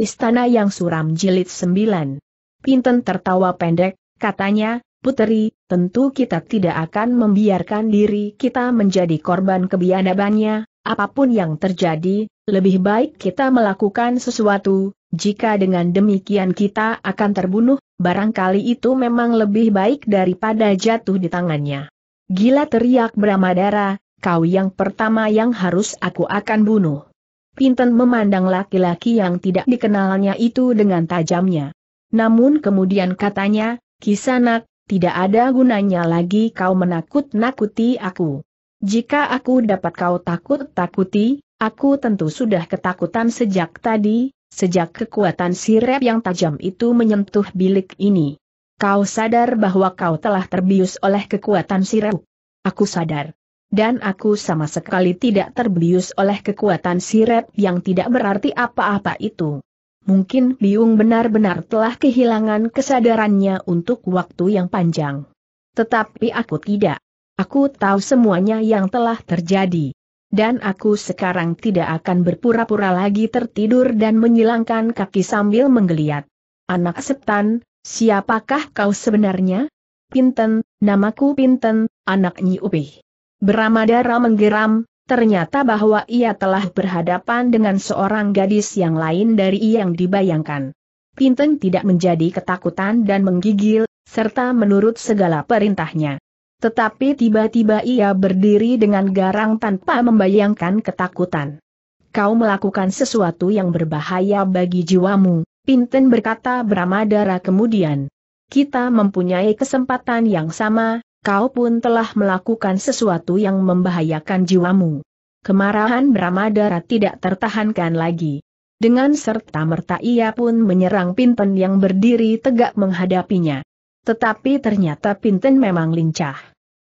Istana yang suram jilid 9. Pinten tertawa pendek, katanya, Puteri, tentu kita tidak akan membiarkan diri kita menjadi korban kebiadabannya, apapun yang terjadi, lebih baik kita melakukan sesuatu, jika dengan demikian kita akan terbunuh, barangkali itu memang lebih baik daripada jatuh di tangannya. Gila teriak Bramadara, kau yang pertama yang harus aku akan bunuh. Pinten memandang laki-laki yang tidak dikenalnya itu dengan tajamnya. Namun kemudian katanya, Kisanak, tidak ada gunanya lagi kau menakut-nakuti aku. Jika aku dapat kau takut-takuti, aku tentu sudah ketakutan sejak tadi, sejak kekuatan sirep yang tajam itu menyentuh bilik ini. Kau sadar bahwa kau telah terbius oleh kekuatan sirep. Aku sadar dan aku sama sekali tidak terbius oleh kekuatan sirep yang tidak berarti apa-apa itu. Mungkin Biung benar-benar telah kehilangan kesadarannya untuk waktu yang panjang. Tetapi aku tidak. Aku tahu semuanya yang telah terjadi. Dan aku sekarang tidak akan berpura-pura lagi tertidur dan menyilangkan kaki sambil menggeliat. Anak setan, siapakah kau sebenarnya? Pinten, namaku Pinten, anak Nyi Upih. Beramadara menggeram, ternyata bahwa ia telah berhadapan dengan seorang gadis yang lain dari yang dibayangkan. Pinten tidak menjadi ketakutan dan menggigil, serta menurut segala perintahnya. Tetapi tiba-tiba ia berdiri dengan garang tanpa membayangkan ketakutan. Kau melakukan sesuatu yang berbahaya bagi jiwamu, Pinten berkata Bramadara kemudian. Kita mempunyai kesempatan yang sama, kau pun telah melakukan sesuatu yang membahayakan jiwamu. Kemarahan Bramadara tidak tertahankan lagi. Dengan serta-merta ia pun menyerang Pinten yang berdiri tegak menghadapinya. Tetapi ternyata Pinten memang lincah.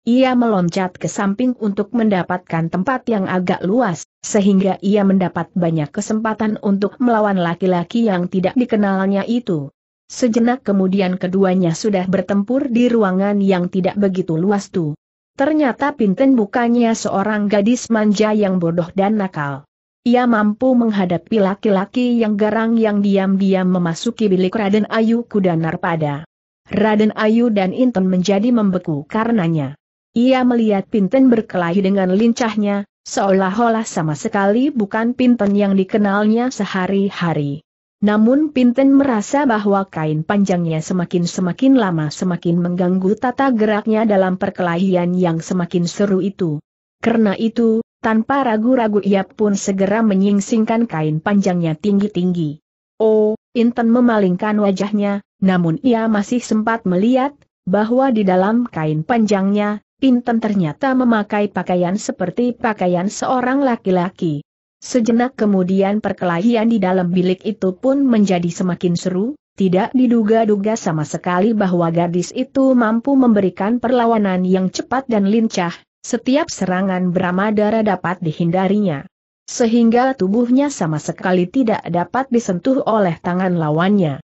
Ia meloncat ke samping untuk mendapatkan tempat yang agak luas, sehingga ia mendapat banyak kesempatan untuk melawan laki-laki yang tidak dikenalnya itu. Sejenak kemudian keduanya sudah bertempur di ruangan yang tidak begitu luas tuh. Ternyata Pinten bukannya seorang gadis manja yang bodoh dan nakal. Ia mampu menghadapi laki-laki yang garang yang diam-diam memasuki bilik Raden Ayu Kudanar pada. Raden Ayu dan Inten menjadi membeku karenanya. Ia melihat Pinten berkelahi dengan lincahnya, seolah-olah sama sekali bukan Pinten yang dikenalnya sehari-hari. Namun Pinten merasa bahwa kain panjangnya semakin-semakin lama semakin mengganggu tata geraknya dalam perkelahian yang semakin seru itu. Karena itu, tanpa ragu-ragu ia pun segera menyingsingkan kain panjangnya tinggi-tinggi. Oh, Inten memalingkan wajahnya, namun ia masih sempat melihat, bahwa di dalam kain panjangnya, Pinten ternyata memakai pakaian seperti pakaian seorang laki-laki. Sejenak kemudian perkelahian di dalam bilik itu pun menjadi semakin seru, tidak diduga-duga sama sekali bahwa gadis itu mampu memberikan perlawanan yang cepat dan lincah, setiap serangan Bramadara dapat dihindarinya. Sehingga tubuhnya sama sekali tidak dapat disentuh oleh tangan lawannya.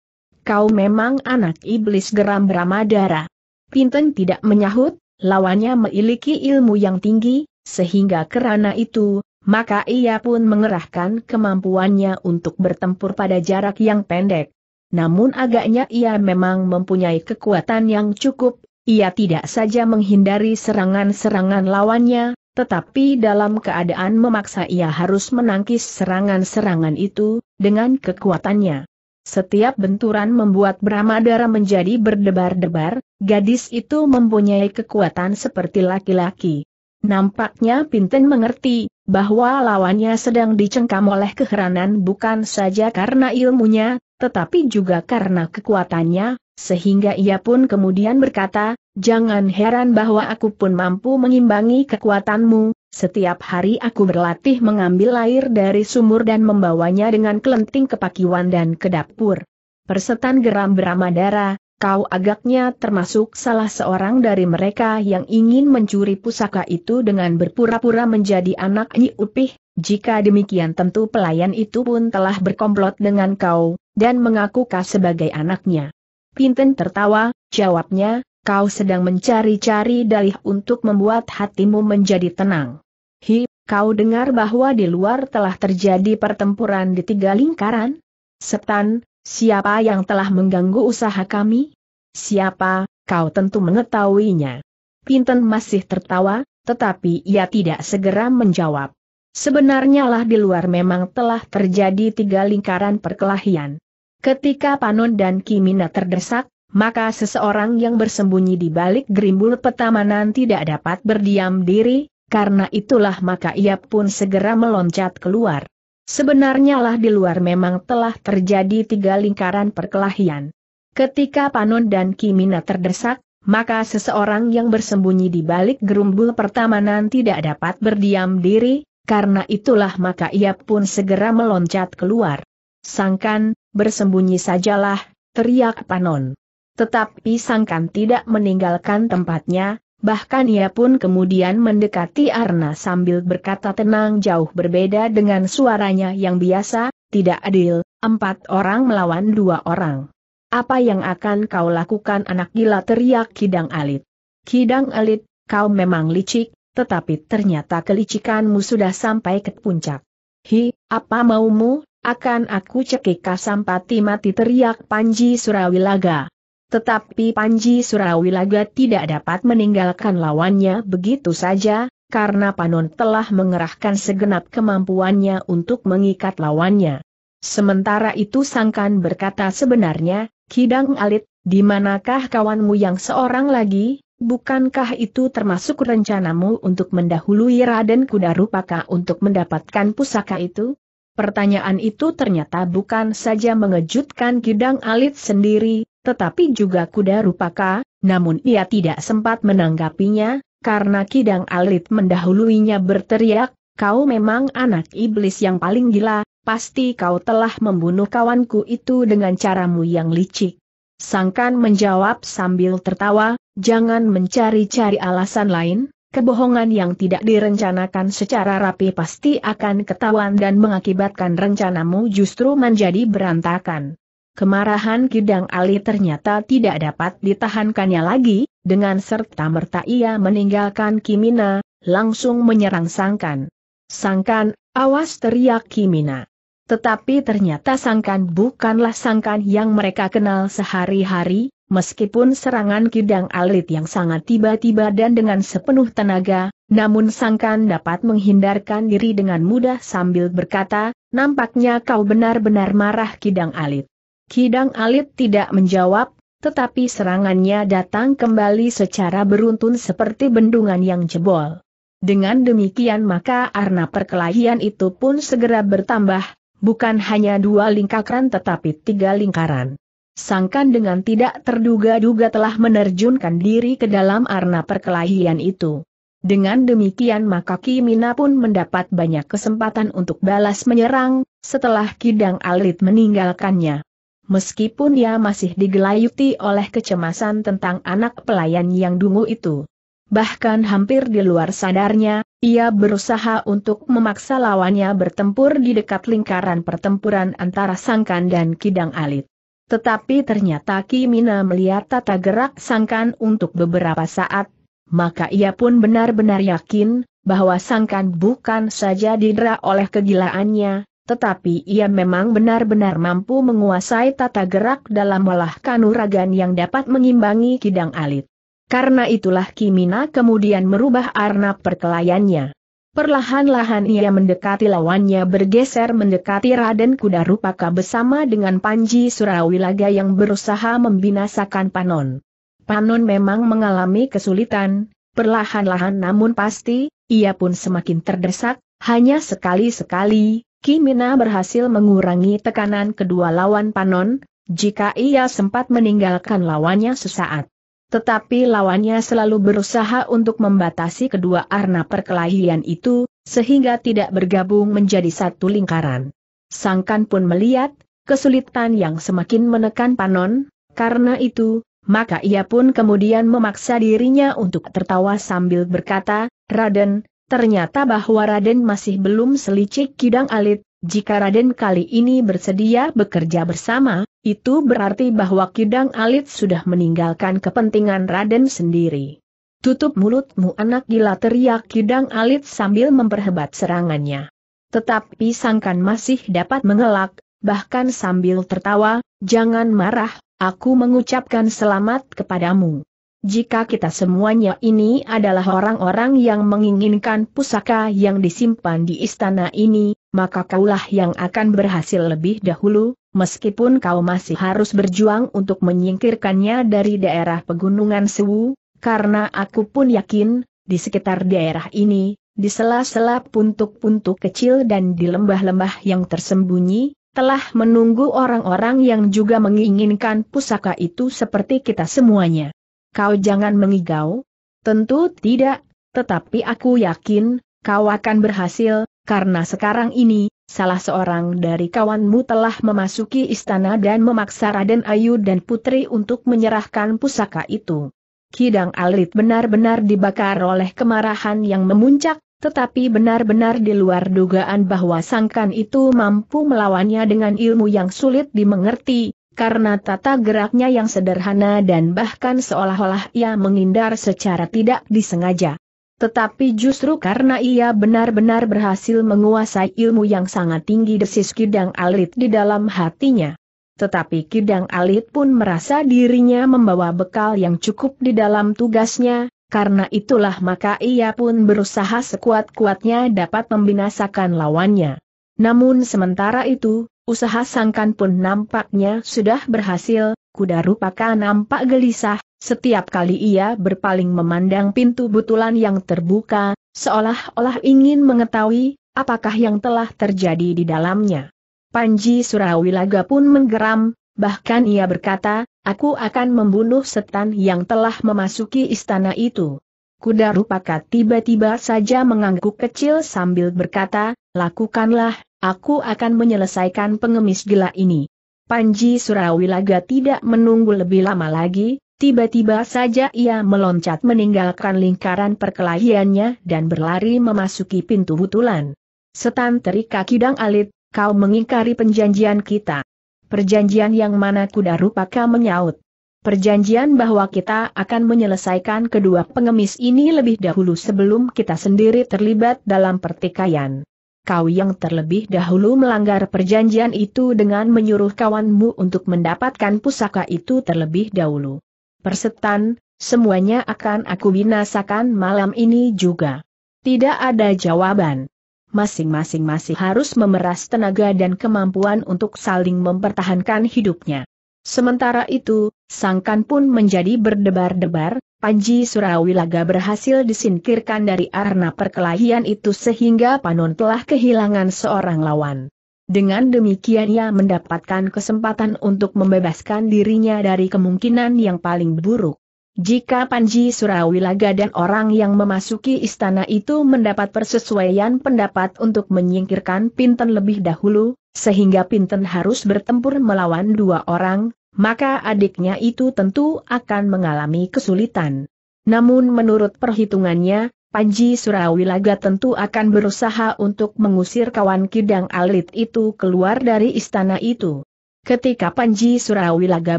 Kau memang anak iblis geram Bramadara. Pinten tidak menyahut, lawannya memiliki ilmu yang tinggi, sehingga kerana itu, maka ia pun mengerahkan kemampuannya untuk bertempur pada jarak yang pendek. Namun agaknya ia memang mempunyai kekuatan yang cukup, ia tidak saja menghindari serangan-serangan lawannya, tetapi dalam keadaan memaksa ia harus menangkis serangan-serangan itu, dengan kekuatannya. Setiap benturan membuat Brahmadara menjadi berdebar-debar, gadis itu mempunyai kekuatan seperti laki-laki. Nampaknya Pinten mengerti, bahwa lawannya sedang dicengkam oleh keheranan bukan saja karena ilmunya, tetapi juga karena kekuatannya, sehingga ia pun kemudian berkata, Jangan heran bahwa aku pun mampu mengimbangi kekuatanmu, setiap hari aku berlatih mengambil air dari sumur dan membawanya dengan kelenting ke pakiwan dan ke dapur. Persetan geram beramadara, kau agaknya termasuk salah seorang dari mereka yang ingin mencuri pusaka itu dengan berpura-pura menjadi anak Nyi Upih, jika demikian tentu pelayan itu pun telah berkomplot dengan kau, dan mengaku kau sebagai anaknya. Pinten tertawa, jawabnya, kau sedang mencari-cari dalih untuk membuat hatimu menjadi tenang. Hi, kau dengar bahwa di luar telah terjadi pertempuran di tiga lingkaran? Setan, Siapa yang telah mengganggu usaha kami? Siapa, kau tentu mengetahuinya. Pinten masih tertawa, tetapi ia tidak segera menjawab. Sebenarnya lah di luar memang telah terjadi tiga lingkaran perkelahian. Ketika Panon dan Kimina terdesak, maka seseorang yang bersembunyi di balik gerimbul petamanan tidak dapat berdiam diri, karena itulah maka ia pun segera meloncat keluar. Sebenarnya lah di luar memang telah terjadi tiga lingkaran perkelahian. Ketika Panon dan Kimina terdesak, maka seseorang yang bersembunyi di balik gerumbul pertamanan tidak dapat berdiam diri, karena itulah maka ia pun segera meloncat keluar. Sangkan, bersembunyi sajalah, teriak Panon. Tetapi Sangkan tidak meninggalkan tempatnya, bahkan ia pun kemudian mendekati Arna sambil berkata tenang jauh berbeda dengan suaranya yang biasa, tidak adil, empat orang melawan dua orang. Apa yang akan kau lakukan anak gila teriak Kidang Alit. Kidang Alit, kau memang licik, tetapi ternyata kelicikanmu sudah sampai ke puncak. Hi, apa maumu, akan aku cekik kasampati mati teriak Panji Surawilaga. Tetapi Panji Surawilaga tidak dapat meninggalkan lawannya begitu saja, karena Panon telah mengerahkan segenap kemampuannya untuk mengikat lawannya. Sementara itu Sangkan berkata sebenarnya, Kidang Alit, di manakah kawanmu yang seorang lagi, bukankah itu termasuk rencanamu untuk mendahului Raden Kudarupaka untuk mendapatkan pusaka itu? Pertanyaan itu ternyata bukan saja mengejutkan Kidang Alit sendiri, tetapi juga kuda rupaka, namun ia tidak sempat menanggapinya, karena Kidang Alit mendahuluinya berteriak, kau memang anak iblis yang paling gila, pasti kau telah membunuh kawanku itu dengan caramu yang licik. Sangkan menjawab sambil tertawa, jangan mencari-cari alasan lain, kebohongan yang tidak direncanakan secara rapi pasti akan ketahuan dan mengakibatkan rencanamu justru menjadi berantakan. Kemarahan Kidang Ali ternyata tidak dapat ditahankannya lagi, dengan serta-merta ia meninggalkan Kimina, langsung menyerang Sangkan. Sangkan, awas teriak Kimina. Tetapi ternyata Sangkan bukanlah Sangkan yang mereka kenal sehari-hari, meskipun serangan Kidang Alit yang sangat tiba-tiba dan dengan sepenuh tenaga, namun Sangkan dapat menghindarkan diri dengan mudah sambil berkata, nampaknya kau benar-benar marah Kidang Alit. Kidang Alit tidak menjawab, tetapi serangannya datang kembali secara beruntun seperti bendungan yang jebol. Dengan demikian maka arna perkelahian itu pun segera bertambah, bukan hanya dua lingkaran tetapi tiga lingkaran. Sangkan dengan tidak terduga-duga telah menerjunkan diri ke dalam arna perkelahian itu. Dengan demikian maka Kimina pun mendapat banyak kesempatan untuk balas menyerang, setelah Kidang Alit meninggalkannya meskipun dia masih digelayuti oleh kecemasan tentang anak pelayan yang dungu itu. Bahkan hampir di luar sadarnya, ia berusaha untuk memaksa lawannya bertempur di dekat lingkaran pertempuran antara Sangkan dan Kidang Alit. Tetapi ternyata Kimina melihat tata gerak Sangkan untuk beberapa saat, maka ia pun benar-benar yakin bahwa Sangkan bukan saja didera oleh kegilaannya, tetapi ia memang benar-benar mampu menguasai tata gerak dalam olah kanuragan yang dapat mengimbangi kidang alit. Karena itulah Kimina kemudian merubah arna perkelayannya. Perlahan-lahan ia mendekati lawannya bergeser mendekati Raden Kuda Rupaka bersama dengan Panji Surawilaga yang berusaha membinasakan Panon. Panon memang mengalami kesulitan, perlahan-lahan namun pasti, ia pun semakin terdesak, hanya sekali-sekali, Kimina berhasil mengurangi tekanan kedua lawan Panon, jika ia sempat meninggalkan lawannya sesaat. Tetapi lawannya selalu berusaha untuk membatasi kedua arna perkelahian itu, sehingga tidak bergabung menjadi satu lingkaran. Sangkan pun melihat, kesulitan yang semakin menekan Panon, karena itu, maka ia pun kemudian memaksa dirinya untuk tertawa sambil berkata, Raden, Ternyata bahwa Raden masih belum selicik kidang alit, jika Raden kali ini bersedia bekerja bersama, itu berarti bahwa Kidang Alit sudah meninggalkan kepentingan Raden sendiri. Tutup mulutmu anak gila teriak Kidang Alit sambil memperhebat serangannya. Tetapi sangkan masih dapat mengelak, bahkan sambil tertawa, jangan marah, aku mengucapkan selamat kepadamu. Jika kita semuanya ini adalah orang-orang yang menginginkan pusaka yang disimpan di istana ini, maka kaulah yang akan berhasil lebih dahulu, meskipun kau masih harus berjuang untuk menyingkirkannya dari daerah pegunungan Sewu, karena aku pun yakin, di sekitar daerah ini, di sela-sela puntuk-puntuk kecil dan di lembah-lembah yang tersembunyi, telah menunggu orang-orang yang juga menginginkan pusaka itu seperti kita semuanya kau jangan mengigau? Tentu tidak, tetapi aku yakin, kau akan berhasil, karena sekarang ini, salah seorang dari kawanmu telah memasuki istana dan memaksa Raden Ayu dan Putri untuk menyerahkan pusaka itu. Kidang Alit benar-benar dibakar oleh kemarahan yang memuncak, tetapi benar-benar di luar dugaan bahwa sangkan itu mampu melawannya dengan ilmu yang sulit dimengerti, karena tata geraknya yang sederhana dan bahkan seolah-olah ia menghindar secara tidak disengaja. Tetapi justru karena ia benar-benar berhasil menguasai ilmu yang sangat tinggi desis Kidang Alit di dalam hatinya. Tetapi Kidang Alit pun merasa dirinya membawa bekal yang cukup di dalam tugasnya, karena itulah maka ia pun berusaha sekuat-kuatnya dapat membinasakan lawannya. Namun sementara itu, Usaha sangkan pun nampaknya sudah berhasil, kuda rupaka nampak gelisah, setiap kali ia berpaling memandang pintu butulan yang terbuka, seolah-olah ingin mengetahui apakah yang telah terjadi di dalamnya. Panji Surawilaga pun menggeram, bahkan ia berkata, aku akan membunuh setan yang telah memasuki istana itu. Kuda rupaka tiba-tiba saja mengangguk kecil sambil berkata, lakukanlah, Aku akan menyelesaikan pengemis gila ini. Panji Surawilaga tidak menunggu lebih lama lagi, tiba-tiba saja ia meloncat meninggalkan lingkaran perkelahiannya dan berlari memasuki pintu butulan. Setan terika kidang alit, kau mengingkari perjanjian kita. Perjanjian yang mana kuda rupaka menyaut. Perjanjian bahwa kita akan menyelesaikan kedua pengemis ini lebih dahulu sebelum kita sendiri terlibat dalam pertikaian kau yang terlebih dahulu melanggar perjanjian itu dengan menyuruh kawanmu untuk mendapatkan pusaka itu terlebih dahulu. Persetan, semuanya akan aku binasakan malam ini juga. Tidak ada jawaban. Masing-masing masih harus memeras tenaga dan kemampuan untuk saling mempertahankan hidupnya. Sementara itu, sangkan pun menjadi berdebar-debar, Panji Surawilaga berhasil disingkirkan dari arena perkelahian itu sehingga Panon telah kehilangan seorang lawan. Dengan demikian ia mendapatkan kesempatan untuk membebaskan dirinya dari kemungkinan yang paling buruk. Jika Panji Surawilaga dan orang yang memasuki istana itu mendapat persesuaian pendapat untuk menyingkirkan Pinten lebih dahulu, sehingga Pinten harus bertempur melawan dua orang, maka adiknya itu tentu akan mengalami kesulitan. Namun menurut perhitungannya, Panji Surawilaga tentu akan berusaha untuk mengusir kawan Kidang Alit itu keluar dari istana itu. Ketika Panji Surawilaga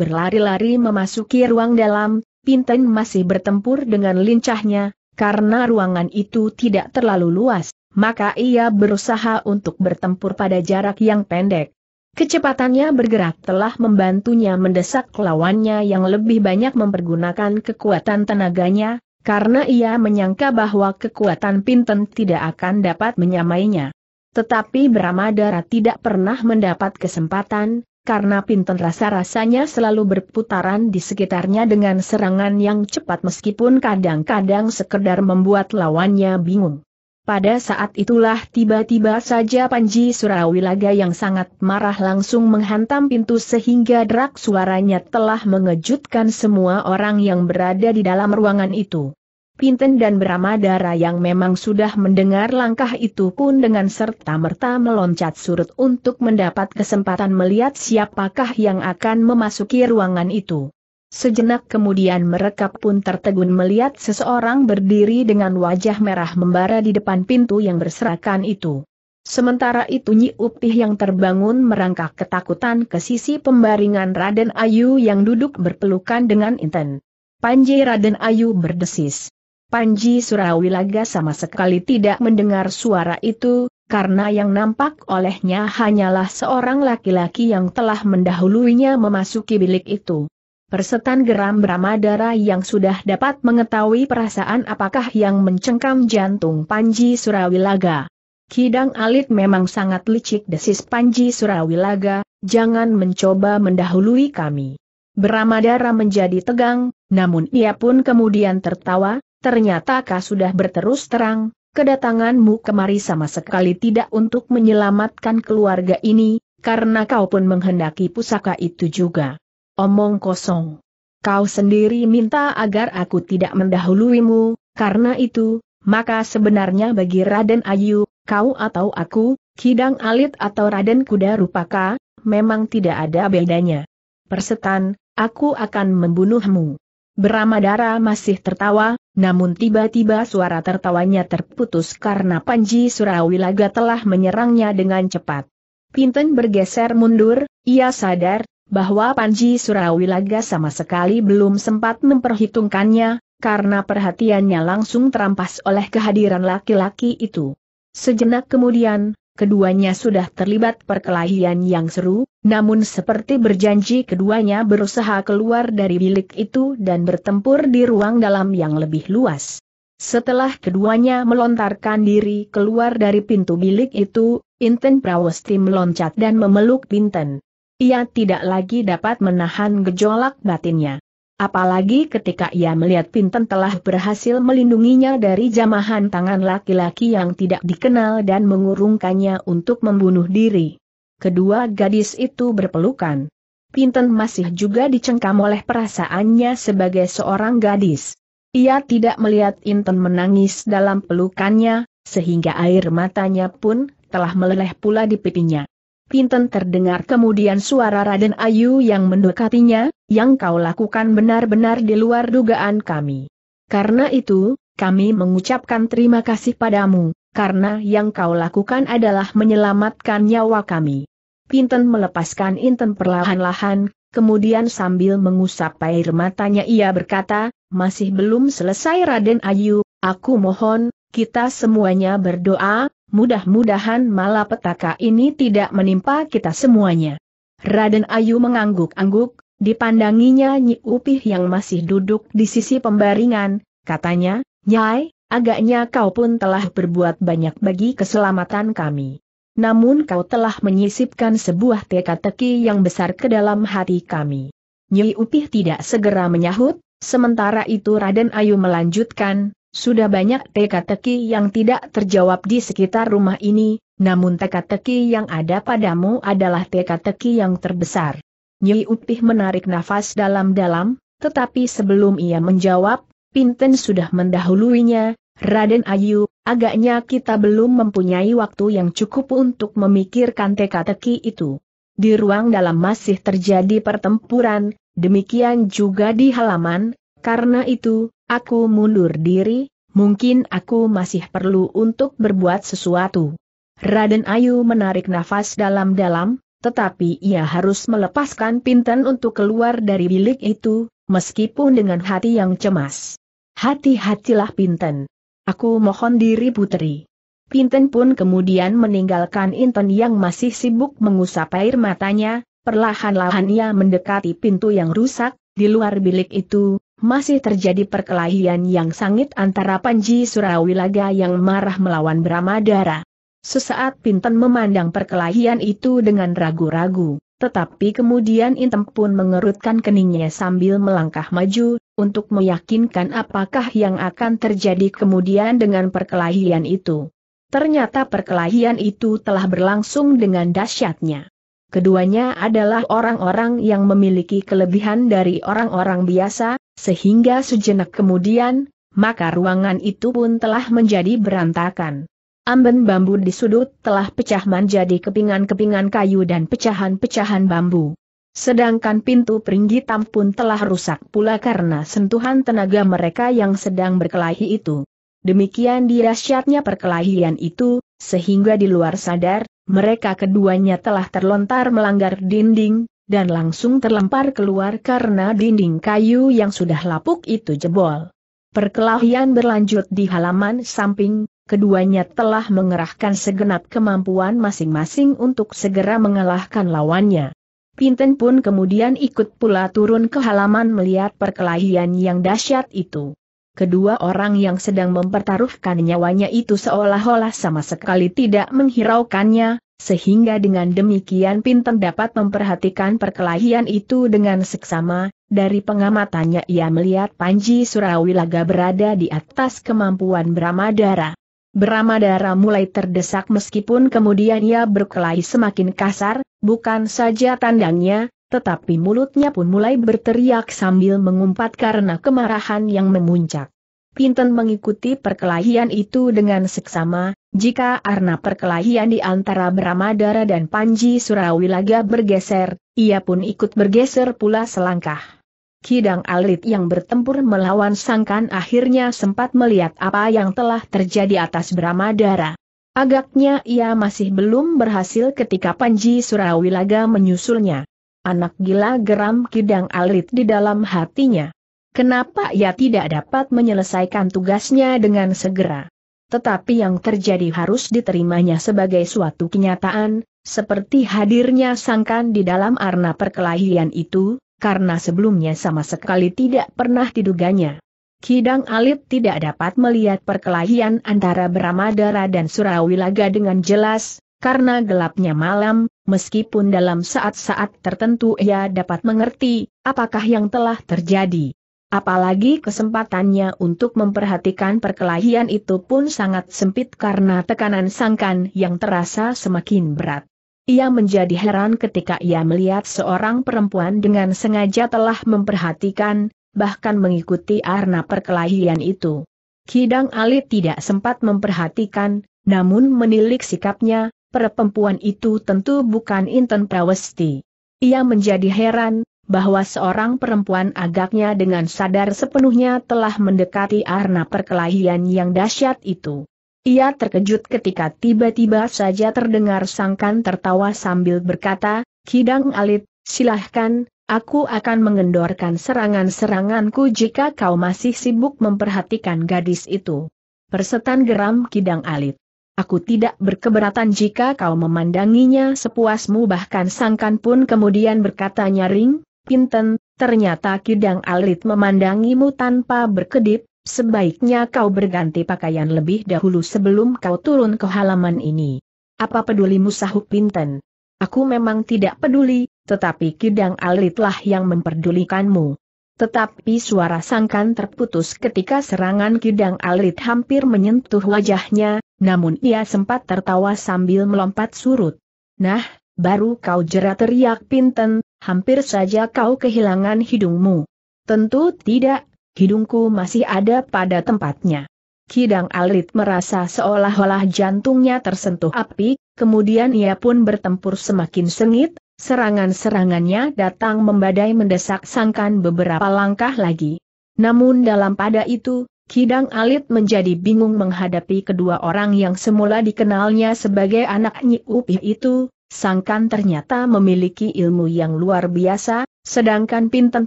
berlari-lari memasuki ruang dalam, Pinten masih bertempur dengan lincahnya, karena ruangan itu tidak terlalu luas, maka ia berusaha untuk bertempur pada jarak yang pendek. Kecepatannya bergerak telah membantunya mendesak lawannya yang lebih banyak mempergunakan kekuatan tenaganya, karena ia menyangka bahwa kekuatan Pinten tidak akan dapat menyamainya. Tetapi Bramadara tidak pernah mendapat kesempatan, karena Pinton rasa-rasanya selalu berputaran di sekitarnya dengan serangan yang cepat meskipun kadang-kadang sekedar membuat lawannya bingung. Pada saat itulah tiba-tiba saja Panji Surawilaga yang sangat marah langsung menghantam pintu sehingga derak suaranya telah mengejutkan semua orang yang berada di dalam ruangan itu. Pinten dan Beramadara yang memang sudah mendengar langkah itu pun dengan serta-merta meloncat surut untuk mendapat kesempatan melihat siapakah yang akan memasuki ruangan itu. Sejenak kemudian mereka pun tertegun melihat seseorang berdiri dengan wajah merah membara di depan pintu yang berserakan itu. Sementara itu Nyi Upih yang terbangun merangkak ketakutan ke sisi pembaringan Raden Ayu yang duduk berpelukan dengan Inten. Panji Raden Ayu berdesis. Panji Surawilaga sama sekali tidak mendengar suara itu, karena yang nampak olehnya hanyalah seorang laki-laki yang telah mendahuluinya memasuki bilik itu. Persetan geram Bramadara yang sudah dapat mengetahui perasaan apakah yang mencengkam jantung Panji Surawilaga. Kidang alit memang sangat licik desis Panji Surawilaga, jangan mencoba mendahului kami. Bramadara menjadi tegang, namun ia pun kemudian tertawa, ternyata kau sudah berterus terang, kedatanganmu kemari sama sekali tidak untuk menyelamatkan keluarga ini, karena kau pun menghendaki pusaka itu juga. Omong kosong. Kau sendiri minta agar aku tidak mendahuluimu, karena itu, maka sebenarnya bagi Raden Ayu, kau atau aku, Kidang Alit atau Raden Kuda Rupaka, memang tidak ada bedanya. Persetan, aku akan membunuhmu. Beramadara masih tertawa, namun tiba-tiba suara tertawanya terputus karena Panji Surawilaga telah menyerangnya dengan cepat. Pinten bergeser mundur, ia sadar, bahwa Panji Surawilaga sama sekali belum sempat memperhitungkannya, karena perhatiannya langsung terampas oleh kehadiran laki-laki itu. Sejenak kemudian, Keduanya sudah terlibat perkelahian yang seru, namun seperti berjanji keduanya berusaha keluar dari bilik itu dan bertempur di ruang dalam yang lebih luas. Setelah keduanya melontarkan diri keluar dari pintu bilik itu, Inten Prawesti meloncat dan memeluk Pinten. Ia tidak lagi dapat menahan gejolak batinnya. Apalagi ketika ia melihat Pinten telah berhasil melindunginya dari jamahan tangan laki-laki yang tidak dikenal dan mengurungkannya untuk membunuh diri. Kedua gadis itu berpelukan. Pinten masih juga dicengkam oleh perasaannya sebagai seorang gadis. Ia tidak melihat Inten menangis dalam pelukannya, sehingga air matanya pun telah meleleh pula di pipinya. Pinten terdengar kemudian suara Raden Ayu yang mendekatinya, yang kau lakukan benar-benar di luar dugaan kami. Karena itu, kami mengucapkan terima kasih padamu, karena yang kau lakukan adalah menyelamatkan nyawa kami. Pinten melepaskan Inten perlahan-lahan, kemudian sambil mengusap air matanya ia berkata, masih belum selesai Raden Ayu, aku mohon, kita semuanya berdoa, mudah-mudahan malapetaka ini tidak menimpa kita semuanya. Raden Ayu mengangguk-angguk, dipandanginya Nyi Upih yang masih duduk di sisi pembaringan, katanya, Nyai, agaknya kau pun telah berbuat banyak bagi keselamatan kami. Namun kau telah menyisipkan sebuah teka-teki yang besar ke dalam hati kami. Nyi Upih tidak segera menyahut, sementara itu Raden Ayu melanjutkan, sudah banyak teka-teki yang tidak terjawab di sekitar rumah ini, namun teka-teki yang ada padamu adalah teka-teki yang terbesar. Nyi Upih menarik nafas dalam-dalam, tetapi sebelum ia menjawab, Pinten sudah mendahuluinya, Raden Ayu, agaknya kita belum mempunyai waktu yang cukup untuk memikirkan teka-teki itu. Di ruang dalam masih terjadi pertempuran, demikian juga di halaman, karena itu, Aku mundur diri, mungkin aku masih perlu untuk berbuat sesuatu. Raden Ayu menarik nafas dalam-dalam, tetapi ia harus melepaskan Pinten untuk keluar dari bilik itu, meskipun dengan hati yang cemas. Hati-hatilah Pinten. Aku mohon diri putri. Pinten pun kemudian meninggalkan Inten yang masih sibuk mengusap air matanya, perlahan-lahan ia mendekati pintu yang rusak, di luar bilik itu, masih terjadi perkelahian yang sangit antara Panji Surawilaga yang marah melawan Bramadara. Sesaat Pinten memandang perkelahian itu dengan ragu-ragu, tetapi kemudian Intem pun mengerutkan keningnya sambil melangkah maju, untuk meyakinkan apakah yang akan terjadi kemudian dengan perkelahian itu. Ternyata perkelahian itu telah berlangsung dengan dahsyatnya. Keduanya adalah orang-orang yang memiliki kelebihan dari orang-orang biasa, sehingga sejenak kemudian, maka ruangan itu pun telah menjadi berantakan. Amben bambu di sudut telah pecah menjadi kepingan-kepingan kayu dan pecahan-pecahan bambu. Sedangkan pintu peringgitam pun telah rusak pula karena sentuhan tenaga mereka yang sedang berkelahi itu. Demikian dirasyatnya perkelahian itu, sehingga di luar sadar, mereka keduanya telah terlontar melanggar dinding, dan langsung terlempar keluar karena dinding kayu yang sudah lapuk itu jebol. Perkelahian berlanjut di halaman samping, keduanya telah mengerahkan segenap kemampuan masing-masing untuk segera mengalahkan lawannya. Pinten pun kemudian ikut pula turun ke halaman melihat perkelahian yang dahsyat itu kedua orang yang sedang mempertaruhkan nyawanya itu seolah-olah sama sekali tidak menghiraukannya, sehingga dengan demikian Pinten dapat memperhatikan perkelahian itu dengan seksama, dari pengamatannya ia melihat Panji Surawilaga berada di atas kemampuan Bramadara. Bramadara mulai terdesak meskipun kemudian ia berkelahi semakin kasar, bukan saja tandangnya, tetapi mulutnya pun mulai berteriak sambil mengumpat karena kemarahan yang memuncak. Pinten mengikuti perkelahian itu dengan seksama, jika arna perkelahian di antara Bramadara dan Panji Surawilaga bergeser, ia pun ikut bergeser pula selangkah. Kidang Alit yang bertempur melawan Sangkan akhirnya sempat melihat apa yang telah terjadi atas Bramadara. Agaknya ia masih belum berhasil ketika Panji Surawilaga menyusulnya. Anak gila geram kidang alit di dalam hatinya. Kenapa ia tidak dapat menyelesaikan tugasnya dengan segera? Tetapi yang terjadi harus diterimanya sebagai suatu kenyataan, seperti hadirnya sangkan di dalam arna perkelahian itu, karena sebelumnya sama sekali tidak pernah diduganya. Kidang Alit tidak dapat melihat perkelahian antara Bramadara dan Surawilaga dengan jelas, karena gelapnya malam, meskipun dalam saat-saat tertentu ia dapat mengerti apakah yang telah terjadi. Apalagi kesempatannya untuk memperhatikan perkelahian itu pun sangat sempit karena tekanan sangkan yang terasa semakin berat. Ia menjadi heran ketika ia melihat seorang perempuan dengan sengaja telah memperhatikan, bahkan mengikuti arna perkelahian itu. Kidang Ali tidak sempat memperhatikan, namun menilik sikapnya, perempuan itu tentu bukan Inten Prawesti. Ia menjadi heran, bahwa seorang perempuan agaknya dengan sadar sepenuhnya telah mendekati arna perkelahian yang dahsyat itu. Ia terkejut ketika tiba-tiba saja terdengar sangkan tertawa sambil berkata, Kidang Alit, silahkan, aku akan mengendorkan serangan-seranganku jika kau masih sibuk memperhatikan gadis itu. Persetan geram Kidang Alit aku tidak berkeberatan jika kau memandanginya sepuasmu bahkan sangkan pun kemudian berkata nyaring, Pinten, ternyata Kidang Alit memandangimu tanpa berkedip, sebaiknya kau berganti pakaian lebih dahulu sebelum kau turun ke halaman ini. Apa pedulimu sahup Pinten? Aku memang tidak peduli, tetapi Kidang Alitlah yang memperdulikanmu. Tetapi suara sangkan terputus ketika serangan kidang alit hampir menyentuh wajahnya, namun ia sempat tertawa sambil melompat surut. Nah, baru kau jerat teriak Pinten, hampir saja kau kehilangan hidungmu. Tentu tidak, hidungku masih ada pada tempatnya. Kidang alit merasa seolah-olah jantungnya tersentuh api, kemudian ia pun bertempur semakin sengit, Serangan-serangannya datang membadai mendesak sangkan beberapa langkah lagi. Namun dalam pada itu, Kidang Alit menjadi bingung menghadapi kedua orang yang semula dikenalnya sebagai anak Nyi Upi itu, sangkan ternyata memiliki ilmu yang luar biasa, Sedangkan Pinten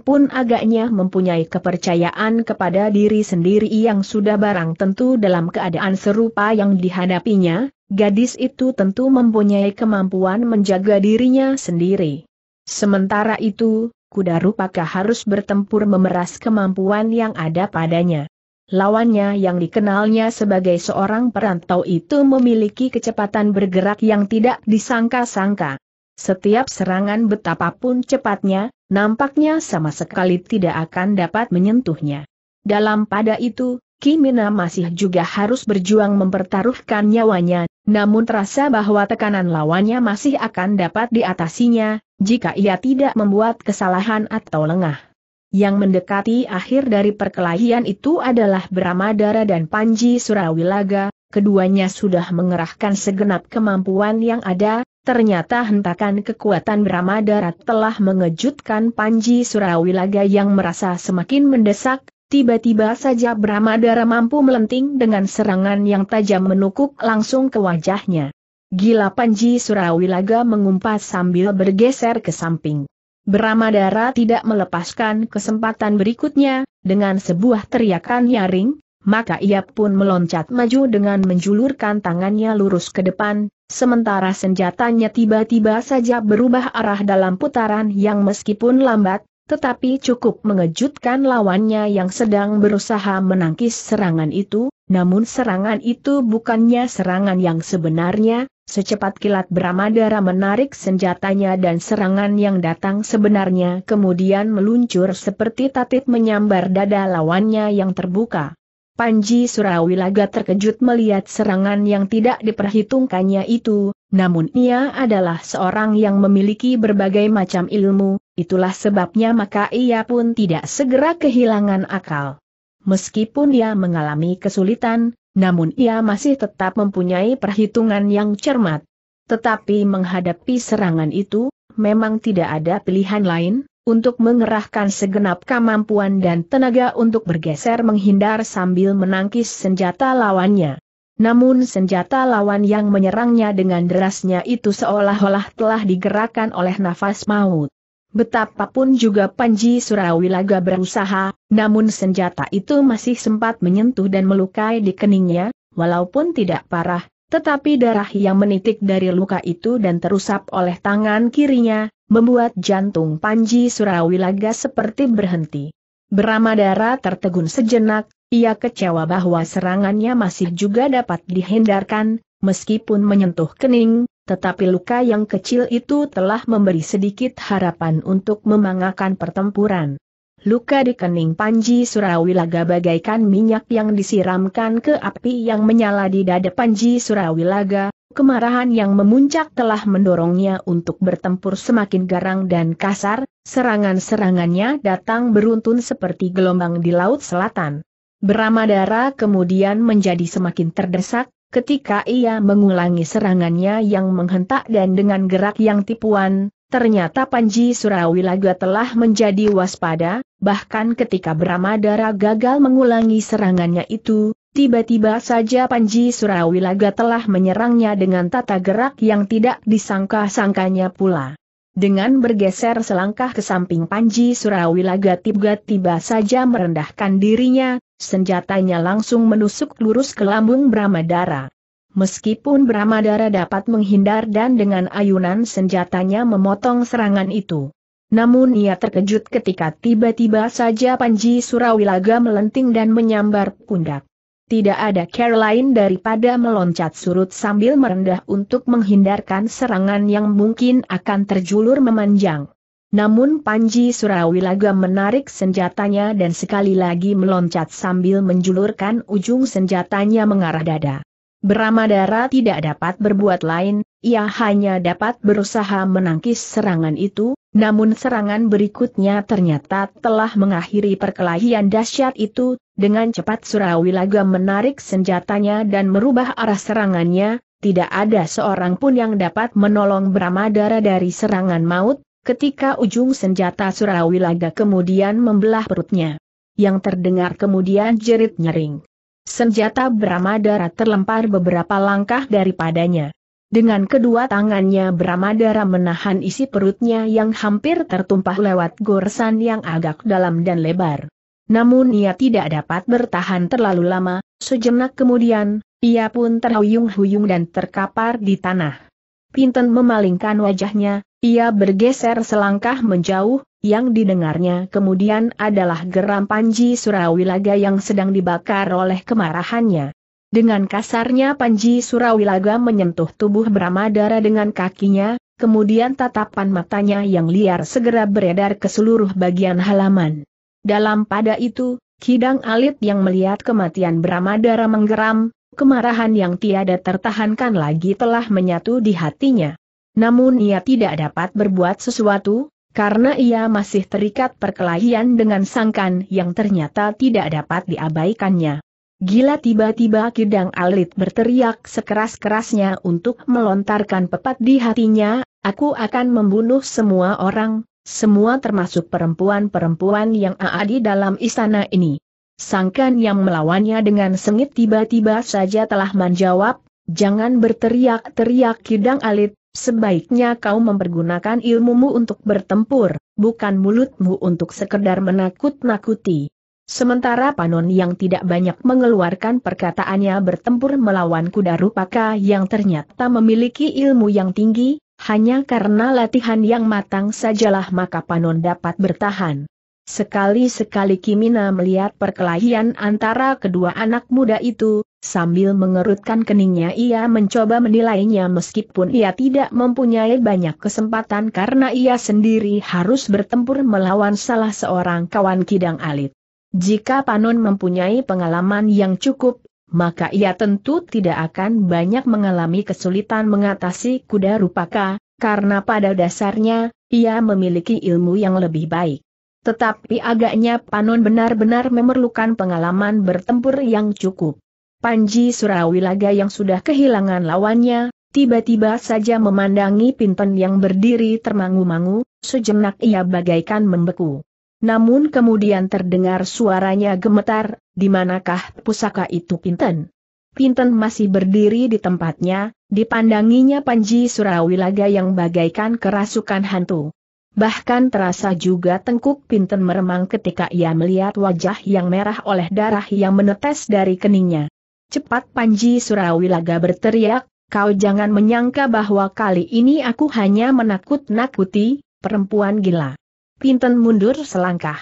pun agaknya mempunyai kepercayaan kepada diri sendiri yang sudah barang tentu dalam keadaan serupa yang dihadapinya, gadis itu tentu mempunyai kemampuan menjaga dirinya sendiri. Sementara itu, kuda rupakah harus bertempur memeras kemampuan yang ada padanya. Lawannya yang dikenalnya sebagai seorang perantau itu memiliki kecepatan bergerak yang tidak disangka-sangka. Setiap serangan betapapun cepatnya, Nampaknya sama sekali tidak akan dapat menyentuhnya. Dalam pada itu, Kimina masih juga harus berjuang mempertaruhkan nyawanya, namun terasa bahwa tekanan lawannya masih akan dapat diatasinya, jika ia tidak membuat kesalahan atau lengah. Yang mendekati akhir dari perkelahian itu adalah Bramadara dan Panji Surawilaga, keduanya sudah mengerahkan segenap kemampuan yang ada, Ternyata hentakan kekuatan Brahma Darat telah mengejutkan Panji Surawilaga yang merasa semakin mendesak, tiba-tiba saja Brahma mampu melenting dengan serangan yang tajam menukuk langsung ke wajahnya. Gila Panji Surawilaga mengumpat sambil bergeser ke samping. Brahma tidak melepaskan kesempatan berikutnya, dengan sebuah teriakan nyaring, maka ia pun meloncat maju dengan menjulurkan tangannya lurus ke depan, sementara senjatanya tiba-tiba saja berubah arah dalam putaran yang meskipun lambat, tetapi cukup mengejutkan lawannya yang sedang berusaha menangkis serangan itu, namun serangan itu bukannya serangan yang sebenarnya, secepat kilat Bramadara menarik senjatanya dan serangan yang datang sebenarnya kemudian meluncur seperti tatit menyambar dada lawannya yang terbuka. Panji Surawilaga terkejut melihat serangan yang tidak diperhitungkannya itu, namun ia adalah seorang yang memiliki berbagai macam ilmu, itulah sebabnya maka ia pun tidak segera kehilangan akal. Meskipun ia mengalami kesulitan, namun ia masih tetap mempunyai perhitungan yang cermat. Tetapi menghadapi serangan itu, memang tidak ada pilihan lain, untuk mengerahkan segenap kemampuan dan tenaga untuk bergeser menghindar sambil menangkis senjata lawannya. Namun senjata lawan yang menyerangnya dengan derasnya itu seolah-olah telah digerakkan oleh nafas maut. Betapapun juga Panji Surawilaga berusaha, namun senjata itu masih sempat menyentuh dan melukai di keningnya, walaupun tidak parah, tetapi darah yang menitik dari luka itu dan terusap oleh tangan kirinya, membuat jantung Panji Surawilaga seperti berhenti. Beramadara tertegun sejenak, ia kecewa bahwa serangannya masih juga dapat dihindarkan, meskipun menyentuh kening, tetapi luka yang kecil itu telah memberi sedikit harapan untuk memangakan pertempuran. Luka di kening Panji Surawilaga bagaikan minyak yang disiramkan ke api yang menyala di dada Panji Surawilaga, Kemarahan yang memuncak telah mendorongnya untuk bertempur semakin garang dan kasar, serangan-serangannya datang beruntun seperti gelombang di Laut Selatan. Beramadara kemudian menjadi semakin terdesak, ketika ia mengulangi serangannya yang menghentak dan dengan gerak yang tipuan, ternyata Panji Surawilaga telah menjadi waspada, bahkan ketika Beramadara gagal mengulangi serangannya itu, Tiba-tiba saja Panji Surawilaga telah menyerangnya dengan tata gerak yang tidak disangka-sangkanya pula. Dengan bergeser selangkah ke samping Panji Surawilaga tiba-tiba saja merendahkan dirinya, senjatanya langsung menusuk lurus ke lambung Bramadara. Meskipun Bramadara dapat menghindar dan dengan ayunan senjatanya memotong serangan itu. Namun ia terkejut ketika tiba-tiba saja Panji Surawilaga melenting dan menyambar pundak. Tidak ada care lain daripada meloncat surut sambil merendah untuk menghindarkan serangan yang mungkin akan terjulur memanjang. Namun Panji Surawilaga menarik senjatanya dan sekali lagi meloncat sambil menjulurkan ujung senjatanya mengarah dada. Beramadara tidak dapat berbuat lain, ia hanya dapat berusaha menangkis serangan itu, namun serangan berikutnya ternyata telah mengakhiri perkelahian dahsyat itu, dengan cepat Surawi Laga menarik senjatanya dan merubah arah serangannya, tidak ada seorang pun yang dapat menolong Bramadara dari serangan maut, ketika ujung senjata Surawi Laga kemudian membelah perutnya. Yang terdengar kemudian jerit nyering. Senjata Bramadara terlempar beberapa langkah daripadanya. Dengan kedua tangannya Bramadara menahan isi perutnya yang hampir tertumpah lewat goresan yang agak dalam dan lebar. Namun ia tidak dapat bertahan terlalu lama, sejenak kemudian, ia pun terhuyung-huyung dan terkapar di tanah. Pinten memalingkan wajahnya, ia bergeser selangkah menjauh, yang didengarnya kemudian adalah geram Panji Surawilaga yang sedang dibakar oleh kemarahannya. Dengan kasarnya Panji Surawilaga menyentuh tubuh Bramadara dengan kakinya, kemudian tatapan matanya yang liar segera beredar ke seluruh bagian halaman. Dalam pada itu, Kidang Alit yang melihat kematian Bramadara menggeram, kemarahan yang tiada tertahankan lagi telah menyatu di hatinya. Namun ia tidak dapat berbuat sesuatu, karena ia masih terikat perkelahian dengan sangkan yang ternyata tidak dapat diabaikannya. Gila tiba-tiba Kidang Alit berteriak sekeras-kerasnya untuk melontarkan pepat di hatinya, aku akan membunuh semua orang, semua termasuk perempuan-perempuan yang ada di dalam istana ini. Sangkan yang melawannya dengan sengit tiba-tiba saja telah menjawab, jangan berteriak-teriak kidang alit, sebaiknya kau mempergunakan ilmumu untuk bertempur, bukan mulutmu untuk sekedar menakut-nakuti. Sementara Panon yang tidak banyak mengeluarkan perkataannya bertempur melawan kuda rupaka yang ternyata memiliki ilmu yang tinggi, hanya karena latihan yang matang sajalah maka Panon dapat bertahan. Sekali-sekali Kimina melihat perkelahian antara kedua anak muda itu, sambil mengerutkan keningnya ia mencoba menilainya meskipun ia tidak mempunyai banyak kesempatan karena ia sendiri harus bertempur melawan salah seorang kawan kidang alit. Jika Panon mempunyai pengalaman yang cukup, maka ia tentu tidak akan banyak mengalami kesulitan mengatasi kuda rupaka, karena pada dasarnya, ia memiliki ilmu yang lebih baik. Tetapi agaknya Panon benar-benar memerlukan pengalaman bertempur yang cukup. Panji Surawilaga yang sudah kehilangan lawannya, tiba-tiba saja memandangi Pinten yang berdiri termangu-mangu, sejenak ia bagaikan membeku. Namun kemudian terdengar suaranya gemetar, di manakah pusaka itu Pinten? Pinten masih berdiri di tempatnya, dipandanginya Panji Surawilaga yang bagaikan kerasukan hantu. Bahkan terasa juga tengkuk Pinten meremang ketika ia melihat wajah yang merah oleh darah yang menetes dari keningnya. Cepat Panji Surawilaga berteriak, kau jangan menyangka bahwa kali ini aku hanya menakut-nakuti, perempuan gila. Pinten mundur selangkah.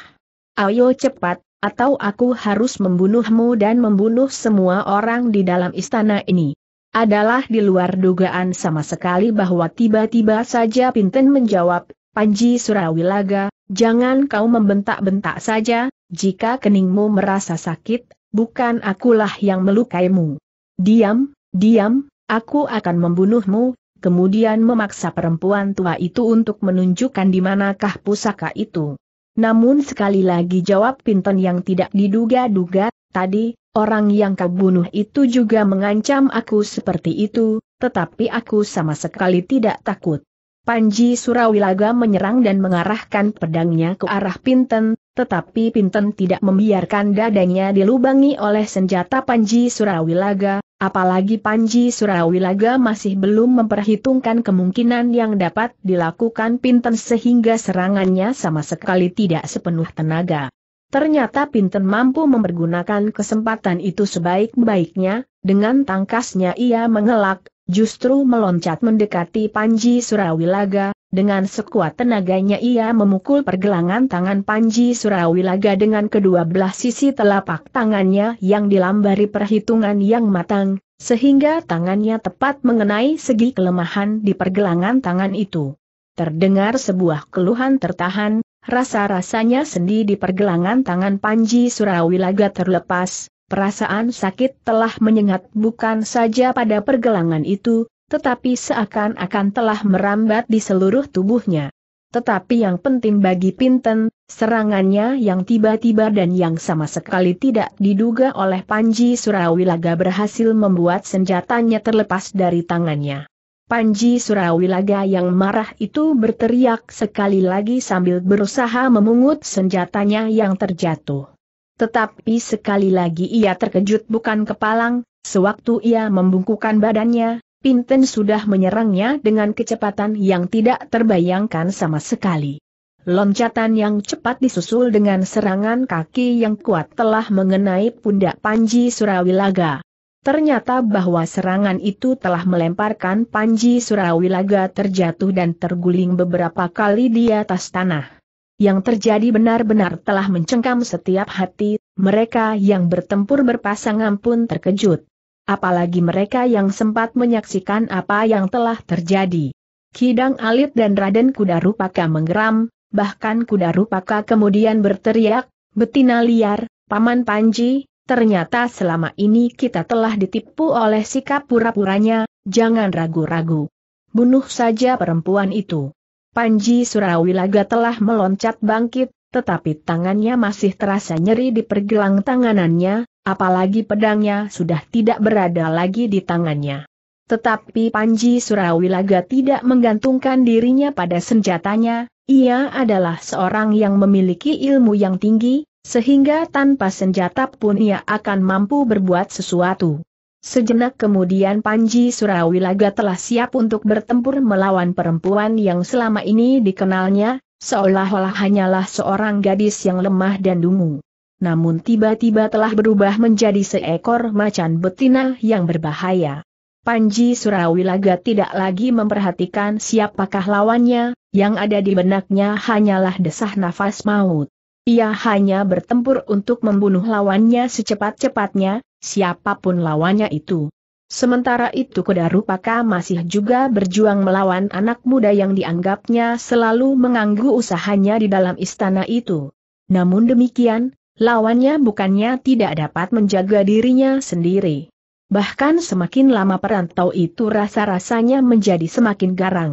Ayo cepat, atau aku harus membunuhmu dan membunuh semua orang di dalam istana ini. Adalah di luar dugaan sama sekali bahwa tiba-tiba saja Pinten menjawab, Panji Surawilaga, jangan kau membentak-bentak saja, jika keningmu merasa sakit, bukan akulah yang melukaimu. Diam, diam, aku akan membunuhmu, kemudian memaksa perempuan tua itu untuk menunjukkan di manakah pusaka itu. Namun sekali lagi jawab Pinton yang tidak diduga-duga, tadi, orang yang kau bunuh itu juga mengancam aku seperti itu, tetapi aku sama sekali tidak takut. Panji Surawilaga menyerang dan mengarahkan pedangnya ke arah Pinton, tetapi Pinton tidak membiarkan dadanya dilubangi oleh senjata Panji Surawilaga, Apalagi Panji Surawilaga masih belum memperhitungkan kemungkinan yang dapat dilakukan Pinten sehingga serangannya sama sekali tidak sepenuh tenaga. Ternyata Pinten mampu mempergunakan kesempatan itu sebaik-baiknya, dengan tangkasnya ia mengelak, justru meloncat mendekati Panji Surawilaga, dengan sekuat tenaganya ia memukul pergelangan tangan Panji Surawilaga dengan kedua belah sisi telapak tangannya yang dilambari perhitungan yang matang, sehingga tangannya tepat mengenai segi kelemahan di pergelangan tangan itu. Terdengar sebuah keluhan tertahan, rasa-rasanya sendi di pergelangan tangan Panji Surawilaga terlepas, perasaan sakit telah menyengat bukan saja pada pergelangan itu, tetapi seakan-akan telah merambat di seluruh tubuhnya. Tetapi yang penting bagi Pinten, serangannya yang tiba-tiba dan yang sama sekali tidak diduga oleh Panji Surawilaga berhasil membuat senjatanya terlepas dari tangannya. Panji Surawilaga yang marah itu berteriak sekali lagi sambil berusaha memungut senjatanya yang terjatuh. Tetapi sekali lagi ia terkejut bukan kepalang, sewaktu ia membungkukan badannya, Pinten sudah menyerangnya dengan kecepatan yang tidak terbayangkan sama sekali. Loncatan yang cepat disusul dengan serangan kaki yang kuat telah mengenai pundak Panji Surawilaga. Ternyata bahwa serangan itu telah melemparkan Panji Surawilaga terjatuh dan terguling beberapa kali di atas tanah. Yang terjadi benar-benar telah mencengkam setiap hati, mereka yang bertempur berpasangan pun terkejut apalagi mereka yang sempat menyaksikan apa yang telah terjadi. Kidang Alit dan Raden Kuda Rupaka menggeram, bahkan Kuda Rupaka kemudian berteriak, betina liar, Paman Panji, ternyata selama ini kita telah ditipu oleh sikap pura-puranya, jangan ragu-ragu. Bunuh saja perempuan itu. Panji Surawilaga telah meloncat bangkit, tetapi tangannya masih terasa nyeri di pergelang tanganannya, apalagi pedangnya sudah tidak berada lagi di tangannya. Tetapi Panji Surawilaga tidak menggantungkan dirinya pada senjatanya, ia adalah seorang yang memiliki ilmu yang tinggi, sehingga tanpa senjata pun ia akan mampu berbuat sesuatu. Sejenak kemudian Panji Surawilaga telah siap untuk bertempur melawan perempuan yang selama ini dikenalnya, seolah-olah hanyalah seorang gadis yang lemah dan dungu namun tiba-tiba telah berubah menjadi seekor macan betina yang berbahaya. Panji Surawilaga tidak lagi memperhatikan siapakah lawannya, yang ada di benaknya hanyalah desah nafas maut. Ia hanya bertempur untuk membunuh lawannya secepat-cepatnya, siapapun lawannya itu. Sementara itu kuda rupaka masih juga berjuang melawan anak muda yang dianggapnya selalu menganggu usahanya di dalam istana itu. Namun demikian, Lawannya bukannya tidak dapat menjaga dirinya sendiri. Bahkan semakin lama perantau itu rasa-rasanya menjadi semakin garang.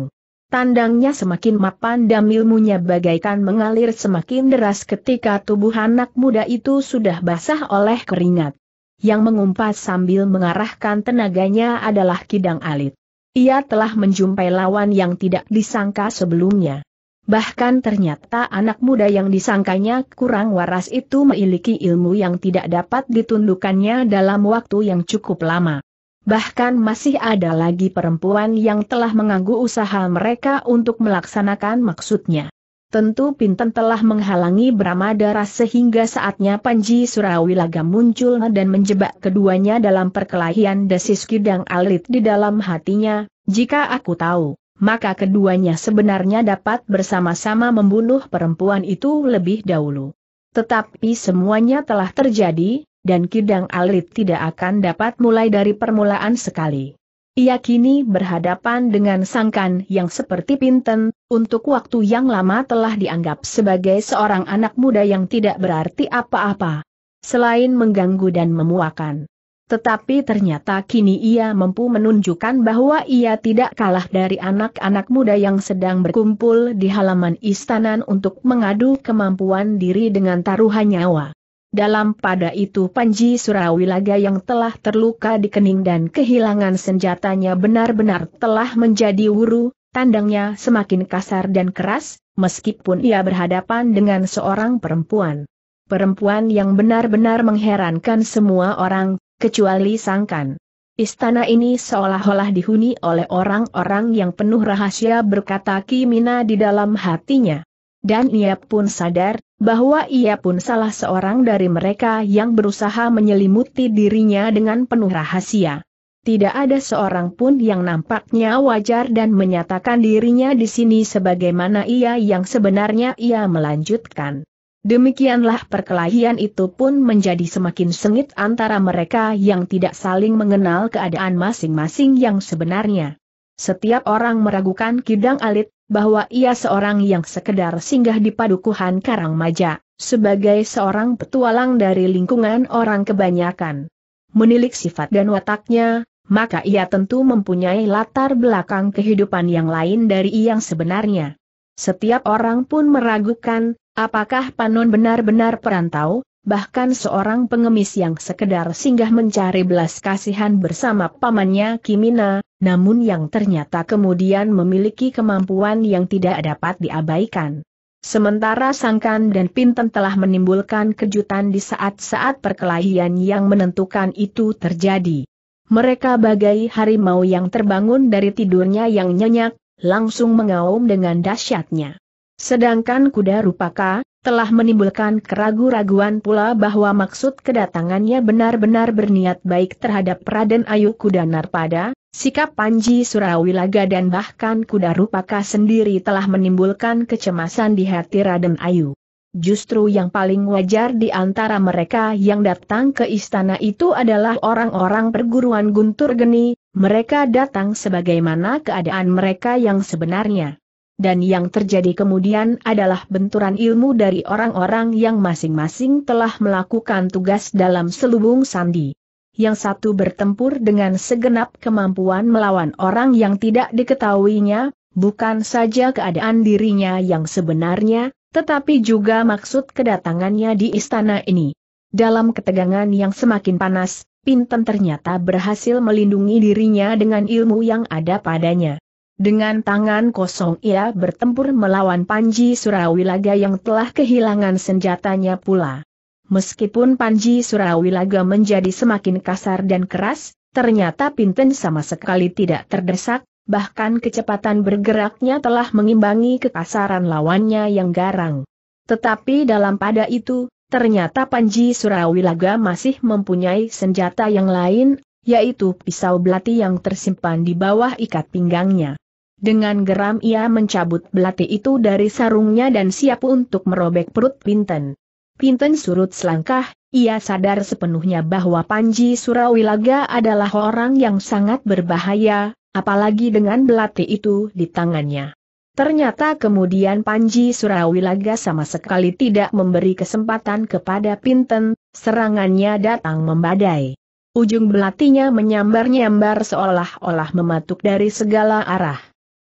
Tandangnya semakin mapan dan ilmunya bagaikan mengalir semakin deras ketika tubuh anak muda itu sudah basah oleh keringat. Yang mengumpat sambil mengarahkan tenaganya adalah Kidang Alit. Ia telah menjumpai lawan yang tidak disangka sebelumnya. Bahkan ternyata anak muda yang disangkanya kurang waras itu memiliki ilmu yang tidak dapat ditundukannya dalam waktu yang cukup lama. Bahkan masih ada lagi perempuan yang telah mengganggu usaha mereka untuk melaksanakan maksudnya. Tentu Pinten telah menghalangi Bramadara sehingga saatnya Panji Surawilaga muncul dan menjebak keduanya dalam perkelahian desis kidang alit di dalam hatinya, jika aku tahu maka keduanya sebenarnya dapat bersama-sama membunuh perempuan itu lebih dahulu. Tetapi semuanya telah terjadi, dan Kidang Alit tidak akan dapat mulai dari permulaan sekali. Ia kini berhadapan dengan Sangkan yang seperti Pinten, untuk waktu yang lama telah dianggap sebagai seorang anak muda yang tidak berarti apa-apa. Selain mengganggu dan memuakan. Tetapi ternyata kini ia mampu menunjukkan bahwa ia tidak kalah dari anak-anak muda yang sedang berkumpul di halaman istana untuk mengadu kemampuan diri dengan taruhan nyawa. Dalam pada itu Panji Surawilaga yang telah terluka di kening dan kehilangan senjatanya benar-benar telah menjadi wuru, tandangnya semakin kasar dan keras, meskipun ia berhadapan dengan seorang perempuan. Perempuan yang benar-benar mengherankan semua orang, kecuali sangkan. Istana ini seolah-olah dihuni oleh orang-orang yang penuh rahasia berkata Kimina di dalam hatinya. Dan ia pun sadar, bahwa ia pun salah seorang dari mereka yang berusaha menyelimuti dirinya dengan penuh rahasia. Tidak ada seorang pun yang nampaknya wajar dan menyatakan dirinya di sini sebagaimana ia yang sebenarnya ia melanjutkan. Demikianlah perkelahian itu pun menjadi semakin sengit antara mereka yang tidak saling mengenal keadaan masing-masing yang sebenarnya. Setiap orang meragukan Kidang Alit, bahwa ia seorang yang sekedar singgah di padukuhan Karang Maja, sebagai seorang petualang dari lingkungan orang kebanyakan. Menilik sifat dan wataknya, maka ia tentu mempunyai latar belakang kehidupan yang lain dari yang sebenarnya. Setiap orang pun meragukan, Apakah Panon benar-benar perantau, bahkan seorang pengemis yang sekedar singgah mencari belas kasihan bersama pamannya Kimina, namun yang ternyata kemudian memiliki kemampuan yang tidak dapat diabaikan. Sementara Sangkan dan Pinten telah menimbulkan kejutan di saat-saat perkelahian yang menentukan itu terjadi. Mereka bagai harimau yang terbangun dari tidurnya yang nyenyak, langsung mengaum dengan dahsyatnya. Sedangkan kuda rupaka, telah menimbulkan keraguan-raguan pula bahwa maksud kedatangannya benar-benar berniat baik terhadap Raden Ayu Kuda Narpada, sikap Panji Surawilaga dan bahkan kuda rupaka sendiri telah menimbulkan kecemasan di hati Raden Ayu. Justru yang paling wajar di antara mereka yang datang ke istana itu adalah orang-orang perguruan Guntur Geni, mereka datang sebagaimana keadaan mereka yang sebenarnya dan yang terjadi kemudian adalah benturan ilmu dari orang-orang yang masing-masing telah melakukan tugas dalam selubung sandi. Yang satu bertempur dengan segenap kemampuan melawan orang yang tidak diketahuinya, bukan saja keadaan dirinya yang sebenarnya, tetapi juga maksud kedatangannya di istana ini. Dalam ketegangan yang semakin panas, Pinten ternyata berhasil melindungi dirinya dengan ilmu yang ada padanya. Dengan tangan kosong ia bertempur melawan Panji Surawilaga yang telah kehilangan senjatanya pula. Meskipun Panji Surawilaga menjadi semakin kasar dan keras, ternyata Pinten sama sekali tidak terdesak, bahkan kecepatan bergeraknya telah mengimbangi kekasaran lawannya yang garang. Tetapi dalam pada itu, ternyata Panji Surawilaga masih mempunyai senjata yang lain, yaitu pisau belati yang tersimpan di bawah ikat pinggangnya. Dengan geram ia mencabut belati itu dari sarungnya dan siap untuk merobek perut Pinten. Pinten surut selangkah, ia sadar sepenuhnya bahwa Panji Surawilaga adalah orang yang sangat berbahaya, apalagi dengan belati itu di tangannya. Ternyata kemudian Panji Surawilaga sama sekali tidak memberi kesempatan kepada Pinten, serangannya datang membadai. Ujung belatinya menyambar-nyambar seolah-olah mematuk dari segala arah.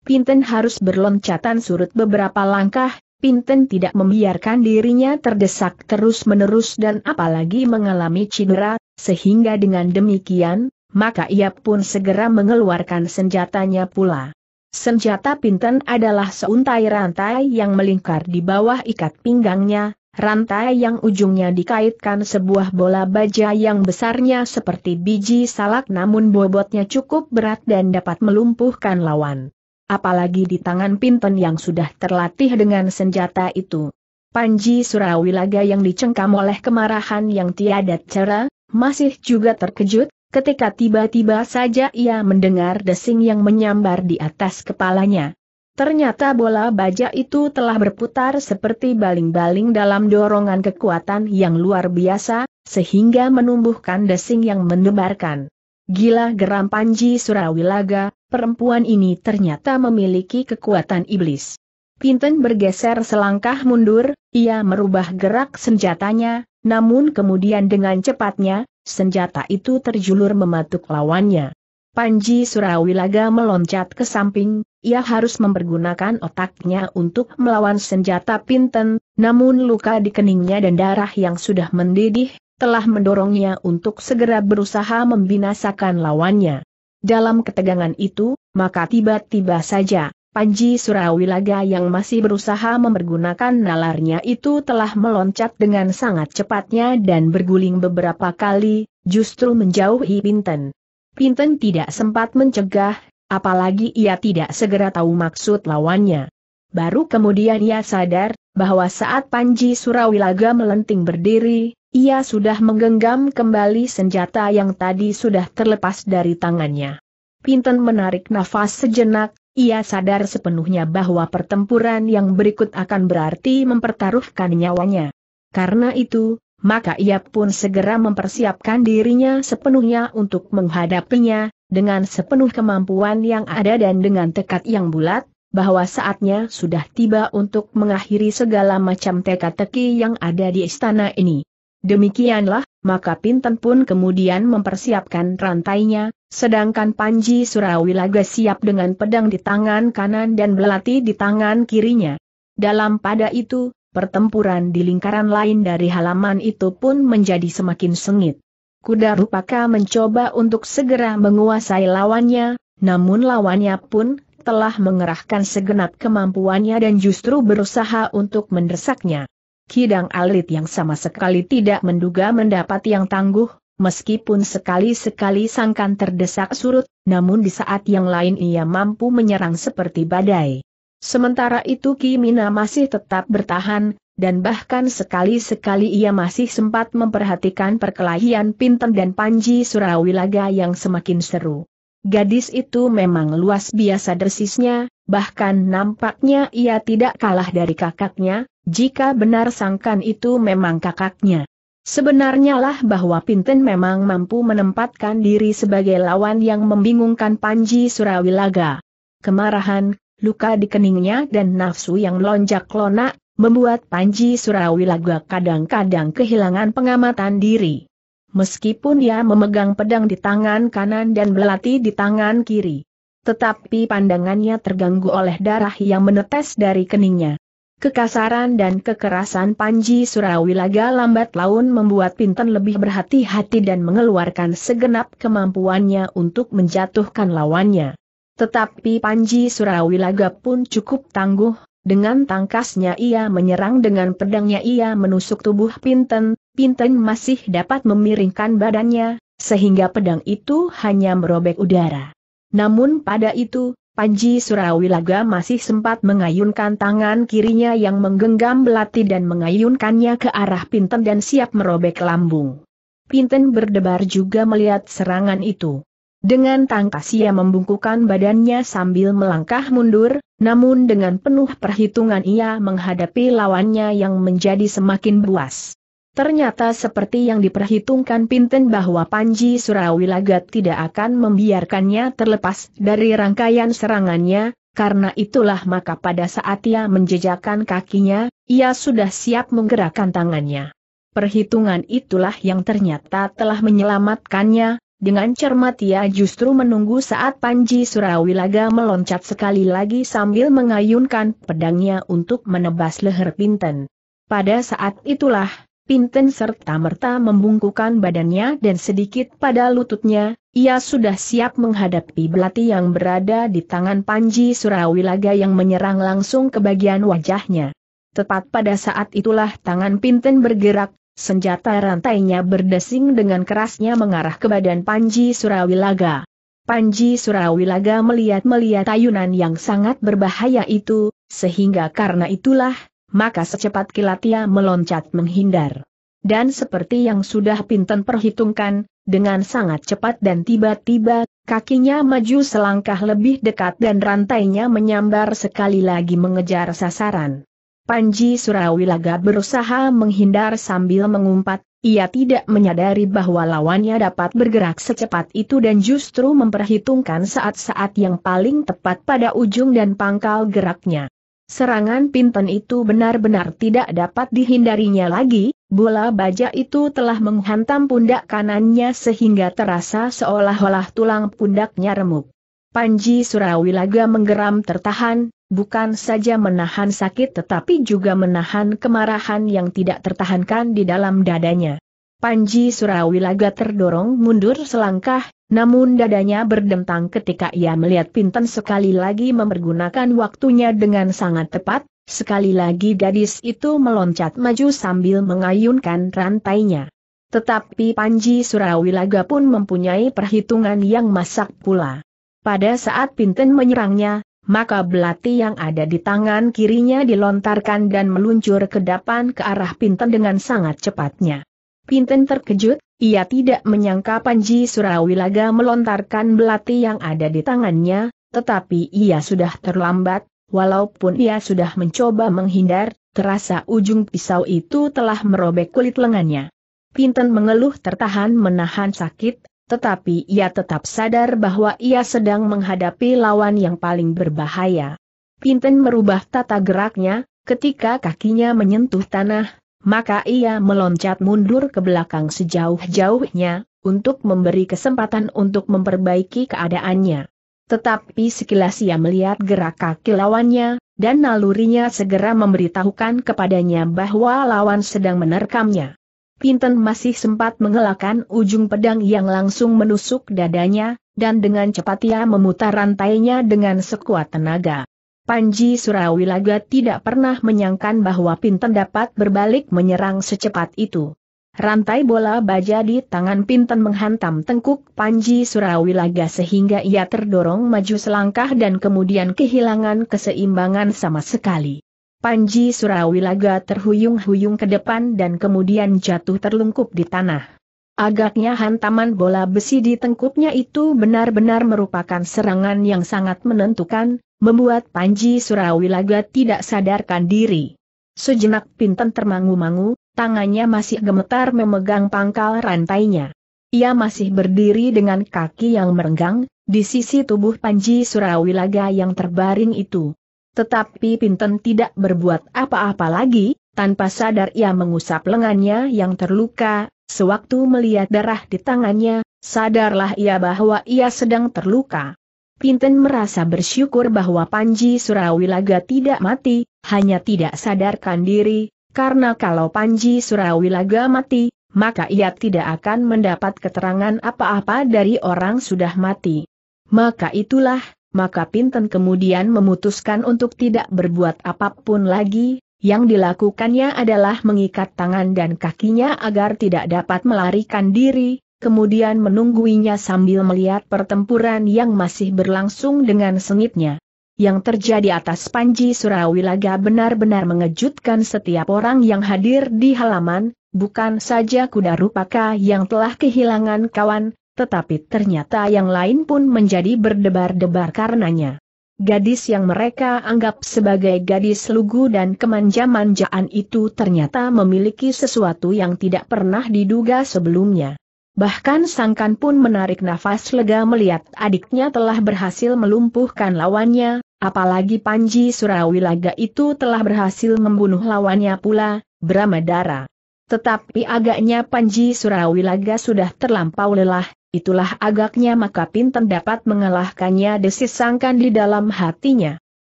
Pinten harus berloncatan surut beberapa langkah, Pinten tidak membiarkan dirinya terdesak terus-menerus dan apalagi mengalami cedera, sehingga dengan demikian, maka ia pun segera mengeluarkan senjatanya pula. Senjata Pinten adalah seuntai rantai yang melingkar di bawah ikat pinggangnya, rantai yang ujungnya dikaitkan sebuah bola baja yang besarnya seperti biji salak namun bobotnya cukup berat dan dapat melumpuhkan lawan apalagi di tangan Pinton yang sudah terlatih dengan senjata itu. Panji Surawilaga yang dicengkam oleh kemarahan yang tiada cara, masih juga terkejut, ketika tiba-tiba saja ia mendengar desing yang menyambar di atas kepalanya. Ternyata bola baja itu telah berputar seperti baling-baling dalam dorongan kekuatan yang luar biasa, sehingga menumbuhkan desing yang mendebarkan. Gila geram Panji Surawilaga, perempuan ini ternyata memiliki kekuatan iblis. Pinten bergeser selangkah mundur, ia merubah gerak senjatanya, namun kemudian dengan cepatnya, senjata itu terjulur mematuk lawannya. Panji Surawilaga meloncat ke samping, ia harus mempergunakan otaknya untuk melawan senjata Pinten, namun luka di keningnya dan darah yang sudah mendidih, telah mendorongnya untuk segera berusaha membinasakan lawannya. Dalam ketegangan itu, maka tiba-tiba saja, Panji Surawilaga yang masih berusaha mempergunakan nalarnya itu telah meloncat dengan sangat cepatnya dan berguling beberapa kali, justru menjauhi Pinten. Pinten tidak sempat mencegah, apalagi ia tidak segera tahu maksud lawannya. Baru kemudian ia sadar, bahwa saat Panji Surawilaga melenting berdiri, ia sudah menggenggam kembali senjata yang tadi sudah terlepas dari tangannya. Pinten menarik nafas sejenak, ia sadar sepenuhnya bahwa pertempuran yang berikut akan berarti mempertaruhkan nyawanya. Karena itu, maka ia pun segera mempersiapkan dirinya sepenuhnya untuk menghadapinya, dengan sepenuh kemampuan yang ada dan dengan tekad yang bulat, bahwa saatnya sudah tiba untuk mengakhiri segala macam teka-teki yang ada di istana ini. Demikianlah, maka Pinten pun kemudian mempersiapkan rantainya, sedangkan Panji Surawilaga siap dengan pedang di tangan kanan dan belati di tangan kirinya. Dalam pada itu, pertempuran di lingkaran lain dari halaman itu pun menjadi semakin sengit. Kuda Rupaka mencoba untuk segera menguasai lawannya, namun lawannya pun telah mengerahkan segenap kemampuannya dan justru berusaha untuk mendesaknya. Kidang Alit yang sama sekali tidak menduga mendapat yang tangguh, meskipun sekali-sekali sangkan terdesak surut, namun di saat yang lain ia mampu menyerang seperti badai. Sementara itu Kimina masih tetap bertahan, dan bahkan sekali-sekali ia masih sempat memperhatikan perkelahian Pinten dan Panji Surawilaga yang semakin seru. Gadis itu memang luas biasa desisnya, bahkan nampaknya ia tidak kalah dari kakaknya, jika benar sangkan itu memang kakaknya. Sebenarnya lah bahwa Pinten memang mampu menempatkan diri sebagai lawan yang membingungkan Panji Surawilaga. Kemarahan, luka di keningnya dan nafsu yang lonjak lonak, membuat Panji Surawilaga kadang-kadang kehilangan pengamatan diri. Meskipun ia memegang pedang di tangan kanan dan belati di tangan kiri. Tetapi pandangannya terganggu oleh darah yang menetes dari keningnya. Kekasaran dan kekerasan Panji Surawilaga lambat laun membuat Pinten lebih berhati-hati dan mengeluarkan segenap kemampuannya untuk menjatuhkan lawannya. Tetapi Panji Surawilaga pun cukup tangguh, dengan tangkasnya ia menyerang dengan pedangnya ia menusuk tubuh Pinten, Pinten masih dapat memiringkan badannya, sehingga pedang itu hanya merobek udara. Namun pada itu, Panji Surawilaga masih sempat mengayunkan tangan kirinya yang menggenggam belati dan mengayunkannya ke arah Pinten dan siap merobek lambung. Pinten berdebar juga melihat serangan itu. Dengan tangkas ia membungkukan badannya sambil melangkah mundur, namun dengan penuh perhitungan ia menghadapi lawannya yang menjadi semakin buas. Ternyata seperti yang diperhitungkan Pinten bahwa Panji Surawilagat tidak akan membiarkannya terlepas dari rangkaian serangannya, karena itulah maka pada saat ia menjejakkan kakinya, ia sudah siap menggerakkan tangannya. Perhitungan itulah yang ternyata telah menyelamatkannya, dengan cermat ia justru menunggu saat Panji Surawilaga meloncat sekali lagi sambil mengayunkan pedangnya untuk menebas leher Pinten. Pada saat itulah, Pinten serta merta membungkukan badannya dan sedikit pada lututnya, ia sudah siap menghadapi belati yang berada di tangan Panji Surawilaga yang menyerang langsung ke bagian wajahnya. Tepat pada saat itulah tangan Pinten bergerak, senjata rantainya berdesing dengan kerasnya mengarah ke badan Panji Surawilaga. Panji Surawilaga melihat-melihat ayunan yang sangat berbahaya itu, sehingga karena itulah, maka secepat kilat ia meloncat menghindar. Dan seperti yang sudah Pinten perhitungkan, dengan sangat cepat dan tiba-tiba, kakinya maju selangkah lebih dekat dan rantainya menyambar sekali lagi mengejar sasaran. Panji Surawilaga berusaha menghindar sambil mengumpat, ia tidak menyadari bahwa lawannya dapat bergerak secepat itu dan justru memperhitungkan saat-saat yang paling tepat pada ujung dan pangkal geraknya. Serangan Pinten itu benar-benar tidak dapat dihindarinya lagi, bola baja itu telah menghantam pundak kanannya sehingga terasa seolah-olah tulang pundaknya remuk. Panji Surawilaga menggeram tertahan, bukan saja menahan sakit tetapi juga menahan kemarahan yang tidak tertahankan di dalam dadanya. Panji Surawilaga terdorong mundur selangkah, namun dadanya berdentang ketika ia melihat Pinten sekali lagi mempergunakan waktunya dengan sangat tepat, sekali lagi gadis itu meloncat maju sambil mengayunkan rantainya. Tetapi Panji Surawilaga pun mempunyai perhitungan yang masak pula. Pada saat Pinten menyerangnya, maka belati yang ada di tangan kirinya dilontarkan dan meluncur ke depan ke arah Pinten dengan sangat cepatnya. Pinten terkejut, ia tidak menyangka Panji Surawilaga melontarkan belati yang ada di tangannya, tetapi ia sudah terlambat, walaupun ia sudah mencoba menghindar, terasa ujung pisau itu telah merobek kulit lengannya. Pinten mengeluh tertahan menahan sakit, tetapi ia tetap sadar bahwa ia sedang menghadapi lawan yang paling berbahaya. Pinten merubah tata geraknya, ketika kakinya menyentuh tanah, maka ia meloncat mundur ke belakang sejauh-jauhnya, untuk memberi kesempatan untuk memperbaiki keadaannya. Tetapi sekilas ia melihat gerak kaki lawannya, dan nalurinya segera memberitahukan kepadanya bahwa lawan sedang menerkamnya. Pinten masih sempat mengelakkan ujung pedang yang langsung menusuk dadanya, dan dengan cepat ia memutar rantainya dengan sekuat tenaga. Panji Surawilaga tidak pernah menyangkan bahwa Pinten dapat berbalik menyerang secepat itu. Rantai bola baja di tangan Pinten menghantam tengkuk Panji Surawilaga sehingga ia terdorong maju selangkah dan kemudian kehilangan keseimbangan sama sekali. Panji Surawilaga terhuyung-huyung ke depan dan kemudian jatuh terlungkup di tanah. Agaknya hantaman bola besi di tengkuknya itu benar-benar merupakan serangan yang sangat menentukan, membuat Panji Surawilaga tidak sadarkan diri. Sejenak Pinten termangu-mangu, tangannya masih gemetar memegang pangkal rantainya. Ia masih berdiri dengan kaki yang merenggang, di sisi tubuh Panji Surawilaga yang terbaring itu. Tetapi Pinten tidak berbuat apa-apa lagi, tanpa sadar ia mengusap lengannya yang terluka, sewaktu melihat darah di tangannya, sadarlah ia bahwa ia sedang terluka. Pinten merasa bersyukur bahwa Panji Surawilaga tidak mati, hanya tidak sadarkan diri, karena kalau Panji Surawilaga mati, maka ia tidak akan mendapat keterangan apa-apa dari orang sudah mati. Maka itulah, maka Pinten kemudian memutuskan untuk tidak berbuat apapun lagi, yang dilakukannya adalah mengikat tangan dan kakinya agar tidak dapat melarikan diri, kemudian menungguinya sambil melihat pertempuran yang masih berlangsung dengan sengitnya. Yang terjadi atas Panji Surawilaga benar-benar mengejutkan setiap orang yang hadir di halaman, bukan saja kuda rupaka yang telah kehilangan kawan, tetapi ternyata yang lain pun menjadi berdebar-debar karenanya. Gadis yang mereka anggap sebagai gadis lugu dan kemanja-manjaan itu ternyata memiliki sesuatu yang tidak pernah diduga sebelumnya. Bahkan Sangkan pun menarik nafas lega melihat adiknya telah berhasil melumpuhkan lawannya, apalagi Panji Surawilaga itu telah berhasil membunuh lawannya pula, Bramadara. Tetapi agaknya Panji Surawilaga sudah terlampau lelah, itulah agaknya maka Pinten dapat mengalahkannya desis sangkan di dalam hatinya.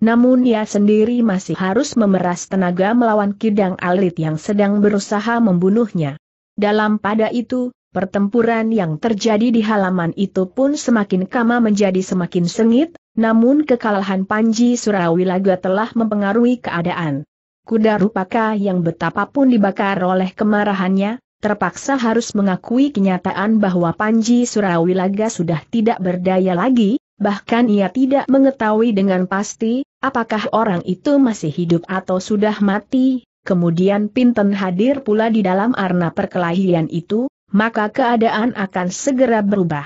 Namun ia sendiri masih harus memeras tenaga melawan kidang alit yang sedang berusaha membunuhnya. Dalam pada itu, Pertempuran yang terjadi di halaman itu pun semakin kama menjadi semakin sengit, namun kekalahan Panji Surawilaga telah mempengaruhi keadaan. Kuda Rupaka yang betapapun dibakar oleh kemarahannya, terpaksa harus mengakui kenyataan bahwa Panji Surawilaga sudah tidak berdaya lagi, bahkan ia tidak mengetahui dengan pasti, apakah orang itu masih hidup atau sudah mati. Kemudian Pinten hadir pula di dalam arna perkelahian itu, maka keadaan akan segera berubah.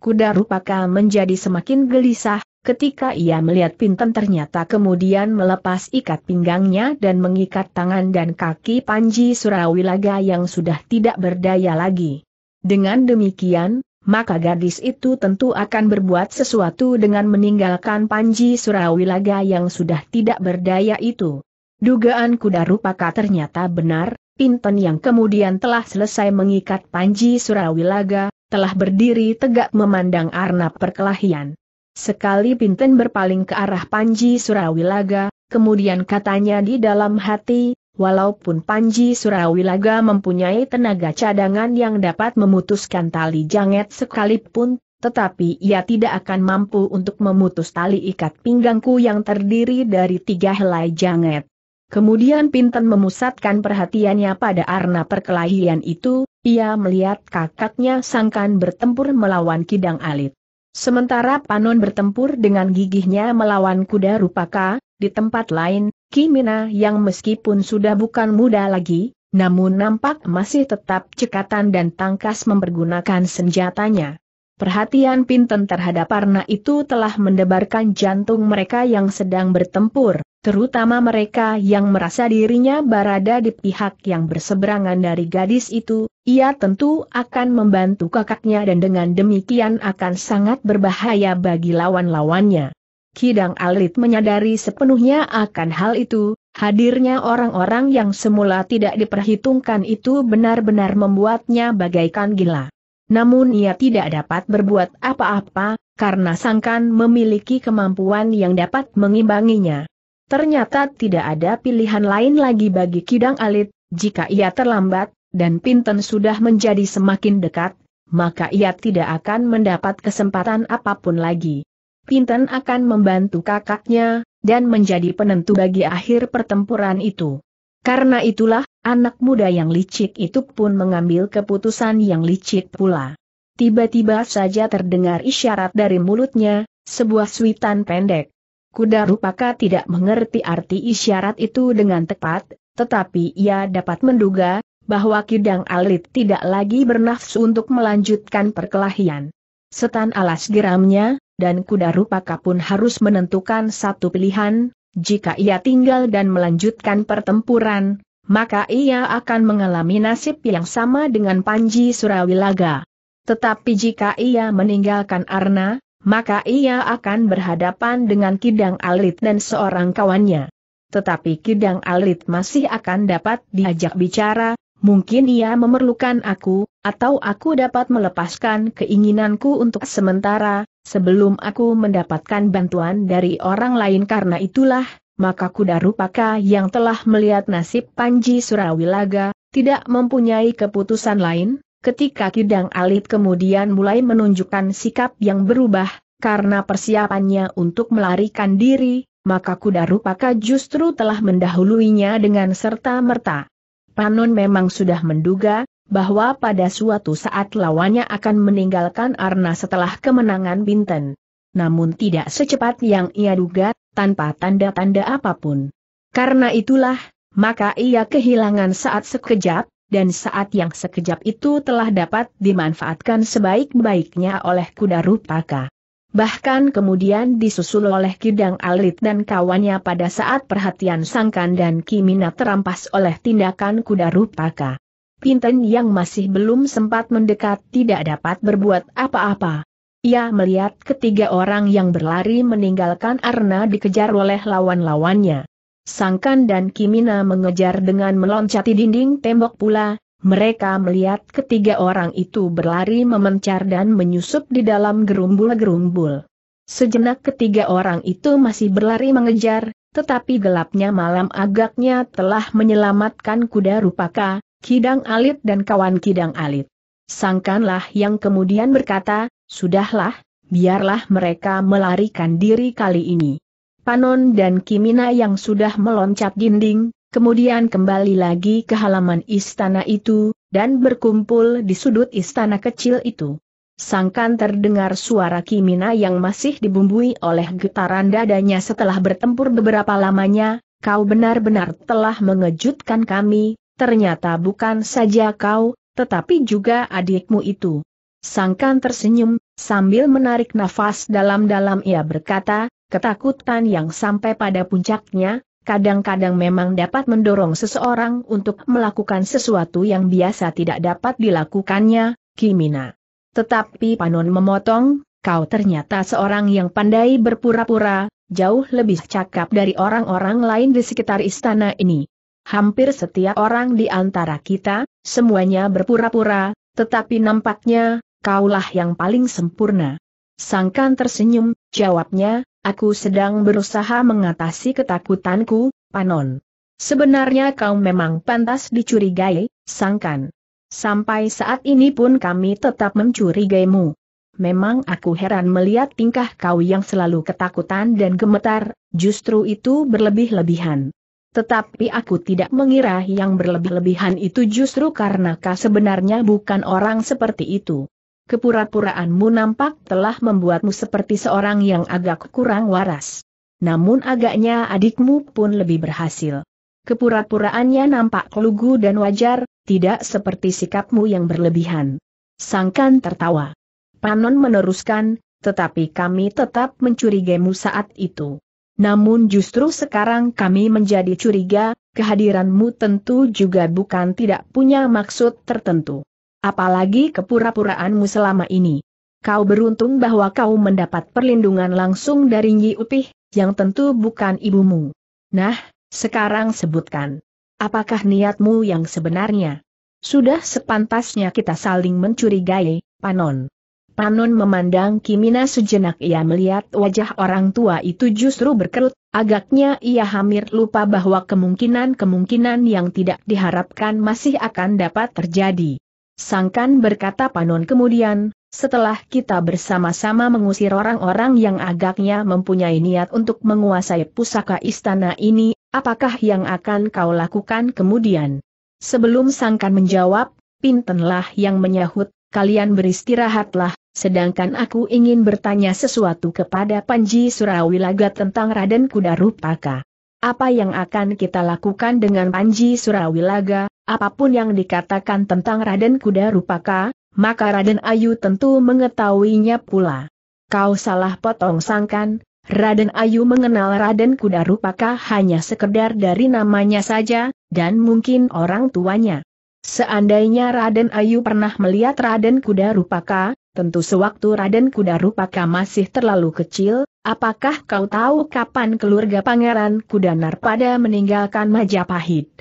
Kuda Rupaka menjadi semakin gelisah, ketika ia melihat Pinten ternyata kemudian melepas ikat pinggangnya dan mengikat tangan dan kaki Panji Surawilaga yang sudah tidak berdaya lagi. Dengan demikian, maka gadis itu tentu akan berbuat sesuatu dengan meninggalkan Panji Surawilaga yang sudah tidak berdaya itu. Dugaan kuda rupaka ternyata benar, Pinten yang kemudian telah selesai mengikat Panji Surawilaga, telah berdiri tegak memandang arnab perkelahian. Sekali Pinten berpaling ke arah Panji Surawilaga, kemudian katanya di dalam hati, walaupun Panji Surawilaga mempunyai tenaga cadangan yang dapat memutuskan tali janget sekalipun, tetapi ia tidak akan mampu untuk memutus tali ikat pinggangku yang terdiri dari tiga helai janget. Kemudian Pinten memusatkan perhatiannya pada arna perkelahian itu, ia melihat kakaknya sangkan bertempur melawan kidang alit. Sementara Panon bertempur dengan gigihnya melawan kuda rupaka, di tempat lain, Kimina yang meskipun sudah bukan muda lagi, namun nampak masih tetap cekatan dan tangkas mempergunakan senjatanya. Perhatian Pinten terhadap Arna itu telah mendebarkan jantung mereka yang sedang bertempur terutama mereka yang merasa dirinya berada di pihak yang berseberangan dari gadis itu, ia tentu akan membantu kakaknya dan dengan demikian akan sangat berbahaya bagi lawan-lawannya. Kidang Alit menyadari sepenuhnya akan hal itu, hadirnya orang-orang yang semula tidak diperhitungkan itu benar-benar membuatnya bagaikan gila. Namun ia tidak dapat berbuat apa-apa, karena sangkan memiliki kemampuan yang dapat mengimbanginya. Ternyata tidak ada pilihan lain lagi bagi Kidang Alit, jika ia terlambat, dan Pinten sudah menjadi semakin dekat, maka ia tidak akan mendapat kesempatan apapun lagi. Pinten akan membantu kakaknya, dan menjadi penentu bagi akhir pertempuran itu. Karena itulah, anak muda yang licik itu pun mengambil keputusan yang licik pula. Tiba-tiba saja terdengar isyarat dari mulutnya, sebuah suitan pendek. Kuda rupaka tidak mengerti arti isyarat itu dengan tepat, tetapi ia dapat menduga, bahwa Kidang Alit tidak lagi bernafsu untuk melanjutkan perkelahian. Setan alas geramnya, dan kuda rupaka pun harus menentukan satu pilihan, jika ia tinggal dan melanjutkan pertempuran, maka ia akan mengalami nasib yang sama dengan Panji Surawilaga. Tetapi jika ia meninggalkan Arna, maka ia akan berhadapan dengan Kidang Alit dan seorang kawannya. Tetapi Kidang Alit masih akan dapat diajak bicara, mungkin ia memerlukan aku, atau aku dapat melepaskan keinginanku untuk sementara, sebelum aku mendapatkan bantuan dari orang lain karena itulah, maka kuda rupaka yang telah melihat nasib Panji Surawilaga, tidak mempunyai keputusan lain, Ketika Kidang Alit kemudian mulai menunjukkan sikap yang berubah, karena persiapannya untuk melarikan diri, maka kuda rupaka justru telah mendahuluinya dengan serta-merta. Panon memang sudah menduga, bahwa pada suatu saat lawannya akan meninggalkan Arna setelah kemenangan Binten. Namun tidak secepat yang ia duga, tanpa tanda-tanda apapun. Karena itulah, maka ia kehilangan saat sekejap, dan saat yang sekejap itu telah dapat dimanfaatkan sebaik-baiknya oleh kuda rupaka. Bahkan kemudian disusul oleh Kidang Alit dan kawannya pada saat perhatian Sangkan dan Kimina terampas oleh tindakan kuda rupaka. Pinten yang masih belum sempat mendekat tidak dapat berbuat apa-apa. Ia melihat ketiga orang yang berlari meninggalkan Arna dikejar oleh lawan-lawannya. Sangkan dan Kimina mengejar dengan meloncati dinding tembok pula, mereka melihat ketiga orang itu berlari memencar dan menyusup di dalam gerumbul-gerumbul. Sejenak ketiga orang itu masih berlari mengejar, tetapi gelapnya malam agaknya telah menyelamatkan kuda rupaka, kidang alit dan kawan kidang alit. Sangkanlah yang kemudian berkata, sudahlah, biarlah mereka melarikan diri kali ini. Panon dan Kimina yang sudah meloncat dinding, kemudian kembali lagi ke halaman istana itu, dan berkumpul di sudut istana kecil itu. Sangkan terdengar suara Kimina yang masih dibumbui oleh getaran dadanya setelah bertempur beberapa lamanya, kau benar-benar telah mengejutkan kami, ternyata bukan saja kau, tetapi juga adikmu itu. Sangkan tersenyum, sambil menarik nafas dalam-dalam ia berkata, Ketakutan yang sampai pada puncaknya, kadang-kadang memang dapat mendorong seseorang untuk melakukan sesuatu yang biasa tidak dapat dilakukannya, Kimina. Tetapi Panon memotong, kau ternyata seorang yang pandai berpura-pura, jauh lebih cakap dari orang-orang lain di sekitar istana ini. Hampir setiap orang di antara kita, semuanya berpura-pura, tetapi nampaknya, kaulah yang paling sempurna. Sangkan tersenyum, jawabnya, Aku sedang berusaha mengatasi ketakutanku, Panon. Sebenarnya kau memang pantas dicurigai, sangkan. Sampai saat ini pun kami tetap mencurigaimu. Memang aku heran melihat tingkah kau yang selalu ketakutan dan gemetar, justru itu berlebih-lebihan. Tetapi aku tidak mengira yang berlebih-lebihan itu justru karena kau sebenarnya bukan orang seperti itu kepura-puraanmu nampak telah membuatmu seperti seorang yang agak kurang waras. Namun agaknya adikmu pun lebih berhasil. Kepura-puraannya nampak lugu dan wajar, tidak seperti sikapmu yang berlebihan. Sangkan tertawa. Panon meneruskan, tetapi kami tetap mencurigaimu saat itu. Namun justru sekarang kami menjadi curiga, kehadiranmu tentu juga bukan tidak punya maksud tertentu. Apalagi kepura-puraanmu selama ini. Kau beruntung bahwa kau mendapat perlindungan langsung dari Nyi Upih, yang tentu bukan ibumu. Nah, sekarang sebutkan. Apakah niatmu yang sebenarnya? Sudah sepantasnya kita saling mencurigai, Panon. Panon memandang Kimina sejenak ia melihat wajah orang tua itu justru berkerut, agaknya ia hampir lupa bahwa kemungkinan-kemungkinan yang tidak diharapkan masih akan dapat terjadi. Sangkan berkata Panon kemudian, setelah kita bersama-sama mengusir orang-orang yang agaknya mempunyai niat untuk menguasai pusaka istana ini, apakah yang akan kau lakukan kemudian? Sebelum Sangkan menjawab, Pintenlah yang menyahut, kalian beristirahatlah, sedangkan aku ingin bertanya sesuatu kepada Panji Surawilaga tentang Raden Kudarupaka. Apa yang akan kita lakukan dengan Panji Surawilaga, apapun yang dikatakan tentang Raden Kuda Rupaka, maka Raden Ayu tentu mengetahuinya pula. Kau salah potong sangkan, Raden Ayu mengenal Raden Kuda Rupaka hanya sekedar dari namanya saja, dan mungkin orang tuanya. Seandainya Raden Ayu pernah melihat Raden Kuda Rupaka, tentu sewaktu Raden Kuda Rupaka masih terlalu kecil, apakah kau tahu kapan keluarga Pangeran Kuda Narpada meninggalkan Majapahit?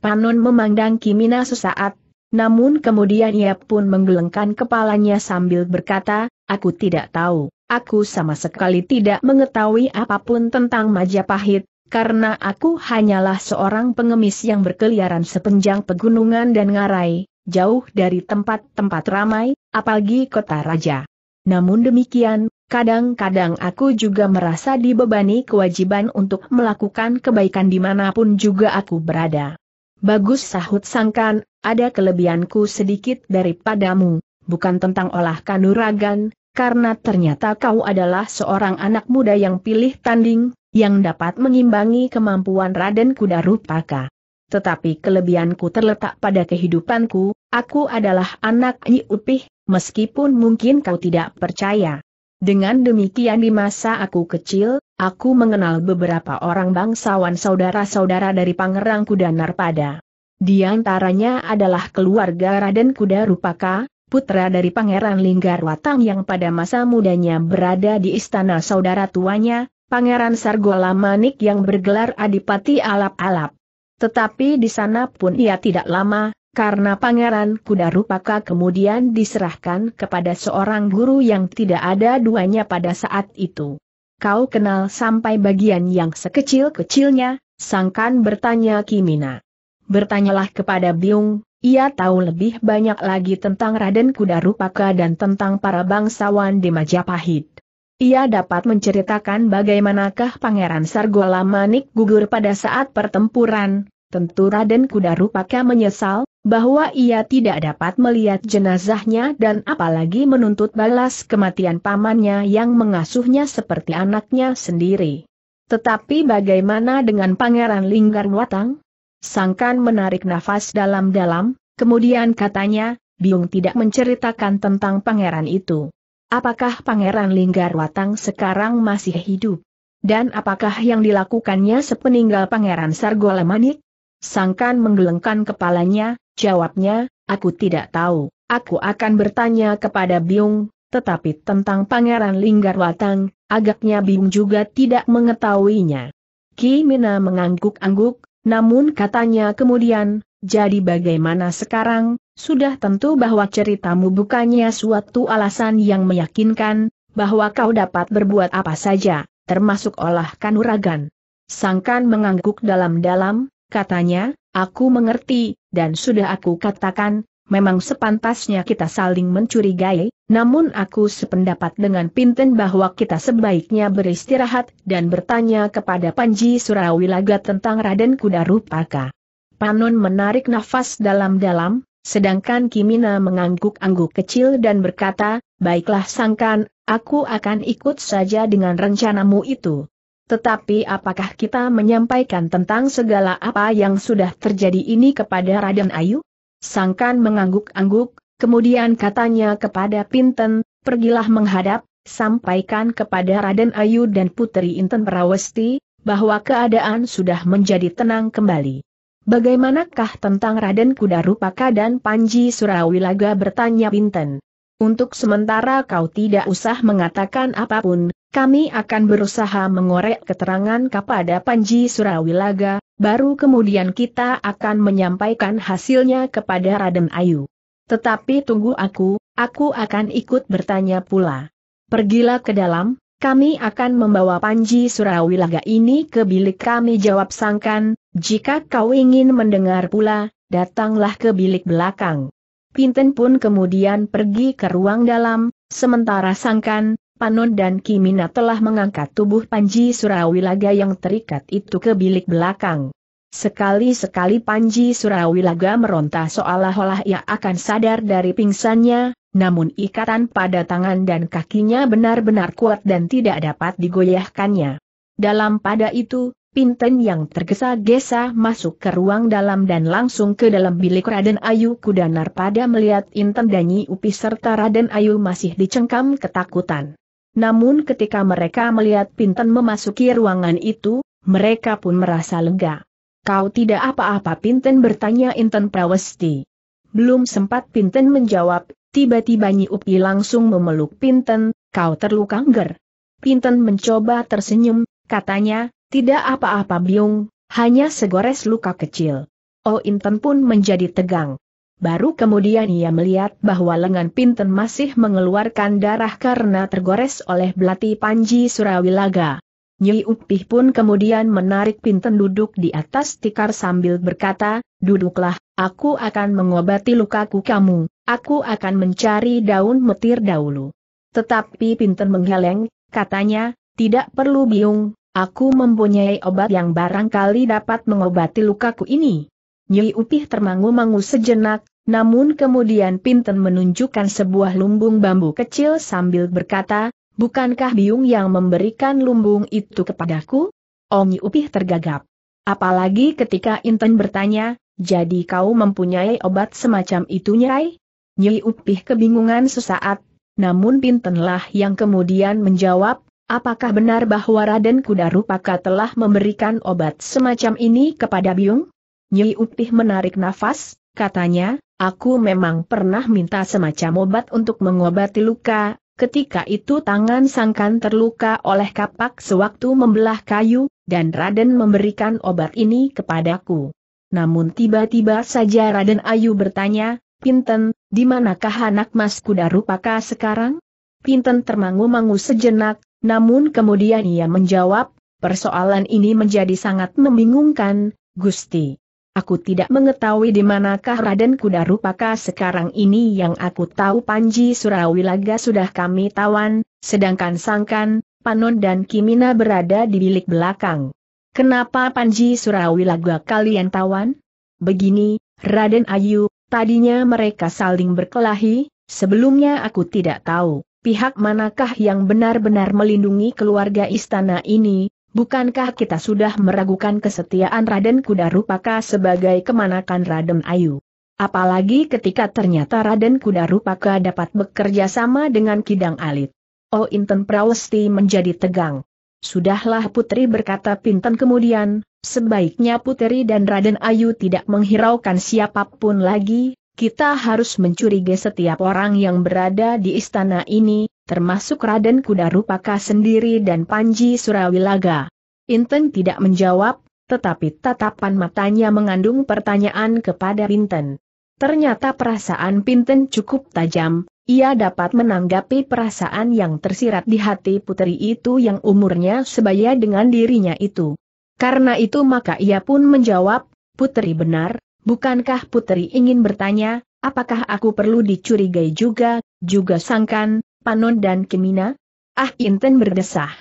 Panon memandang Kimina sesaat, namun kemudian ia pun menggelengkan kepalanya sambil berkata, aku tidak tahu, aku sama sekali tidak mengetahui apapun tentang Majapahit, karena aku hanyalah seorang pengemis yang berkeliaran sepanjang pegunungan dan ngarai, jauh dari tempat-tempat ramai, apalagi kota raja. Namun demikian, kadang-kadang aku juga merasa dibebani kewajiban untuk melakukan kebaikan dimanapun juga aku berada. Bagus sahut sangkan, ada kelebihanku sedikit daripadamu, bukan tentang olah kanuragan, karena ternyata kau adalah seorang anak muda yang pilih tanding, yang dapat mengimbangi kemampuan Raden Kudarupaka. Tetapi kelebihanku terletak pada kehidupanku, aku adalah anak Nyi Upih, meskipun mungkin kau tidak percaya. Dengan demikian di masa aku kecil, aku mengenal beberapa orang bangsawan saudara-saudara dari Pangerang Kuda Narpada. Di antaranya adalah keluarga Raden Kuda Rupaka, putra dari Pangeran Linggarwatang yang pada masa mudanya berada di istana saudara tuanya, Pangeran Sargola Manik yang bergelar Adipati Alap-Alap. Tetapi di sana pun ia tidak lama, karena Pangeran Kuda Rupaka kemudian diserahkan kepada seorang guru yang tidak ada duanya pada saat itu. Kau kenal sampai bagian yang sekecil-kecilnya, sangkan bertanya Kimina. Bertanyalah kepada Biung, ia tahu lebih banyak lagi tentang Raden Kuda Rupaka dan tentang para bangsawan di Majapahit. Ia dapat menceritakan bagaimanakah Pangeran Sargola Manik gugur pada saat pertempuran, tentu Raden Kudarupaka menyesal, bahwa ia tidak dapat melihat jenazahnya dan apalagi menuntut balas kematian pamannya yang mengasuhnya seperti anaknya sendiri. Tetapi bagaimana dengan Pangeran Linggar Watang? Sangkan menarik nafas dalam-dalam, kemudian katanya, Biung tidak menceritakan tentang pangeran itu. Apakah Pangeran Linggarwatang sekarang masih hidup? Dan apakah yang dilakukannya sepeninggal Pangeran Sargolemanik? Sangkan menggelengkan kepalanya, jawabnya, aku tidak tahu, aku akan bertanya kepada Biung, tetapi tentang Pangeran Linggarwatang, agaknya Biung juga tidak mengetahuinya. Ki Mina mengangguk-angguk, namun katanya kemudian, jadi bagaimana sekarang, sudah tentu bahwa ceritamu bukannya suatu alasan yang meyakinkan, bahwa kau dapat berbuat apa saja, termasuk olah kanuragan. Sangkan mengangguk dalam-dalam, katanya, aku mengerti, dan sudah aku katakan, memang sepantasnya kita saling mencurigai, namun aku sependapat dengan Pinten bahwa kita sebaiknya beristirahat dan bertanya kepada Panji Surawilaga tentang Raden Kudarupaka. Panun Panon menarik nafas dalam-dalam, Sedangkan Kimina mengangguk-angguk kecil dan berkata, baiklah sangkan, aku akan ikut saja dengan rencanamu itu. Tetapi apakah kita menyampaikan tentang segala apa yang sudah terjadi ini kepada Raden Ayu? Sangkan mengangguk-angguk, kemudian katanya kepada Pinten, pergilah menghadap, sampaikan kepada Raden Ayu dan Putri Inten Perawesti, bahwa keadaan sudah menjadi tenang kembali. Bagaimanakah tentang Raden Kuda Rupaka dan Panji Surawilaga bertanya Binten? Untuk sementara kau tidak usah mengatakan apapun, kami akan berusaha mengorek keterangan kepada Panji Surawilaga, baru kemudian kita akan menyampaikan hasilnya kepada Raden Ayu. Tetapi tunggu aku, aku akan ikut bertanya pula. Pergilah ke dalam, kami akan membawa Panji Surawilaga ini ke bilik kami jawab sangkan, jika kau ingin mendengar pula, datanglah ke bilik belakang. Pinten pun kemudian pergi ke ruang dalam, sementara sangkan, Panon dan Kimina telah mengangkat tubuh Panji Surawilaga yang terikat itu ke bilik belakang. Sekali-sekali Panji Surawilaga meronta seolah-olah ia akan sadar dari pingsannya, namun ikatan pada tangan dan kakinya benar-benar kuat dan tidak dapat digoyahkannya. Dalam pada itu, Pinten yang tergesa-gesa masuk ke ruang dalam dan langsung ke dalam bilik Raden Ayu Kudanar pada melihat Inten dan Upi serta Raden Ayu masih dicengkam ketakutan. Namun ketika mereka melihat Pinten memasuki ruangan itu, mereka pun merasa lega. Kau tidak apa-apa Pinten bertanya Inten Prawesti. Belum sempat Pinten menjawab, tiba-tiba Nyiupi langsung memeluk Pinten, kau terluka ngger. Pinten mencoba tersenyum, katanya, tidak apa-apa biung, hanya segores luka kecil. Oh Inten pun menjadi tegang. Baru kemudian ia melihat bahwa lengan Pinten masih mengeluarkan darah karena tergores oleh belati Panji Surawilaga. Nyi Upih pun kemudian menarik Pinten duduk di atas tikar sambil berkata, duduklah, aku akan mengobati lukaku kamu, aku akan mencari daun metir dahulu. Tetapi Pinten menggeleng, katanya, tidak perlu biung, aku mempunyai obat yang barangkali dapat mengobati lukaku ini. Nyi Upih termangu-mangu sejenak, namun kemudian Pinten menunjukkan sebuah lumbung bambu kecil sambil berkata, Bukankah Biung yang memberikan lumbung itu kepadaku? Om Upih tergagap. Apalagi ketika Inten bertanya, jadi kau mempunyai obat semacam itu Nyai? Nyi Upih kebingungan sesaat, namun Pintenlah yang kemudian menjawab, apakah benar bahwa Raden Kudarupaka telah memberikan obat semacam ini kepada Biung? Nyi Upih menarik nafas, katanya, aku memang pernah minta semacam obat untuk mengobati luka, Ketika itu tangan sangkan terluka oleh kapak sewaktu membelah kayu, dan Raden memberikan obat ini kepadaku. Namun tiba-tiba saja Raden Ayu bertanya, Pinten, di manakah anak mas kuda rupakah sekarang? Pinten termangu-mangu sejenak, namun kemudian ia menjawab, persoalan ini menjadi sangat membingungkan, Gusti. Aku tidak mengetahui di manakah Raden Kuda Rupaka sekarang ini yang aku tahu Panji Surawilaga sudah kami tawan, sedangkan Sangkan, Panon dan Kimina berada di bilik belakang. Kenapa Panji Surawilaga kalian tawan? Begini, Raden Ayu, tadinya mereka saling berkelahi, sebelumnya aku tidak tahu, pihak manakah yang benar-benar melindungi keluarga istana ini, Bukankah kita sudah meragukan kesetiaan Raden Kuda Rupaka sebagai kemanakan Raden Ayu? Apalagi ketika ternyata Raden Kuda Rupaka dapat bekerja sama dengan Kidang Alit. Oh Inten Prawesti menjadi tegang. Sudahlah Putri berkata Pinten kemudian, sebaiknya Putri dan Raden Ayu tidak menghiraukan siapapun lagi, kita harus mencurigai setiap orang yang berada di istana ini, termasuk Raden Kudarupaka sendiri dan Panji Surawilaga. Inten tidak menjawab, tetapi tatapan matanya mengandung pertanyaan kepada Pinten. Ternyata perasaan Pinten cukup tajam, ia dapat menanggapi perasaan yang tersirat di hati putri itu yang umurnya sebaya dengan dirinya itu. Karena itu maka ia pun menjawab, Putri benar, bukankah Putri ingin bertanya, apakah aku perlu dicurigai juga, juga sangkan, Panon dan Kimina? Ah Inten berdesah.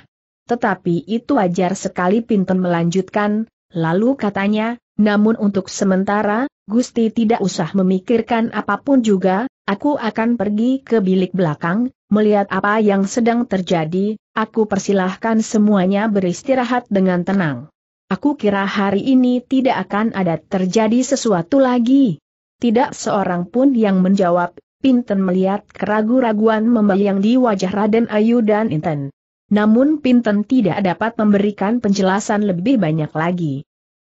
Tetapi itu wajar sekali Pinten melanjutkan, lalu katanya, namun untuk sementara, Gusti tidak usah memikirkan apapun juga, aku akan pergi ke bilik belakang, melihat apa yang sedang terjadi, aku persilahkan semuanya beristirahat dengan tenang. Aku kira hari ini tidak akan ada terjadi sesuatu lagi. Tidak seorang pun yang menjawab, Pinten melihat keragu-raguan membayang di wajah Raden Ayu dan Inten. Namun Pinten tidak dapat memberikan penjelasan lebih banyak lagi.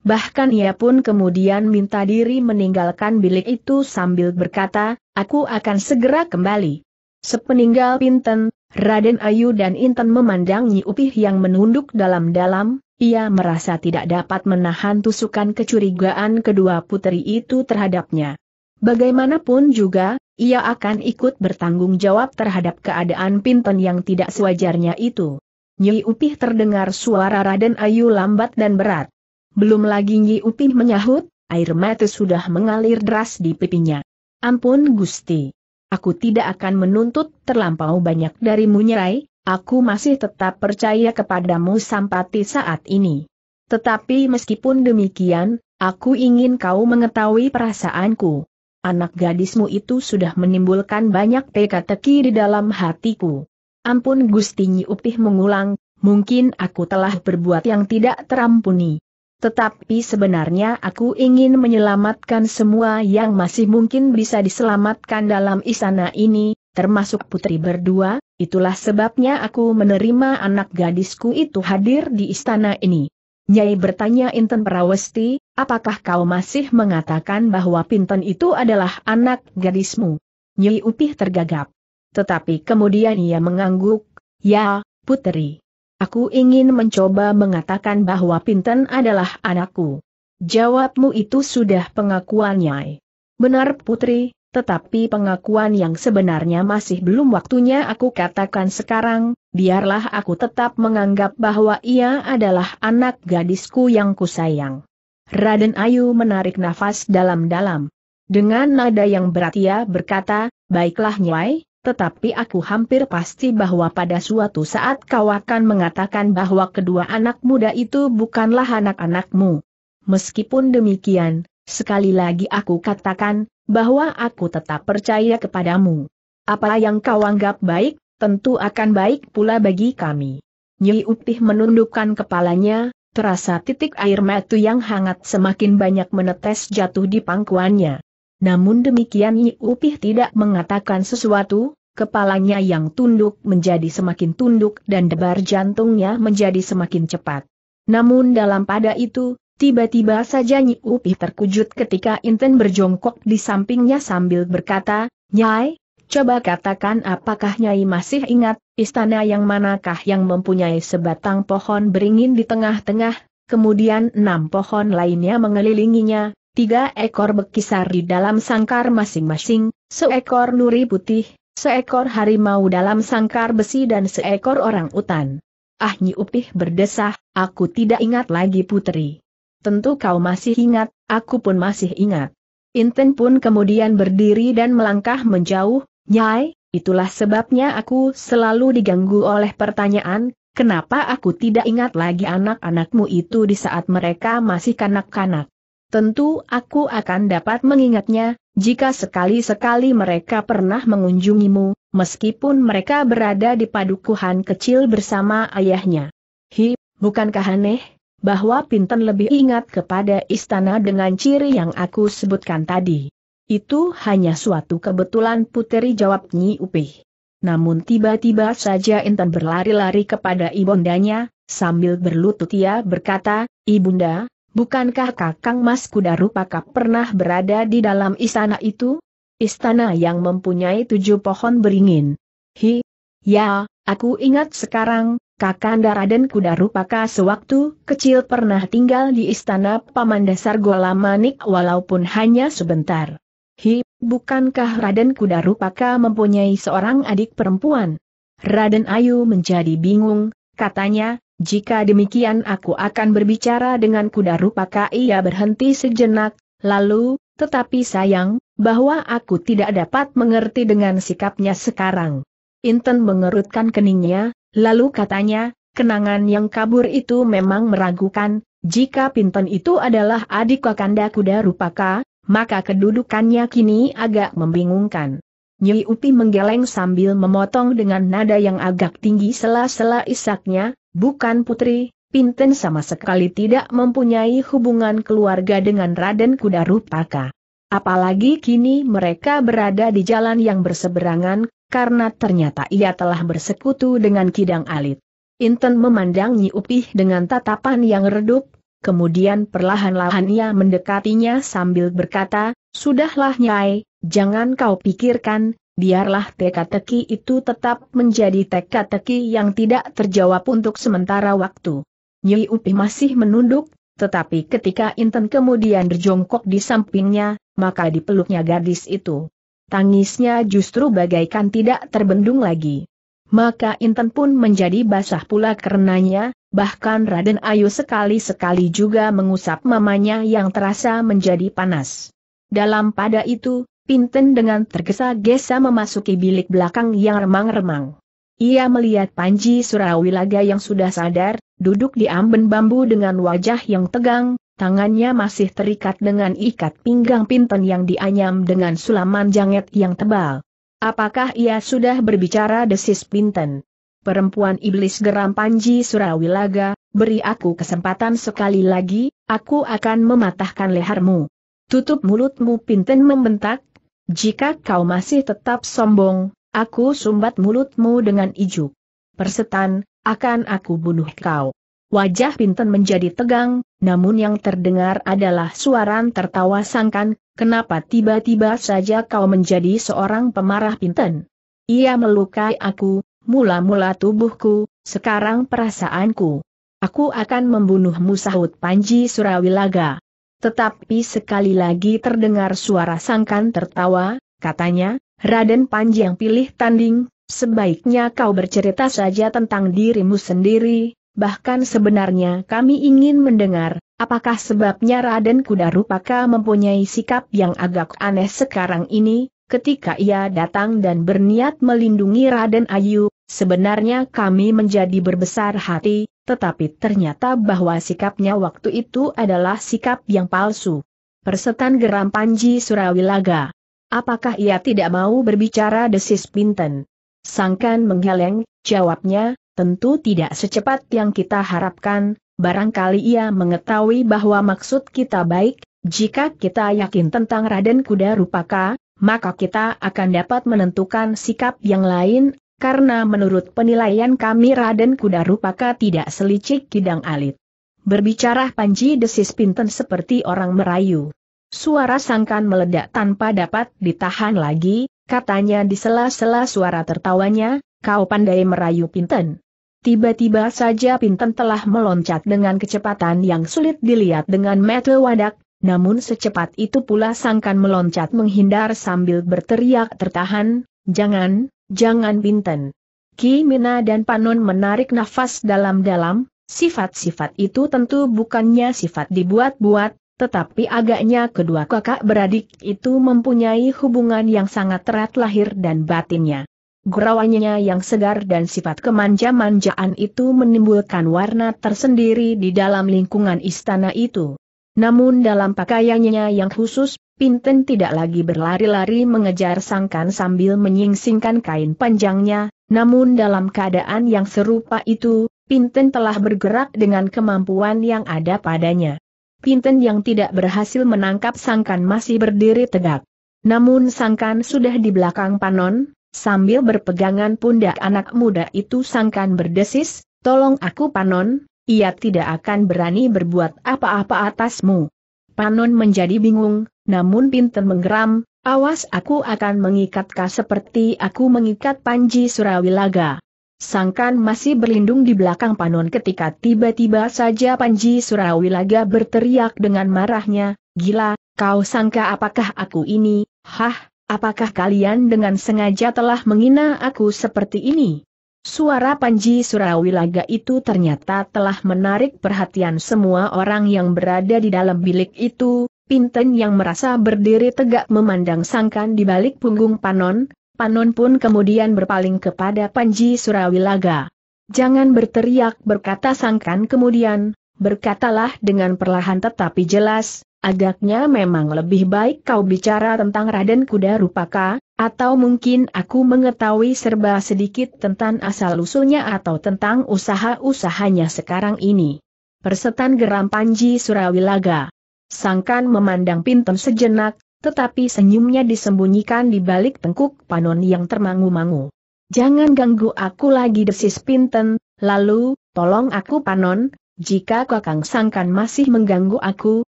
Bahkan ia pun kemudian minta diri meninggalkan bilik itu sambil berkata, aku akan segera kembali. Sepeninggal Pinten, Raden Ayu dan Inten memandang Nyi Upih yang menunduk dalam-dalam, ia merasa tidak dapat menahan tusukan kecurigaan kedua putri itu terhadapnya. Bagaimanapun juga, ia akan ikut bertanggung jawab terhadap keadaan Pinton yang tidak sewajarnya itu. Nyi Upih terdengar suara Raden Ayu lambat dan berat. Belum lagi Nyi Upih menyahut, air mata sudah mengalir deras di pipinya. Ampun Gusti. Aku tidak akan menuntut terlampau banyak darimu nyerai, aku masih tetap percaya kepadamu sampati saat ini. Tetapi meskipun demikian, aku ingin kau mengetahui perasaanku. Anak gadismu itu sudah menimbulkan banyak teka-teki di dalam hatiku. Ampun Gusti Upih mengulang, mungkin aku telah berbuat yang tidak terampuni. Tetapi sebenarnya aku ingin menyelamatkan semua yang masih mungkin bisa diselamatkan dalam istana ini, termasuk putri berdua, itulah sebabnya aku menerima anak gadisku itu hadir di istana ini. Nyai bertanya Inten Perawesti, apakah kau masih mengatakan bahwa Pinton itu adalah anak gadismu? Nyi Upih tergagap. Tetapi kemudian ia mengangguk, ya, putri. Aku ingin mencoba mengatakan bahwa Pinten adalah anakku. Jawabmu itu sudah pengakuan Nyai. Benar putri, tetapi pengakuan yang sebenarnya masih belum waktunya aku katakan sekarang, biarlah aku tetap menganggap bahwa ia adalah anak gadisku yang kusayang. Raden Ayu menarik nafas dalam-dalam. Dengan nada yang berat ia berkata, baiklah Nyai, tetapi aku hampir pasti bahwa pada suatu saat kau akan mengatakan bahwa kedua anak muda itu bukanlah anak-anakmu. Meskipun demikian, sekali lagi aku katakan, bahwa aku tetap percaya kepadamu. Apa yang kau anggap baik, tentu akan baik pula bagi kami. Nyi Upih menundukkan kepalanya, terasa titik air matu yang hangat semakin banyak menetes jatuh di pangkuannya. Namun demikian Nyi Upih tidak mengatakan sesuatu, kepalanya yang tunduk menjadi semakin tunduk dan debar jantungnya menjadi semakin cepat. Namun dalam pada itu, tiba-tiba saja Nyi Upih terkejut ketika Inten berjongkok di sampingnya sambil berkata, Nyai, Coba katakan apakah Nyai masih ingat, istana yang manakah yang mempunyai sebatang pohon beringin di tengah-tengah, kemudian enam pohon lainnya mengelilinginya, tiga ekor bekisar di dalam sangkar masing-masing, seekor nuri putih, seekor harimau dalam sangkar besi dan seekor orang utan. Ah Nyi Upih berdesah, aku tidak ingat lagi putri. Tentu kau masih ingat, aku pun masih ingat. Inten pun kemudian berdiri dan melangkah menjauh, Nyai, itulah sebabnya aku selalu diganggu oleh pertanyaan, kenapa aku tidak ingat lagi anak-anakmu itu di saat mereka masih kanak-kanak. Tentu aku akan dapat mengingatnya, jika sekali-sekali mereka pernah mengunjungimu, meskipun mereka berada di padukuhan kecil bersama ayahnya. Hi, bukankah aneh? bahwa Pinten lebih ingat kepada istana dengan ciri yang aku sebutkan tadi. Itu hanya suatu kebetulan puteri jawab Nyi Upih. Namun tiba-tiba saja Intan berlari-lari kepada ibundanya, sambil berlutut ia berkata, Ibunda, bukankah kakang Mas Kuda rupakah pernah berada di dalam istana itu? Istana yang mempunyai tujuh pohon beringin. Hi, ya, aku ingat sekarang, Kakanda Raden Kuda rupakah sewaktu kecil pernah tinggal di istana Pamandasar Dasar Golamanik, walaupun hanya sebentar. Hi, bukankah Raden Kuda Rupaka mempunyai seorang adik perempuan? Raden Ayu menjadi bingung, katanya, jika demikian aku akan berbicara dengan Kuda Rupaka ia berhenti sejenak, lalu, tetapi sayang, bahwa aku tidak dapat mengerti dengan sikapnya sekarang. Inten mengerutkan keningnya, lalu katanya, kenangan yang kabur itu memang meragukan, jika Pinten itu adalah adik Kakanda Kuda Rupaka, maka kedudukannya kini agak membingungkan. Nyi Upi menggeleng sambil memotong dengan nada yang agak tinggi sela-sela isaknya, bukan putri, Pinten sama sekali tidak mempunyai hubungan keluarga dengan Raden Kudarupaka. Apalagi kini mereka berada di jalan yang berseberangan, karena ternyata ia telah bersekutu dengan Kidang Alit. Inten memandang Nyi Upih dengan tatapan yang redup, kemudian perlahan-lahan ia mendekatinya sambil berkata, Sudahlah Nyai, jangan kau pikirkan, biarlah teka-teki itu tetap menjadi teka-teki yang tidak terjawab untuk sementara waktu. Nyai Upi masih menunduk, tetapi ketika Inten kemudian berjongkok di sampingnya, maka dipeluknya gadis itu. Tangisnya justru bagaikan tidak terbendung lagi maka Inten pun menjadi basah pula karenanya, bahkan Raden Ayu sekali-sekali juga mengusap mamanya yang terasa menjadi panas. Dalam pada itu, Pinten dengan tergesa-gesa memasuki bilik belakang yang remang-remang. Ia melihat Panji Surawilaga yang sudah sadar, duduk di amben bambu dengan wajah yang tegang, tangannya masih terikat dengan ikat pinggang Pinten yang dianyam dengan sulaman janget yang tebal. Apakah ia sudah berbicara desis Pinten? Perempuan iblis geram Panji Surawilaga, beri aku kesempatan sekali lagi, aku akan mematahkan lehermu. Tutup mulutmu Pinten membentak, jika kau masih tetap sombong, aku sumbat mulutmu dengan ijuk. Persetan, akan aku bunuh kau. Wajah Pinten menjadi tegang, namun yang terdengar adalah suara tertawa sangkan, Kenapa tiba-tiba saja kau menjadi seorang pemarah pinten? Ia melukai aku, mula-mula tubuhku, sekarang perasaanku. Aku akan membunuhmu sahut Panji Surawilaga. Tetapi sekali lagi terdengar suara sangkan tertawa, katanya, Raden Panji yang pilih tanding, sebaiknya kau bercerita saja tentang dirimu sendiri, bahkan sebenarnya kami ingin mendengar, Apakah sebabnya Raden Kuda Rupaka mempunyai sikap yang agak aneh sekarang ini, ketika ia datang dan berniat melindungi Raden Ayu, sebenarnya kami menjadi berbesar hati, tetapi ternyata bahwa sikapnya waktu itu adalah sikap yang palsu. Persetan geram Panji Surawilaga. Apakah ia tidak mau berbicara desis Pinten? Sangkan menggeleng, jawabnya, tentu tidak secepat yang kita harapkan, barangkali ia mengetahui bahwa maksud kita baik, jika kita yakin tentang Raden Kuda Rupaka, maka kita akan dapat menentukan sikap yang lain, karena menurut penilaian kami Raden Kuda Rupaka tidak selicik kidang alit. Berbicara Panji desis Pinten seperti orang merayu. Suara sangkan meledak tanpa dapat ditahan lagi, katanya di sela-sela suara tertawanya, kau pandai merayu Pinten. Tiba-tiba saja Pinten telah meloncat dengan kecepatan yang sulit dilihat dengan mata wadak, namun secepat itu pula sangkan meloncat menghindar sambil berteriak tertahan, jangan, jangan Pinten. Ki Mina dan Panon menarik nafas dalam-dalam, sifat-sifat itu tentu bukannya sifat dibuat-buat, tetapi agaknya kedua kakak beradik itu mempunyai hubungan yang sangat erat lahir dan batinnya. Gerawannya yang segar dan sifat kemanja-manjaan itu menimbulkan warna tersendiri di dalam lingkungan istana itu. Namun dalam pakaiannya yang khusus, Pinten tidak lagi berlari-lari mengejar sangkan sambil menyingsingkan kain panjangnya, namun dalam keadaan yang serupa itu, Pinten telah bergerak dengan kemampuan yang ada padanya. Pinten yang tidak berhasil menangkap sangkan masih berdiri tegak. Namun sangkan sudah di belakang panon, sambil berpegangan pundak anak muda itu sangkan berdesis, tolong aku Panon, ia tidak akan berani berbuat apa-apa atasmu. Panon menjadi bingung, namun pinter menggeram, awas aku akan mengikat kau seperti aku mengikat Panji Surawilaga. Sangkan masih berlindung di belakang Panon ketika tiba-tiba saja Panji Surawilaga berteriak dengan marahnya, gila, kau sangka apakah aku ini, hah, Apakah kalian dengan sengaja telah menghina aku seperti ini? Suara Panji Surawilaga itu ternyata telah menarik perhatian semua orang yang berada di dalam bilik itu, Pinten yang merasa berdiri tegak memandang sangkan di balik punggung Panon, Panon pun kemudian berpaling kepada Panji Surawilaga. Jangan berteriak berkata sangkan kemudian, berkatalah dengan perlahan tetapi jelas, Agaknya memang lebih baik kau bicara tentang Raden Kuda Rupaka, atau mungkin aku mengetahui serba sedikit tentang asal-usulnya atau tentang usaha-usahanya sekarang ini. Persetan geram Panji Surawilaga. Sangkan memandang Pinten sejenak, tetapi senyumnya disembunyikan di balik tengkuk panon yang termangu-mangu. Jangan ganggu aku lagi desis Pinten, lalu, tolong aku panon, jika kakang sangkan masih mengganggu aku,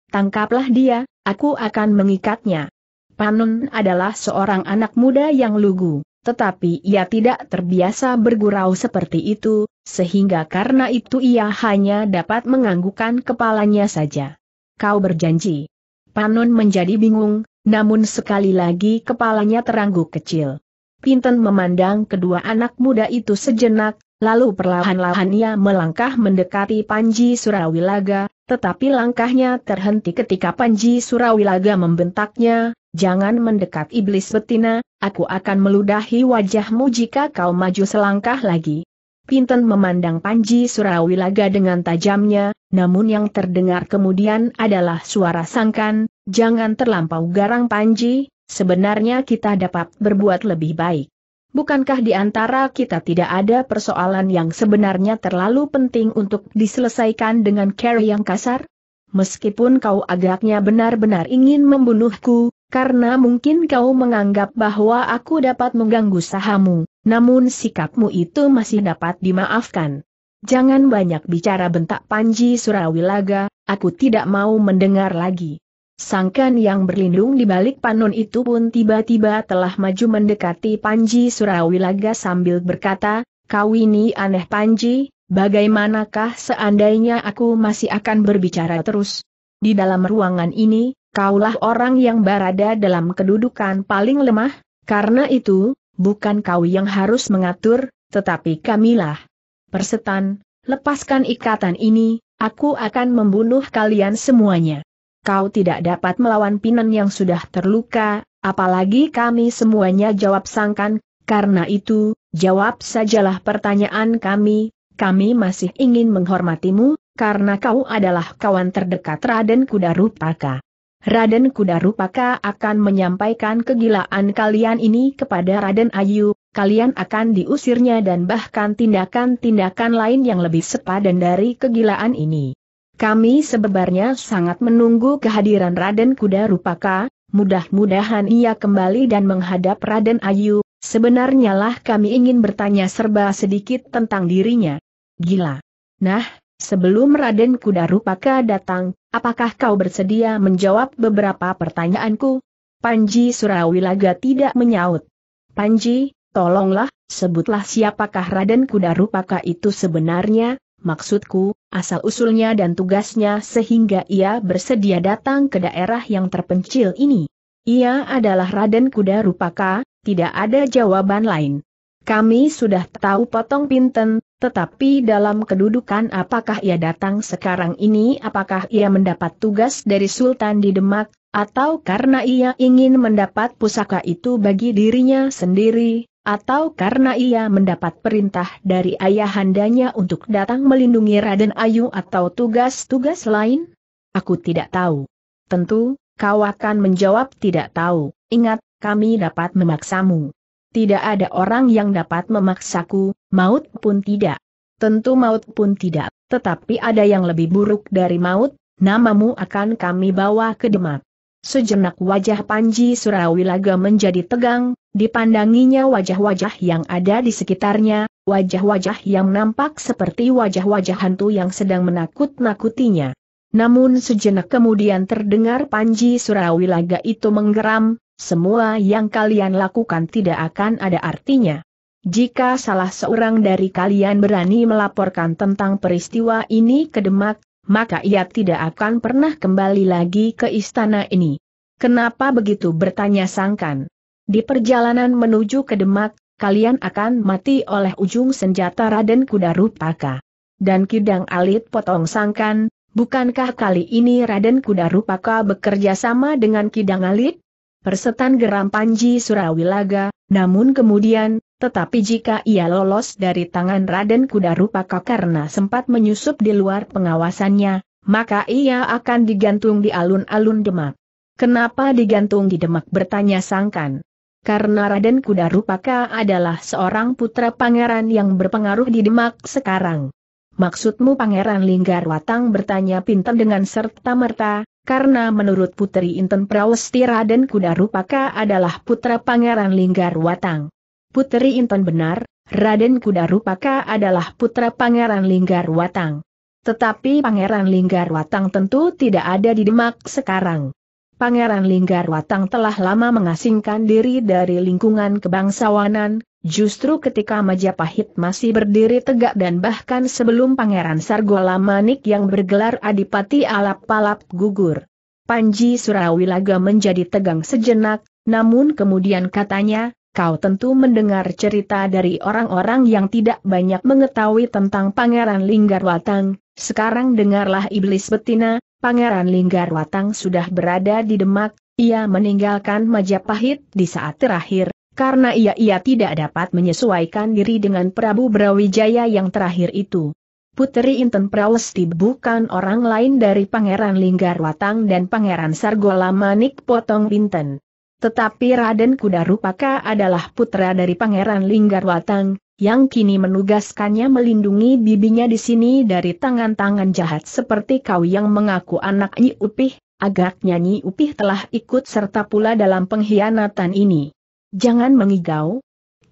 Tangkaplah dia, aku akan mengikatnya. Panun adalah seorang anak muda yang lugu, tetapi ia tidak terbiasa bergurau seperti itu, sehingga karena itu ia hanya dapat menganggukkan kepalanya saja. Kau berjanji. Panun menjadi bingung, namun sekali lagi kepalanya terangguk kecil. Pinten memandang kedua anak muda itu sejenak, Lalu perlahan-lahan ia melangkah mendekati Panji Surawilaga, tetapi langkahnya terhenti ketika Panji Surawilaga membentaknya, jangan mendekat iblis betina, aku akan meludahi wajahmu jika kau maju selangkah lagi. Pinten memandang Panji Surawilaga dengan tajamnya, namun yang terdengar kemudian adalah suara sangkan, jangan terlampau garang Panji, sebenarnya kita dapat berbuat lebih baik. Bukankah di antara kita tidak ada persoalan yang sebenarnya terlalu penting untuk diselesaikan dengan cara yang kasar? Meskipun kau agaknya benar-benar ingin membunuhku, karena mungkin kau menganggap bahwa aku dapat mengganggu sahamu, namun sikapmu itu masih dapat dimaafkan. Jangan banyak bicara bentak Panji Surawilaga, aku tidak mau mendengar lagi. Sangkan yang berlindung di balik panon itu pun tiba-tiba telah maju mendekati Panji Surawilaga sambil berkata, kau ini aneh Panji, bagaimanakah seandainya aku masih akan berbicara terus? Di dalam ruangan ini, kaulah orang yang berada dalam kedudukan paling lemah, karena itu, bukan kau yang harus mengatur, tetapi kamilah. Persetan, lepaskan ikatan ini, aku akan membunuh kalian semuanya kau tidak dapat melawan Pinan yang sudah terluka, apalagi kami semuanya jawab sangkan, karena itu, jawab sajalah pertanyaan kami, kami masih ingin menghormatimu, karena kau adalah kawan terdekat Raden Kudarupaka. Raden Kudarupaka akan menyampaikan kegilaan kalian ini kepada Raden Ayu, kalian akan diusirnya dan bahkan tindakan-tindakan lain yang lebih sepadan dari kegilaan ini. Kami sebenarnya sangat menunggu kehadiran Raden Kuda Rupaka, mudah-mudahan ia kembali dan menghadap Raden Ayu, sebenarnya lah kami ingin bertanya serba sedikit tentang dirinya. Gila. Nah, sebelum Raden Kuda Rupaka datang, apakah kau bersedia menjawab beberapa pertanyaanku? Panji Surawilaga tidak menyaut. Panji, tolonglah, sebutlah siapakah Raden Kuda Rupaka itu sebenarnya, maksudku, asal-usulnya dan tugasnya sehingga ia bersedia datang ke daerah yang terpencil ini. Ia adalah Raden Kuda Rupaka, tidak ada jawaban lain. Kami sudah tahu potong pinten, tetapi dalam kedudukan apakah ia datang sekarang ini apakah ia mendapat tugas dari Sultan di Demak, atau karena ia ingin mendapat pusaka itu bagi dirinya sendiri, atau karena ia mendapat perintah dari ayahandanya untuk datang melindungi Raden Ayu atau tugas-tugas lain? Aku tidak tahu. Tentu, kau akan menjawab tidak tahu. Ingat, kami dapat memaksamu. Tidak ada orang yang dapat memaksaku, maut pun tidak. Tentu maut pun tidak, tetapi ada yang lebih buruk dari maut, namamu akan kami bawa ke Demak. Sejenak wajah Panji Surawilaga menjadi tegang, dipandanginya wajah-wajah yang ada di sekitarnya, wajah-wajah yang nampak seperti wajah-wajah hantu yang sedang menakut-nakutinya. Namun sejenak kemudian terdengar Panji Surawilaga itu menggeram, semua yang kalian lakukan tidak akan ada artinya. Jika salah seorang dari kalian berani melaporkan tentang peristiwa ini ke Demak, maka ia tidak akan pernah kembali lagi ke istana ini. Kenapa begitu bertanya sangkan? Di perjalanan menuju ke Demak, kalian akan mati oleh ujung senjata Raden Kuda Rupaka. Dan Kidang Alit Potong Sangkan, bukankah kali ini Raden Kuda Rupaka bekerja sama dengan Kidang Alit? Persetan Geram Panji Surawilaga, namun kemudian, tetapi jika ia lolos dari tangan Raden Kuda karena sempat menyusup di luar pengawasannya, maka ia akan digantung di alun-alun Demak. Kenapa digantung di Demak bertanya Sangkan? Karena Raden Kuda adalah seorang putra pangeran yang berpengaruh di Demak sekarang. Maksudmu Pangeran Linggarwatang bertanya pintar dengan serta merta, karena menurut Putri Inten Prawesti Raden Kuda Rupaka adalah putra Pangeran Linggar Watang. Putri Inten benar, Raden Kuda Rupaka adalah putra Pangeran Linggar Watang. Tetapi Pangeran Linggar Watang tentu tidak ada di Demak sekarang. Pangeran Linggar Watang telah lama mengasingkan diri dari lingkungan kebangsawanan, justru ketika Majapahit masih berdiri tegak dan bahkan sebelum Pangeran Sargola Manik yang bergelar Adipati Alap-Palap gugur. Panji Surawilaga menjadi tegang sejenak, namun kemudian katanya, kau tentu mendengar cerita dari orang-orang yang tidak banyak mengetahui tentang Pangeran Watang, sekarang dengarlah iblis betina, Pangeran Linggar sudah berada di Demak, ia meninggalkan Majapahit di saat terakhir, karena ia-ia tidak dapat menyesuaikan diri dengan Prabu Brawijaya yang terakhir itu. Putri Inten Prawesti bukan orang lain dari Pangeran Linggar dan Pangeran Sargola Manik Potong Inten. Tetapi Raden Kudarupaka adalah putra dari Pangeran Linggar yang kini menugaskannya melindungi bibinya di sini dari tangan-tangan jahat seperti kau yang mengaku anak Nyi Upih, agaknya Nyi Upih telah ikut serta pula dalam pengkhianatan ini. Jangan mengigau.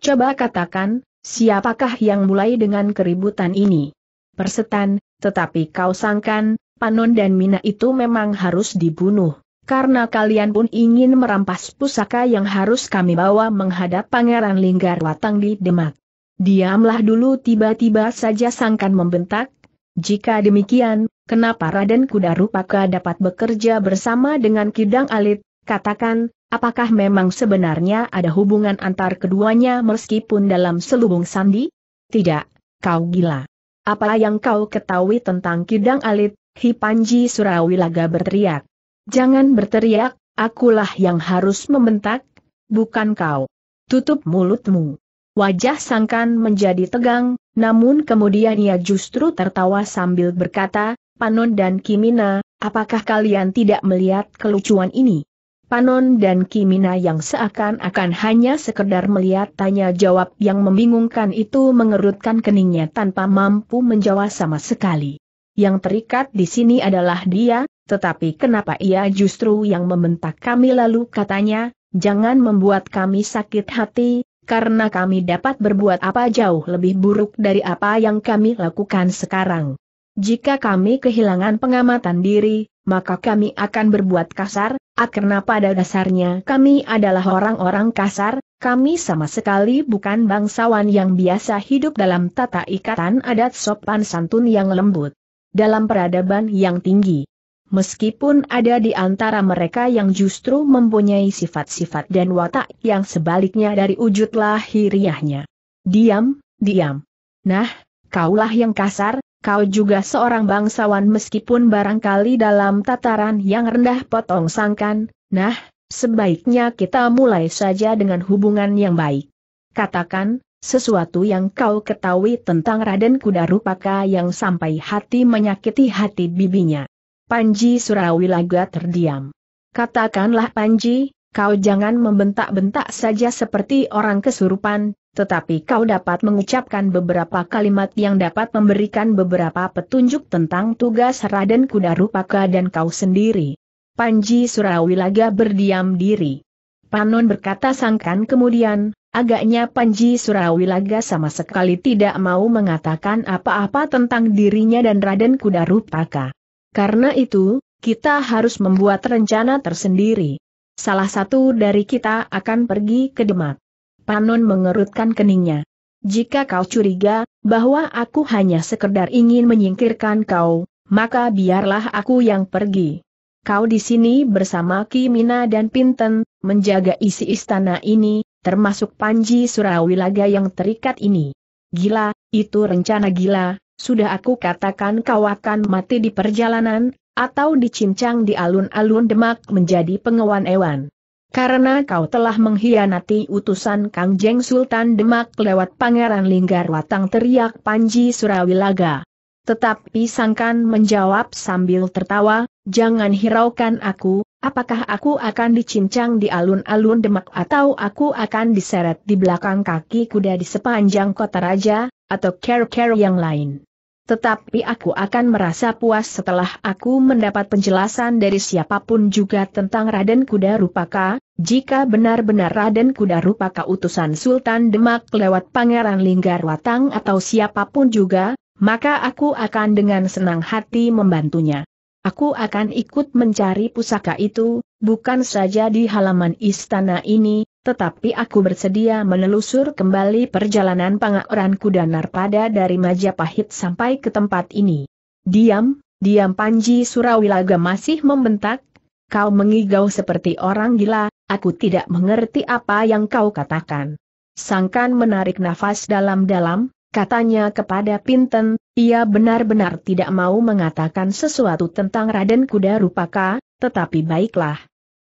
Coba katakan, siapakah yang mulai dengan keributan ini? Persetan, tetapi kau sangkan, Panon dan Mina itu memang harus dibunuh karena kalian pun ingin merampas pusaka yang harus kami bawa menghadap Pangeran Linggar Watang di Demak. Diamlah dulu tiba-tiba saja sangkan membentak. Jika demikian, kenapa Raden Kuda Rupaka dapat bekerja bersama dengan Kidang Alit? Katakan, apakah memang sebenarnya ada hubungan antar keduanya meskipun dalam selubung sandi? Tidak, kau gila. Apa yang kau ketahui tentang Kidang Alit? Panji Surawilaga berteriak. Jangan berteriak, akulah yang harus membentak, bukan kau. Tutup mulutmu. Wajah Sangkan menjadi tegang, namun kemudian ia justru tertawa sambil berkata, Panon dan Kimina, apakah kalian tidak melihat kelucuan ini? Panon dan Kimina yang seakan-akan hanya sekedar melihat tanya jawab yang membingungkan itu mengerutkan keningnya tanpa mampu menjawab sama sekali. Yang terikat di sini adalah dia, tetapi kenapa ia justru yang membentak kami lalu katanya, jangan membuat kami sakit hati, karena kami dapat berbuat apa jauh lebih buruk dari apa yang kami lakukan sekarang. Jika kami kehilangan pengamatan diri, maka kami akan berbuat kasar, ah, karena pada dasarnya kami adalah orang-orang kasar, kami sama sekali bukan bangsawan yang biasa hidup dalam tata ikatan adat sopan santun yang lembut. Dalam peradaban yang tinggi, meskipun ada di antara mereka yang justru mempunyai sifat-sifat dan watak yang sebaliknya dari wujud lahiriahnya. Diam, diam. Nah, kaulah yang kasar, kau juga seorang bangsawan meskipun barangkali dalam tataran yang rendah potong sangkan, nah, sebaiknya kita mulai saja dengan hubungan yang baik. Katakan, sesuatu yang kau ketahui tentang Raden Kudarupaka yang sampai hati menyakiti hati bibinya. Panji Surawilaga terdiam. Katakanlah Panji, kau jangan membentak-bentak saja seperti orang kesurupan, tetapi kau dapat mengucapkan beberapa kalimat yang dapat memberikan beberapa petunjuk tentang tugas Raden Kudarupaka dan kau sendiri. Panji Surawilaga berdiam diri. Panon berkata sangkan kemudian, agaknya Panji Surawilaga sama sekali tidak mau mengatakan apa-apa tentang dirinya dan Raden Kudarupaka. Karena itu, kita harus membuat rencana tersendiri. Salah satu dari kita akan pergi ke Demak. Panon mengerutkan keningnya. Jika kau curiga, bahwa aku hanya sekedar ingin menyingkirkan kau, maka biarlah aku yang pergi. Kau di sini bersama Kimina dan Pinten, menjaga isi istana ini, termasuk Panji Surawilaga yang terikat ini. Gila, itu rencana gila, sudah aku katakan kau akan mati di perjalanan, atau dicincang di alun-alun Demak menjadi pengewan ewan. Karena kau telah mengkhianati utusan Kang Jeng Sultan Demak lewat Pangeran Linggar Watang teriak Panji Surawilaga. Tetapi Sangkan menjawab sambil tertawa, jangan hiraukan aku, apakah aku akan dicincang di alun-alun Demak atau aku akan diseret di belakang kaki kuda di sepanjang kota raja, atau care-care yang lain. Tetapi aku akan merasa puas setelah aku mendapat penjelasan dari siapapun juga tentang Raden Kuda Rupaka, jika benar-benar Raden Kuda Rupaka utusan Sultan Demak lewat Pangeran Linggar Watang atau siapapun juga, maka aku akan dengan senang hati membantunya. Aku akan ikut mencari pusaka itu, bukan saja di halaman istana ini, tetapi aku bersedia menelusur kembali perjalanan pangaoran kuda Narpada dari Majapahit sampai ke tempat ini. Diam, diam Panji Surawilaga masih membentak, kau mengigau seperti orang gila, aku tidak mengerti apa yang kau katakan. Sangkan menarik nafas dalam-dalam, katanya kepada Pinten, ia benar-benar tidak mau mengatakan sesuatu tentang Raden Kuda Rupaka, tetapi baiklah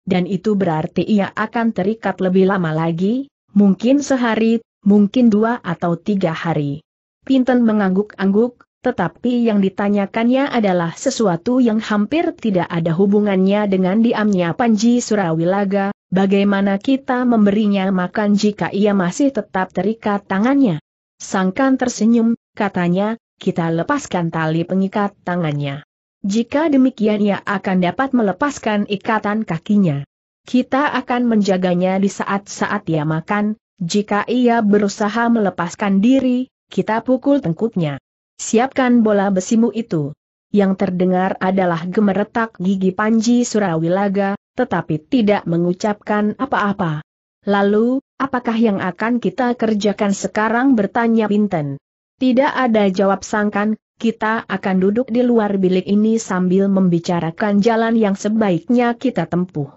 dan itu berarti ia akan terikat lebih lama lagi, mungkin sehari, mungkin dua atau tiga hari. Pinten mengangguk-angguk, tetapi yang ditanyakannya adalah sesuatu yang hampir tidak ada hubungannya dengan diamnya Panji Surawilaga, bagaimana kita memberinya makan jika ia masih tetap terikat tangannya. Sangkan tersenyum, katanya, kita lepaskan tali pengikat tangannya. Jika demikian ia akan dapat melepaskan ikatan kakinya. Kita akan menjaganya di saat-saat ia makan, jika ia berusaha melepaskan diri, kita pukul tengkuknya. Siapkan bola besimu itu. Yang terdengar adalah gemeretak gigi Panji Surawilaga, tetapi tidak mengucapkan apa-apa. Lalu, apakah yang akan kita kerjakan sekarang bertanya Binten? Tidak ada jawab sangkan, kita akan duduk di luar bilik ini sambil membicarakan jalan yang sebaiknya kita tempuh.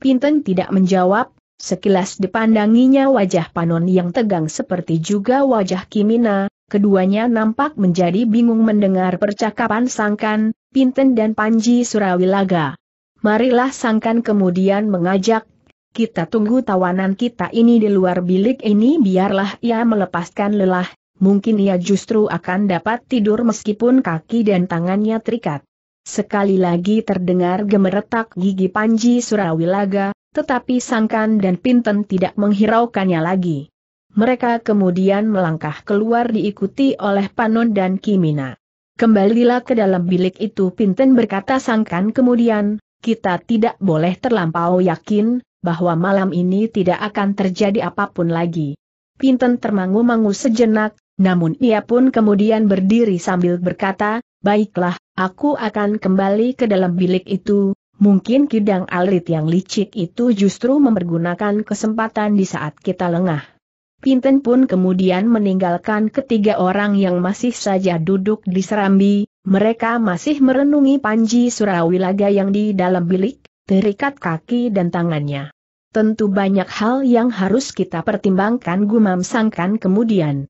Pinten tidak menjawab, sekilas dipandanginya wajah Panon yang tegang seperti juga wajah Kimina, keduanya nampak menjadi bingung mendengar percakapan Sangkan, Pinten dan Panji Surawilaga. Marilah Sangkan kemudian mengajak kita tunggu tawanan kita ini di luar bilik ini biarlah ia melepaskan lelah, mungkin ia justru akan dapat tidur meskipun kaki dan tangannya terikat. Sekali lagi terdengar gemeretak gigi Panji Surawilaga, tetapi Sangkan dan Pinten tidak menghiraukannya lagi. Mereka kemudian melangkah keluar diikuti oleh Panon dan Kimina. Kembalilah ke dalam bilik itu Pinten berkata sangkan kemudian, kita tidak boleh terlampau yakin, bahwa malam ini tidak akan terjadi apapun lagi. Pinten termangu-mangu sejenak, namun ia pun kemudian berdiri sambil berkata, baiklah, aku akan kembali ke dalam bilik itu, mungkin kidang alit yang licik itu justru mempergunakan kesempatan di saat kita lengah. Pinten pun kemudian meninggalkan ketiga orang yang masih saja duduk di serambi, mereka masih merenungi Panji Surawilaga yang di dalam bilik, terikat kaki dan tangannya. Tentu banyak hal yang harus kita pertimbangkan gumam sangkan kemudian.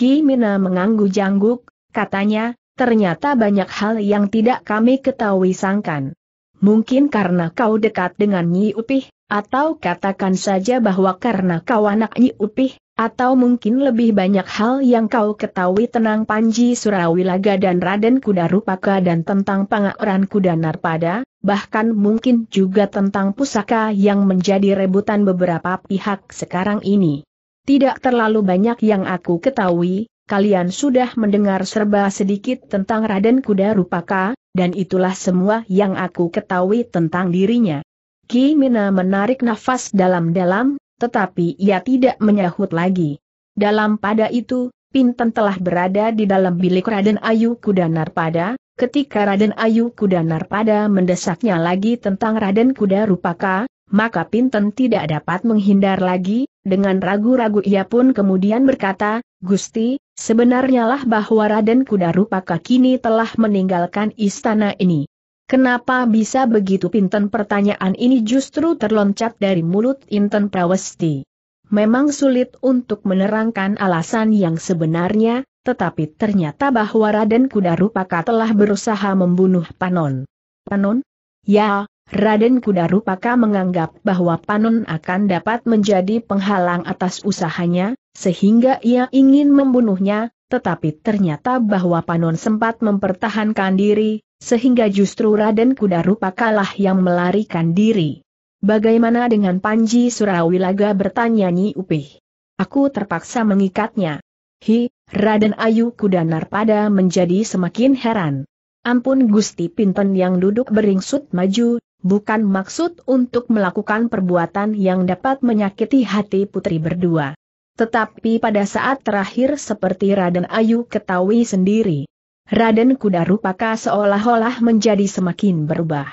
Ki Mina menganggu jangguk katanya, ternyata banyak hal yang tidak kami ketahui sangkan. Mungkin karena kau dekat dengan Nyi Upih, atau katakan saja bahwa karena kau anak Nyi Upih, atau mungkin lebih banyak hal yang kau ketahui tentang Panji Surawilaga dan Raden Kudarupaka dan tentang pangaoran Kuda Narpada, bahkan mungkin juga tentang pusaka yang menjadi rebutan beberapa pihak sekarang ini. Tidak terlalu banyak yang aku ketahui, kalian sudah mendengar serba sedikit tentang Raden Kuda Rupaka, dan itulah semua yang aku ketahui tentang dirinya. Ki Mina menarik nafas dalam-dalam, tetapi ia tidak menyahut lagi. Dalam pada itu, Pinten telah berada di dalam bilik Raden Ayu Kuda Narpada, ketika Raden Ayu Kuda Narpada mendesaknya lagi tentang Raden Kuda Rupaka, maka Pinten tidak dapat menghindar lagi, dengan ragu-ragu ia pun kemudian berkata, Gusti, sebenarnya lah bahwa Raden Kudarupaka kini telah meninggalkan istana ini. Kenapa bisa begitu Pinten pertanyaan ini justru terloncat dari mulut Inten Prawesti. Memang sulit untuk menerangkan alasan yang sebenarnya, tetapi ternyata bahwa Raden Kudarupaka telah berusaha membunuh Panon. Panon? Ya, Raden Kuda Rupaka menganggap bahwa Panun akan dapat menjadi penghalang atas usahanya, sehingga ia ingin membunuhnya, tetapi ternyata bahwa Panun sempat mempertahankan diri, sehingga justru Raden Kuda lah yang melarikan diri. Bagaimana dengan Panji Surawilaga bertanya Nyi Upih? Aku terpaksa mengikatnya. Hi, Raden Ayu Kudanar pada menjadi semakin heran. Ampun Gusti Pinten yang duduk beringsut maju, bukan maksud untuk melakukan perbuatan yang dapat menyakiti hati putri berdua. Tetapi pada saat terakhir seperti Raden Ayu ketahui sendiri, Raden Kuda Rupaka seolah-olah menjadi semakin berubah.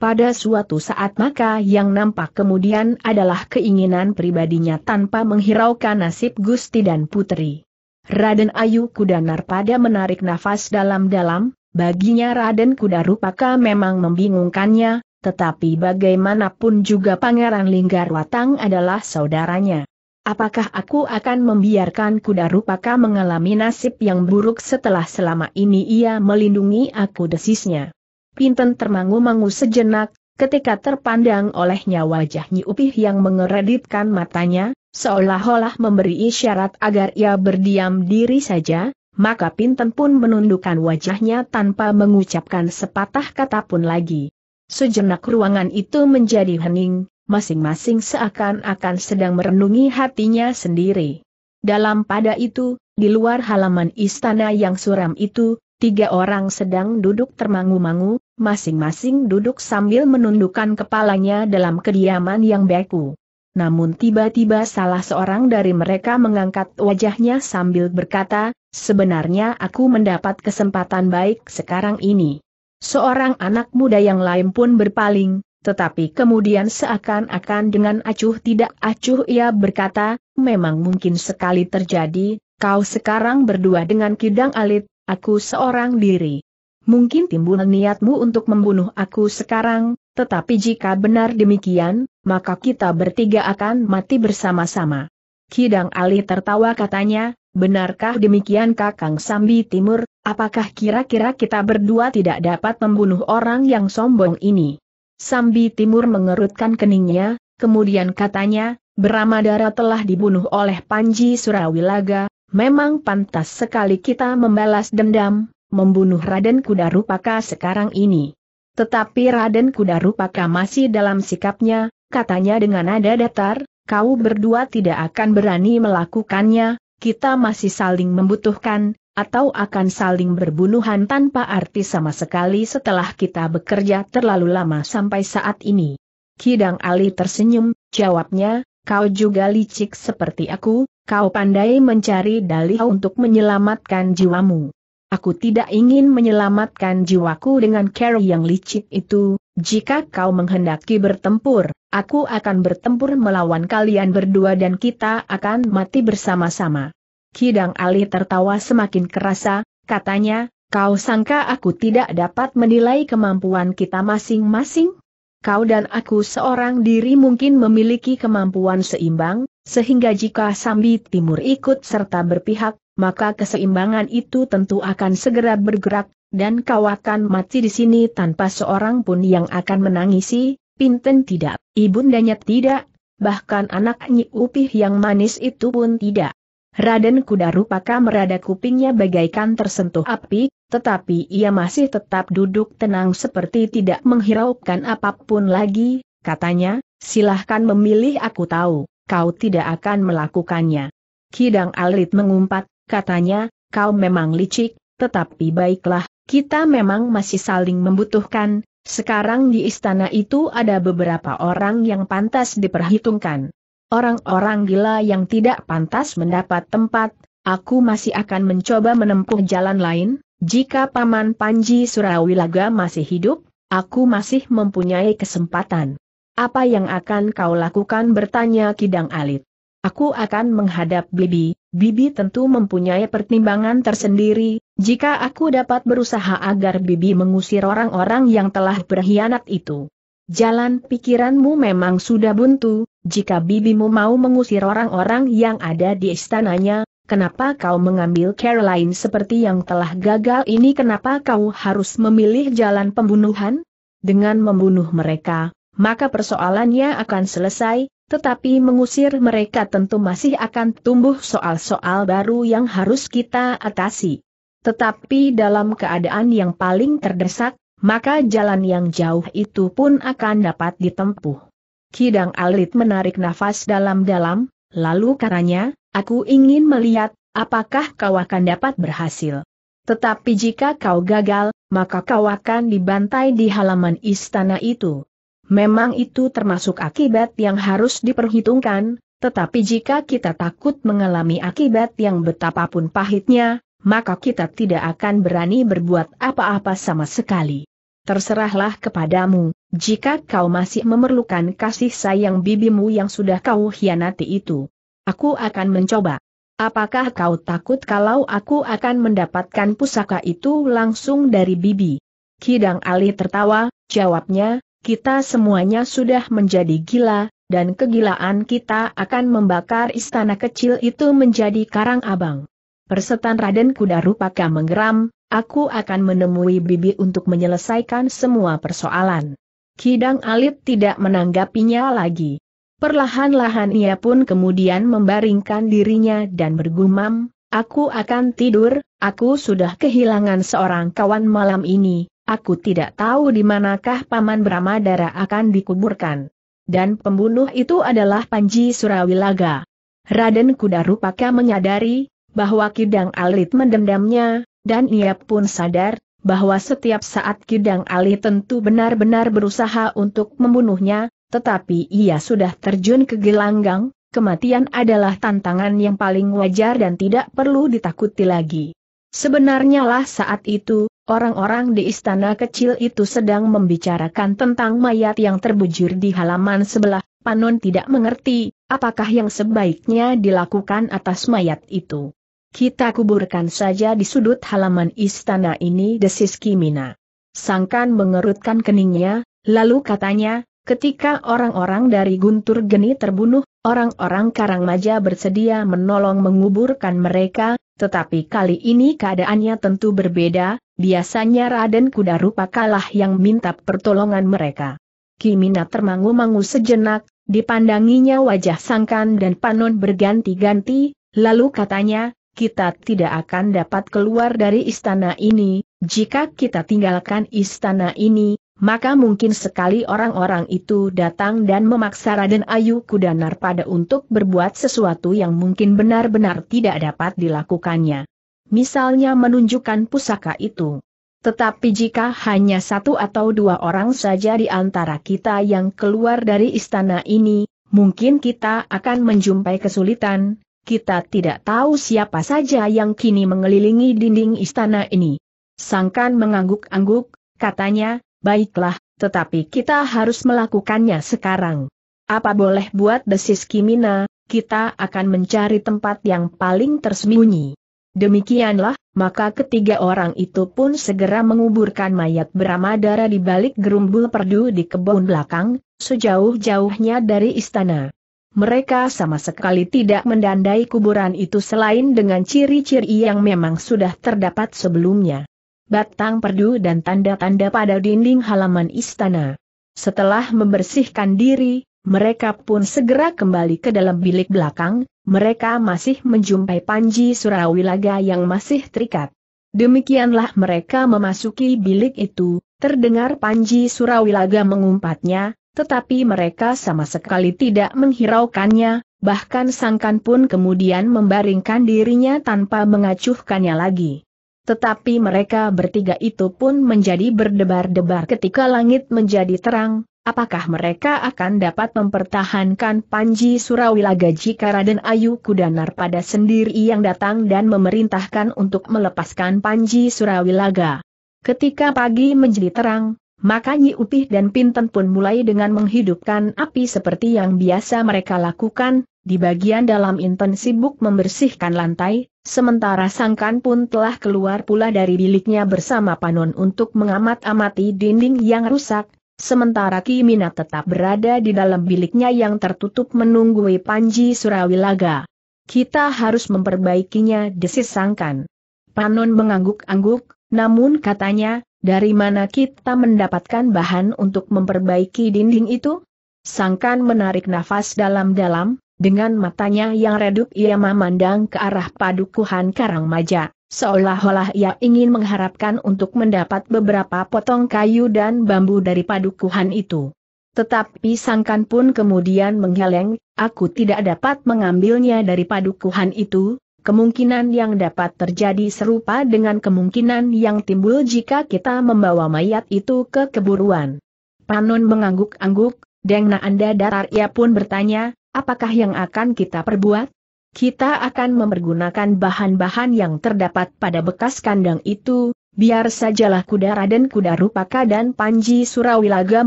Pada suatu saat maka yang nampak kemudian adalah keinginan pribadinya tanpa menghiraukan nasib Gusti dan Putri. Raden Ayu Kuda Narpada menarik nafas dalam-dalam, baginya Raden Kuda Rupaka memang membingungkannya, tetapi bagaimanapun juga Pangeran Linggarwatang adalah saudaranya. Apakah aku akan membiarkan kuda rupaka mengalami nasib yang buruk setelah selama ini ia melindungi aku desisnya? Pinten termangu-mangu sejenak, ketika terpandang olehnya wajah Nyi Upih yang mengeredipkan matanya, seolah-olah memberi isyarat agar ia berdiam diri saja, maka Pinten pun menundukkan wajahnya tanpa mengucapkan sepatah kata pun lagi. Sejenak ruangan itu menjadi hening, masing-masing seakan-akan sedang merenungi hatinya sendiri. Dalam pada itu, di luar halaman istana yang suram itu, tiga orang sedang duduk termangu-mangu, masing-masing duduk sambil menundukkan kepalanya dalam kediaman yang beku. Namun tiba-tiba salah seorang dari mereka mengangkat wajahnya sambil berkata, sebenarnya aku mendapat kesempatan baik sekarang ini. Seorang anak muda yang lain pun berpaling, tetapi kemudian seakan-akan dengan acuh tidak acuh ia berkata, memang mungkin sekali terjadi, kau sekarang berdua dengan kidang alit, aku seorang diri. Mungkin timbul niatmu untuk membunuh aku sekarang, tetapi jika benar demikian, maka kita bertiga akan mati bersama-sama. Kidang Ali tertawa katanya, Benarkah demikian Kakang Sambi Timur, apakah kira-kira kita berdua tidak dapat membunuh orang yang sombong ini? Sambi Timur mengerutkan keningnya, kemudian katanya, Bramadara telah dibunuh oleh Panji Surawilaga, memang pantas sekali kita membalas dendam, membunuh Raden Kudarupaka sekarang ini. Tetapi Raden Kudarupaka masih dalam sikapnya, katanya dengan nada datar, kau berdua tidak akan berani melakukannya, kita masih saling membutuhkan, atau akan saling berbunuhan tanpa arti sama sekali setelah kita bekerja terlalu lama sampai saat ini. Kidang Ali tersenyum, jawabnya, kau juga licik seperti aku, kau pandai mencari dalih untuk menyelamatkan jiwamu. Aku tidak ingin menyelamatkan jiwaku dengan cara yang licik itu, jika kau menghendaki bertempur, aku akan bertempur melawan kalian berdua dan kita akan mati bersama-sama. Kidang Ali tertawa semakin kerasa, katanya, kau sangka aku tidak dapat menilai kemampuan kita masing-masing? Kau dan aku seorang diri mungkin memiliki kemampuan seimbang, sehingga jika Sambi Timur ikut serta berpihak, maka keseimbangan itu tentu akan segera bergerak, dan kau akan mati di sini tanpa seorang pun yang akan menangisi, Pinten tidak, ibundanya tidak, bahkan anak Nyi Upih yang manis itu pun tidak. Raden Kuda Rupaka merada kupingnya bagaikan tersentuh api, tetapi ia masih tetap duduk tenang seperti tidak menghiraukan apapun lagi, katanya, silahkan memilih aku tahu, kau tidak akan melakukannya. Kidang Alit mengumpat, katanya, kau memang licik, tetapi baiklah, kita memang masih saling membutuhkan, sekarang di istana itu ada beberapa orang yang pantas diperhitungkan. Orang-orang gila yang tidak pantas mendapat tempat, aku masih akan mencoba menempuh jalan lain, jika Paman Panji Surawilaga masih hidup, aku masih mempunyai kesempatan. Apa yang akan kau lakukan bertanya Kidang Alit. Aku akan menghadap Bibi, Bibi tentu mempunyai pertimbangan tersendiri, jika aku dapat berusaha agar Bibi mengusir orang-orang yang telah berkhianat itu. Jalan pikiranmu memang sudah buntu, jika bibimu mau mengusir orang-orang yang ada di istananya, kenapa kau mengambil Caroline seperti yang telah gagal ini kenapa kau harus memilih jalan pembunuhan? Dengan membunuh mereka, maka persoalannya akan selesai, tetapi mengusir mereka tentu masih akan tumbuh soal-soal baru yang harus kita atasi. Tetapi dalam keadaan yang paling terdesak, maka jalan yang jauh itu pun akan dapat ditempuh. Kidang Alit menarik nafas dalam-dalam, lalu katanya, aku ingin melihat, apakah kau akan dapat berhasil. Tetapi jika kau gagal, maka kau akan dibantai di halaman istana itu. Memang itu termasuk akibat yang harus diperhitungkan, tetapi jika kita takut mengalami akibat yang betapapun pahitnya, maka kita tidak akan berani berbuat apa-apa sama sekali. Terserahlah kepadamu, jika kau masih memerlukan kasih sayang bibimu yang sudah kau hianati itu. Aku akan mencoba. Apakah kau takut kalau aku akan mendapatkan pusaka itu langsung dari bibi? Kidang Ali tertawa, jawabnya, kita semuanya sudah menjadi gila, dan kegilaan kita akan membakar istana kecil itu menjadi karang abang. Persetan Raden Kuda Rupaka menggeram, aku akan menemui Bibi untuk menyelesaikan semua persoalan. Kidang Alit tidak menanggapinya lagi. Perlahan-lahan ia pun kemudian membaringkan dirinya dan bergumam, aku akan tidur, aku sudah kehilangan seorang kawan malam ini, aku tidak tahu di manakah Paman Bramadara akan dikuburkan. Dan pembunuh itu adalah Panji Surawilaga. Raden Kuda Rupaka menyadari, bahwa Kidang Alit mendendamnya, dan ia pun sadar, bahwa setiap saat Kidang Alit tentu benar-benar berusaha untuk membunuhnya, tetapi ia sudah terjun ke gelanggang, kematian adalah tantangan yang paling wajar dan tidak perlu ditakuti lagi. Sebenarnya lah saat itu, orang-orang di istana kecil itu sedang membicarakan tentang mayat yang terbujur di halaman sebelah, Panon tidak mengerti, apakah yang sebaiknya dilakukan atas mayat itu. Kita kuburkan saja di sudut halaman istana ini desis Kimina. Sangkan mengerutkan keningnya, lalu katanya, ketika orang-orang dari Guntur Geni terbunuh, orang-orang Karangmaja bersedia menolong menguburkan mereka, tetapi kali ini keadaannya tentu berbeda, biasanya Raden Kuda Rupa kalah yang minta pertolongan mereka. Kimina termangu-mangu sejenak, dipandanginya wajah Sangkan dan Panon berganti-ganti, lalu katanya, kita tidak akan dapat keluar dari istana ini, jika kita tinggalkan istana ini, maka mungkin sekali orang-orang itu datang dan memaksa Raden Ayu Kudanar pada untuk berbuat sesuatu yang mungkin benar-benar tidak dapat dilakukannya. Misalnya menunjukkan pusaka itu. Tetapi jika hanya satu atau dua orang saja di antara kita yang keluar dari istana ini, mungkin kita akan menjumpai kesulitan, kita tidak tahu siapa saja yang kini mengelilingi dinding istana ini. Sangkan mengangguk-angguk, katanya, baiklah, tetapi kita harus melakukannya sekarang. Apa boleh buat desis Kimina, kita akan mencari tempat yang paling tersembunyi. Demikianlah, maka ketiga orang itu pun segera menguburkan mayat beramadara di balik gerumbul perdu di kebun belakang, sejauh-jauhnya dari istana mereka sama sekali tidak mendandai kuburan itu selain dengan ciri-ciri yang memang sudah terdapat sebelumnya. Batang perdu dan tanda-tanda pada dinding halaman istana. Setelah membersihkan diri, mereka pun segera kembali ke dalam bilik belakang, mereka masih menjumpai Panji Surawilaga yang masih terikat. Demikianlah mereka memasuki bilik itu, terdengar Panji Surawilaga mengumpatnya, tetapi mereka sama sekali tidak menghiraukannya, bahkan sangkan pun kemudian membaringkan dirinya tanpa mengacuhkannya lagi. Tetapi mereka bertiga itu pun menjadi berdebar-debar ketika langit menjadi terang, apakah mereka akan dapat mempertahankan Panji Surawilaga jika Raden Ayu Kudanar pada sendiri yang datang dan memerintahkan untuk melepaskan Panji Surawilaga. Ketika pagi menjadi terang, maka Nyi Upih dan Pinten pun mulai dengan menghidupkan api seperti yang biasa mereka lakukan, di bagian dalam Inten sibuk membersihkan lantai, sementara Sangkan pun telah keluar pula dari biliknya bersama Panon untuk mengamat-amati dinding yang rusak, sementara Kimina tetap berada di dalam biliknya yang tertutup menunggui Panji Surawilaga. Kita harus memperbaikinya desis Sangkan. Panon mengangguk-angguk, namun katanya, dari mana kita mendapatkan bahan untuk memperbaiki dinding itu? Sangkan menarik nafas dalam-dalam, dengan matanya yang redup ia memandang ke arah padukuhan karang Maja, seolah-olah ia ingin mengharapkan untuk mendapat beberapa potong kayu dan bambu dari padukuhan itu. Tetapi Sangkan pun kemudian menggeleng, aku tidak dapat mengambilnya dari padukuhan itu, Kemungkinan yang dapat terjadi serupa dengan kemungkinan yang timbul jika kita membawa mayat itu ke keburuan. Panon mengangguk-angguk, Dengna Anda Darar ia pun bertanya, apakah yang akan kita perbuat? Kita akan mempergunakan bahan-bahan yang terdapat pada bekas kandang itu, biar sajalah kuda Raden Kuda Rupaka dan Panji Surawilaga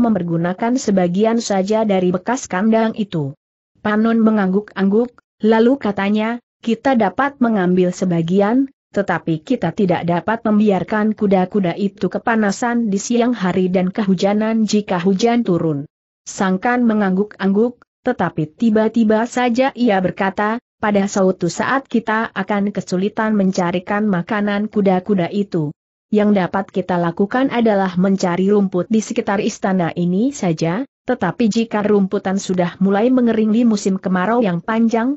mempergunakan sebagian saja dari bekas kandang itu. Panon mengangguk-angguk, lalu katanya, kita dapat mengambil sebagian, tetapi kita tidak dapat membiarkan kuda-kuda itu kepanasan di siang hari dan kehujanan jika hujan turun. Sangkan mengangguk-angguk, tetapi tiba-tiba saja ia berkata, pada suatu saat kita akan kesulitan mencarikan makanan kuda-kuda itu. Yang dapat kita lakukan adalah mencari rumput di sekitar istana ini saja, tetapi jika rumputan sudah mulai mengering di musim kemarau yang panjang,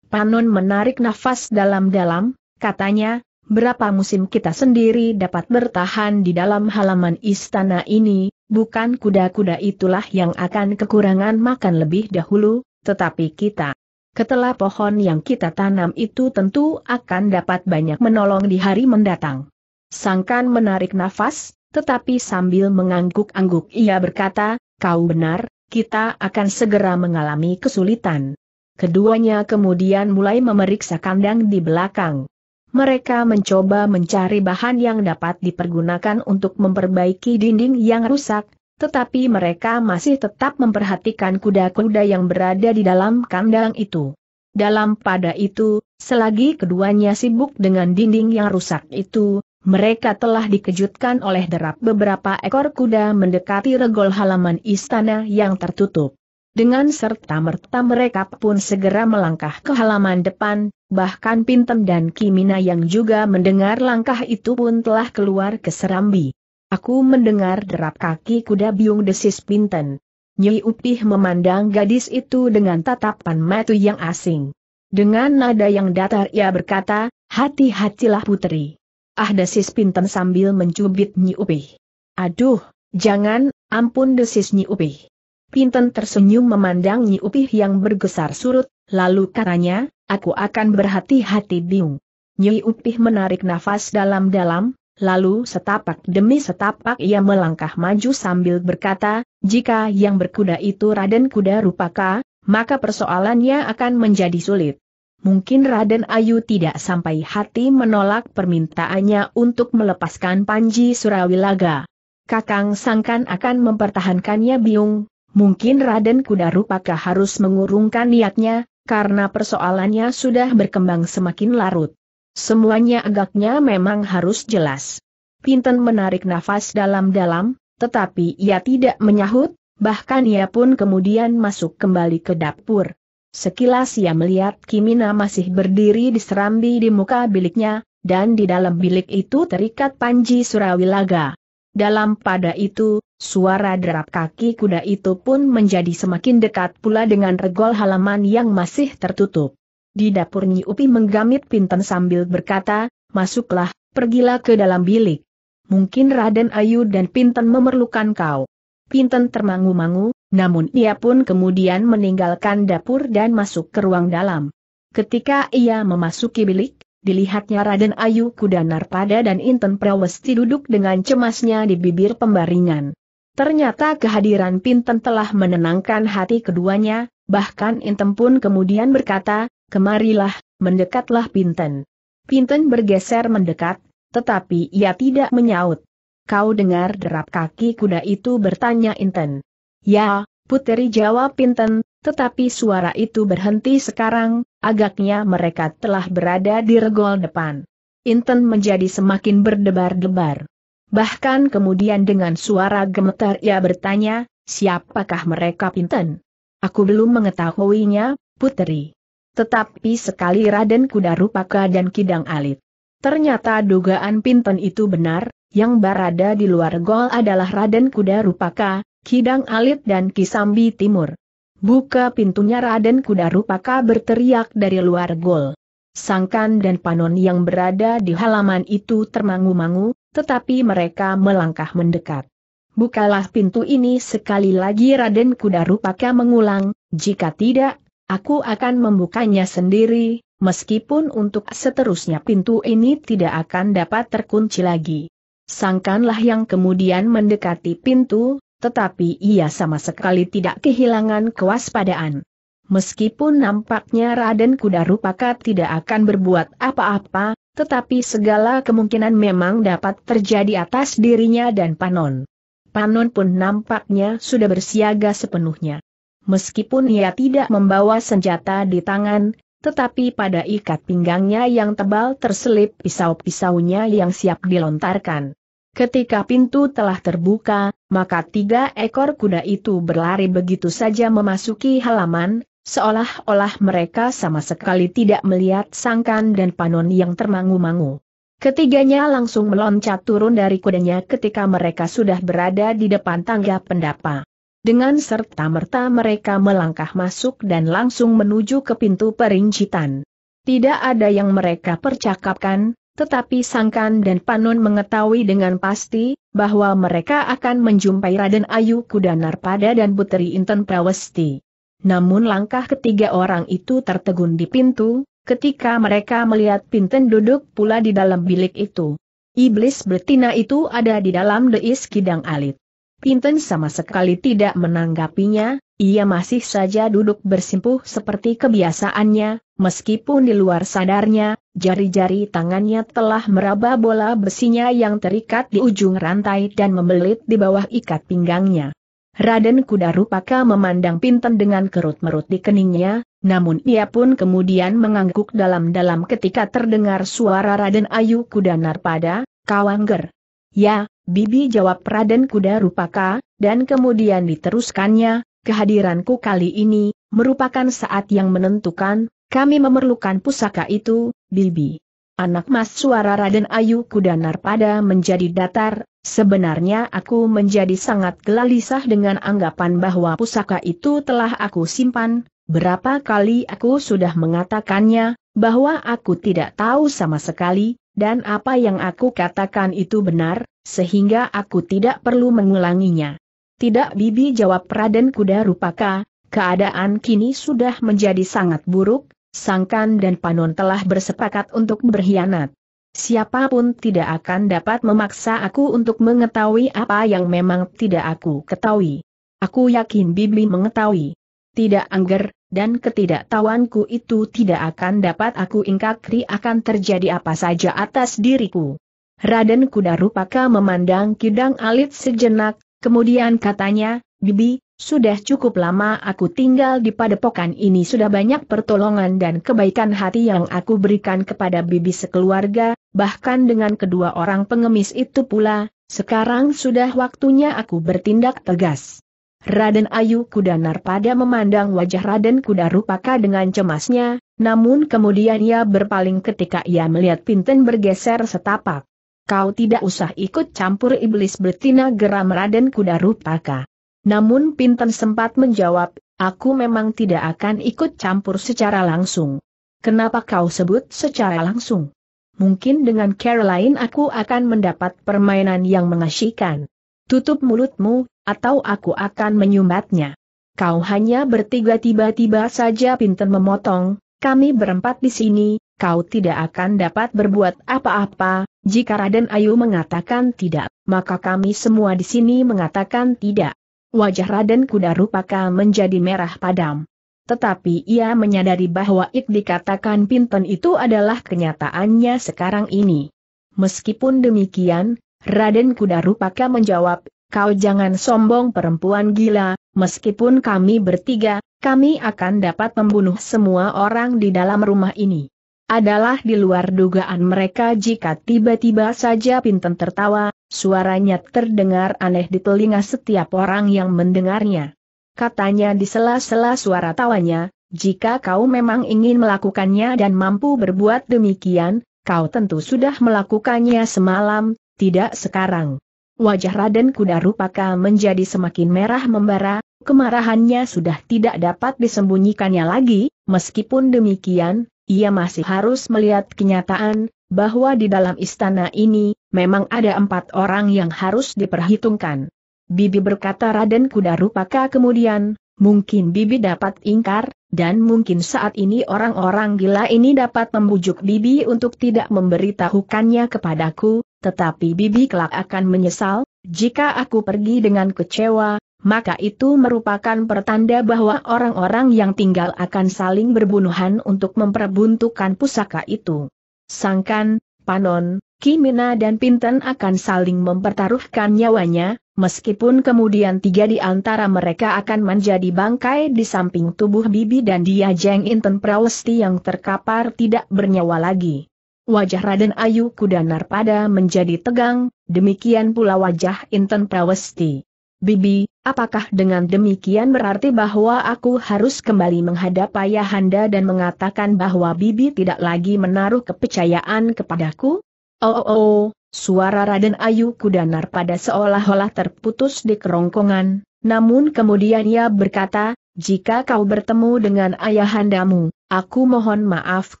Panun menarik nafas dalam-dalam, katanya, berapa musim kita sendiri dapat bertahan di dalam halaman istana ini, bukan kuda-kuda itulah yang akan kekurangan makan lebih dahulu, tetapi kita. Ketela pohon yang kita tanam itu tentu akan dapat banyak menolong di hari mendatang. Sangkan menarik nafas, tetapi sambil mengangguk-angguk ia berkata, kau benar, kita akan segera mengalami kesulitan. Keduanya kemudian mulai memeriksa kandang di belakang. Mereka mencoba mencari bahan yang dapat dipergunakan untuk memperbaiki dinding yang rusak, tetapi mereka masih tetap memperhatikan kuda-kuda yang berada di dalam kandang itu. Dalam pada itu, selagi keduanya sibuk dengan dinding yang rusak itu, mereka telah dikejutkan oleh derap beberapa ekor kuda mendekati regol halaman istana yang tertutup. Dengan serta-merta mereka pun segera melangkah ke halaman depan, bahkan Pintem dan Kimina yang juga mendengar langkah itu pun telah keluar ke serambi. Aku mendengar derap kaki kuda biung desis Pinten. Nyi Upih memandang gadis itu dengan tatapan mata yang asing. Dengan nada yang datar ia berkata, hati-hatilah putri. Ah desis Pinten sambil mencubit Nyi Upih. Aduh, jangan, ampun desis Nyi Upih. Pinten tersenyum memandang Nyi Upih yang bergesar surut, lalu katanya, aku akan berhati-hati bingung. Nyi Upih menarik nafas dalam-dalam, lalu setapak demi setapak ia melangkah maju sambil berkata, jika yang berkuda itu Raden Kuda Rupaka, maka persoalannya akan menjadi sulit. Mungkin Raden Ayu tidak sampai hati menolak permintaannya untuk melepaskan Panji Surawilaga. Kakang sangkan akan mempertahankannya biung, Mungkin Raden Kudarupaka harus mengurungkan niatnya, karena persoalannya sudah berkembang semakin larut. Semuanya agaknya memang harus jelas. Pinten menarik nafas dalam-dalam, tetapi ia tidak menyahut, bahkan ia pun kemudian masuk kembali ke dapur. Sekilas ia melihat Kimina masih berdiri di serambi di muka biliknya, dan di dalam bilik itu terikat Panji Surawilaga. Dalam pada itu, suara derap kaki kuda itu pun menjadi semakin dekat pula dengan regol halaman yang masih tertutup. Di dapur Nyi Upi menggamit pinten sambil berkata, masuklah, pergilah ke dalam bilik. Mungkin Raden Ayu dan Pinten memerlukan kau. Pinten termangu-mangu, namun ia pun kemudian meninggalkan dapur dan masuk ke ruang dalam. Ketika ia memasuki bilik, Dilihatnya Raden Ayu Kuda Narpada dan Inten Prawesti duduk dengan cemasnya di bibir pembaringan. Ternyata kehadiran Pinten telah menenangkan hati keduanya, bahkan Inten pun kemudian berkata, kemarilah, mendekatlah Pinten. Pinten bergeser mendekat, tetapi ia tidak menyaut. Kau dengar derap kaki kuda itu bertanya Inten. Ya, puteri jawab Pinten, tetapi suara itu berhenti sekarang, agaknya mereka telah berada di regol depan. Inten menjadi semakin berdebar-debar. Bahkan kemudian dengan suara gemetar ia bertanya, siapakah mereka Pinten? Aku belum mengetahuinya, putri. Tetapi sekali Raden Kuda Rupaka dan Kidang Alit. Ternyata dugaan Pinten itu benar, yang berada di luar gol adalah Raden Kuda Rupaka, Kidang Alit dan Kisambi Timur. Buka pintunya Raden Kuda Rupaka berteriak dari luar gol. Sangkan dan Panon yang berada di halaman itu termangu-mangu, tetapi mereka melangkah mendekat. Bukalah pintu ini sekali lagi Raden Kuda Rupaka mengulang, jika tidak, aku akan membukanya sendiri, meskipun untuk seterusnya pintu ini tidak akan dapat terkunci lagi. Sangkanlah yang kemudian mendekati pintu, tetapi ia sama sekali tidak kehilangan kewaspadaan. Meskipun nampaknya Raden Kuda Rupaka tidak akan berbuat apa-apa, tetapi segala kemungkinan memang dapat terjadi atas dirinya dan Panon. Panon pun nampaknya sudah bersiaga sepenuhnya. Meskipun ia tidak membawa senjata di tangan, tetapi pada ikat pinggangnya yang tebal terselip pisau-pisaunya yang siap dilontarkan. Ketika pintu telah terbuka, maka tiga ekor kuda itu berlari begitu saja memasuki halaman, seolah-olah mereka sama sekali tidak melihat sangkan dan panon yang termangu-mangu. Ketiganya langsung meloncat turun dari kudanya ketika mereka sudah berada di depan tangga pendapa. Dengan serta-merta mereka melangkah masuk dan langsung menuju ke pintu perincitan. Tidak ada yang mereka percakapkan, tetapi Sangkan dan Panun mengetahui dengan pasti, bahwa mereka akan menjumpai Raden Ayu Kuda Narpada dan Putri Inten Prawesti. Namun langkah ketiga orang itu tertegun di pintu, ketika mereka melihat Pinten duduk pula di dalam bilik itu. Iblis betina itu ada di dalam deis kidang alit. Pinten sama sekali tidak menanggapinya, ia masih saja duduk bersimpuh seperti kebiasaannya, Meskipun di luar sadarnya, jari-jari tangannya telah meraba bola besinya yang terikat di ujung rantai dan membelit di bawah ikat pinggangnya. Raden Kuda Rupaka memandang Pinten dengan kerut-merut di keningnya, namun ia pun kemudian mengangguk dalam-dalam ketika terdengar suara Raden Ayu Kuda Narpada, Kawangger. Ya, Bibi jawab Raden Kuda Rupaka, dan kemudian diteruskannya, kehadiranku kali ini, merupakan saat yang menentukan, kami memerlukan pusaka itu, Bibi. Anak mas suara Raden Ayu Kudanar pada menjadi datar, sebenarnya aku menjadi sangat gelisah dengan anggapan bahwa pusaka itu telah aku simpan, berapa kali aku sudah mengatakannya, bahwa aku tidak tahu sama sekali, dan apa yang aku katakan itu benar, sehingga aku tidak perlu mengulanginya. Tidak Bibi jawab Raden Kuda Rupaka, keadaan kini sudah menjadi sangat buruk, Sangkan dan Panon telah bersepakat untuk berkhianat. Siapapun tidak akan dapat memaksa aku untuk mengetahui apa yang memang tidak aku ketahui. Aku yakin Bibi mengetahui. Tidak angger, dan ketidaktahuanku itu tidak akan dapat aku ingkari akan terjadi apa saja atas diriku. Raden Kuda Rupaka memandang Kidang Alit sejenak, kemudian katanya, Bibi, sudah cukup lama aku tinggal di padepokan ini sudah banyak pertolongan dan kebaikan hati yang aku berikan kepada bibi sekeluarga, bahkan dengan kedua orang pengemis itu pula, sekarang sudah waktunya aku bertindak tegas. Raden Ayu Kudanar pada memandang wajah Raden Kuda Rupaka dengan cemasnya, namun kemudian ia berpaling ketika ia melihat Pinten bergeser setapak. Kau tidak usah ikut campur iblis betina geram Raden Kuda Rupaka. Namun Pinten sempat menjawab, aku memang tidak akan ikut campur secara langsung. Kenapa kau sebut secara langsung? Mungkin dengan Caroline aku akan mendapat permainan yang mengasyikan. Tutup mulutmu, atau aku akan menyumbatnya. Kau hanya bertiga tiba-tiba saja Pinten memotong, kami berempat di sini, kau tidak akan dapat berbuat apa-apa, jika Raden Ayu mengatakan tidak, maka kami semua di sini mengatakan tidak wajah Raden Kuda Rupaka menjadi merah padam. Tetapi ia menyadari bahwa ik dikatakan Pinten itu adalah kenyataannya sekarang ini. Meskipun demikian, Raden Kuda Rupaka menjawab, kau jangan sombong perempuan gila, meskipun kami bertiga, kami akan dapat membunuh semua orang di dalam rumah ini. Adalah di luar dugaan mereka jika tiba-tiba saja Pinten tertawa, Suaranya terdengar aneh di telinga setiap orang yang mendengarnya. Katanya di sela-sela suara tawanya, jika kau memang ingin melakukannya dan mampu berbuat demikian, kau tentu sudah melakukannya semalam, tidak sekarang. Wajah Raden Kuda Rupaka menjadi semakin merah membara, kemarahannya sudah tidak dapat disembunyikannya lagi, meskipun demikian, ia masih harus melihat kenyataan, bahwa di dalam istana ini, memang ada empat orang yang harus diperhitungkan. Bibi berkata Raden Kuda Rupaka kemudian, mungkin Bibi dapat ingkar, dan mungkin saat ini orang-orang gila ini dapat membujuk Bibi untuk tidak memberitahukannya kepadaku, tetapi Bibi kelak akan menyesal, jika aku pergi dengan kecewa, maka itu merupakan pertanda bahwa orang-orang yang tinggal akan saling berbunuhan untuk memperbuntukan pusaka itu. Sangkan, Panon, Kimina dan Pinten akan saling mempertaruhkan nyawanya, meskipun kemudian tiga di antara mereka akan menjadi bangkai di samping tubuh Bibi dan dia Jeng Inten Prawesti yang terkapar tidak bernyawa lagi. Wajah Raden Ayu Kudanar pada menjadi tegang, demikian pula wajah Inten Prawesti. Bibi, apakah dengan demikian berarti bahwa aku harus kembali menghadap Ayahanda dan mengatakan bahwa Bibi tidak lagi menaruh kepercayaan kepadaku? Oh oh oh, suara Raden Ayu Kudanar pada seolah-olah terputus di kerongkongan, namun kemudian ia berkata, jika kau bertemu dengan ayahandamu, Aku mohon maaf,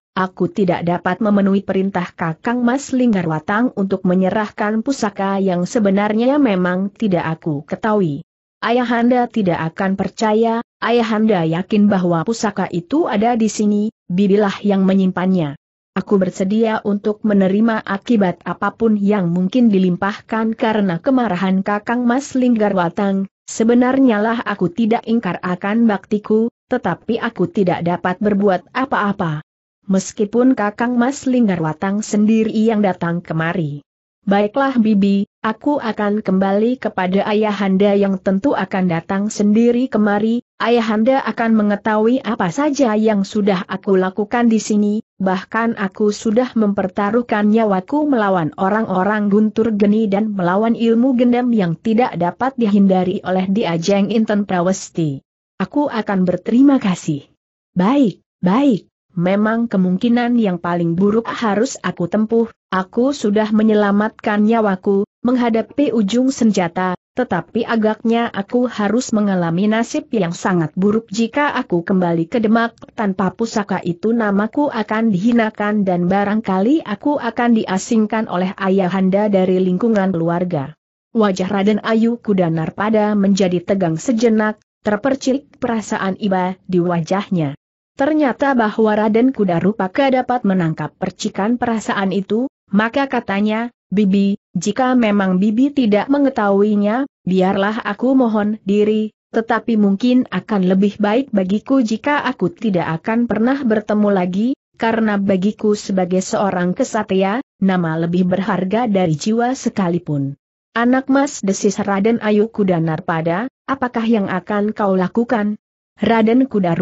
aku tidak dapat memenuhi perintah Kakang Mas Linggarwatang untuk menyerahkan pusaka yang sebenarnya memang tidak aku ketahui. Ayahanda tidak akan percaya, Ayahanda yakin bahwa pusaka itu ada di sini, bibilah yang menyimpannya. Aku bersedia untuk menerima akibat apapun yang mungkin dilimpahkan karena kemarahan Kakang Mas Linggarwatang, Sebenarnya lah aku tidak ingkar akan baktiku, tetapi aku tidak dapat berbuat apa-apa. Meskipun kakang Mas Linggarwatang sendiri yang datang kemari. Baiklah Bibi, aku akan kembali kepada Ayahanda yang tentu akan datang sendiri kemari, Ayahanda akan mengetahui apa saja yang sudah aku lakukan di sini, bahkan aku sudah mempertaruhkan nyawaku melawan orang-orang guntur geni dan melawan ilmu gendam yang tidak dapat dihindari oleh diajeng Inten Prawesti. Aku akan berterima kasih. Baik, baik, memang kemungkinan yang paling buruk harus aku tempuh, aku sudah menyelamatkan nyawaku, menghadapi ujung senjata, tetapi agaknya aku harus mengalami nasib yang sangat buruk jika aku kembali ke Demak tanpa pusaka itu namaku akan dihinakan dan barangkali aku akan diasingkan oleh ayahanda dari lingkungan keluarga. Wajah Raden Ayu Kudanar pada menjadi tegang sejenak, terpercik perasaan iba di wajahnya. Ternyata bahwa Raden Kuda Rupaka dapat menangkap percikan perasaan itu, maka katanya, Bibi, jika memang Bibi tidak mengetahuinya, biarlah aku mohon diri, tetapi mungkin akan lebih baik bagiku jika aku tidak akan pernah bertemu lagi, karena bagiku sebagai seorang kesatria, nama lebih berharga dari jiwa sekalipun. Anak mas desis Raden Ayu Kudanar pada, apakah yang akan kau lakukan? Raden Kuda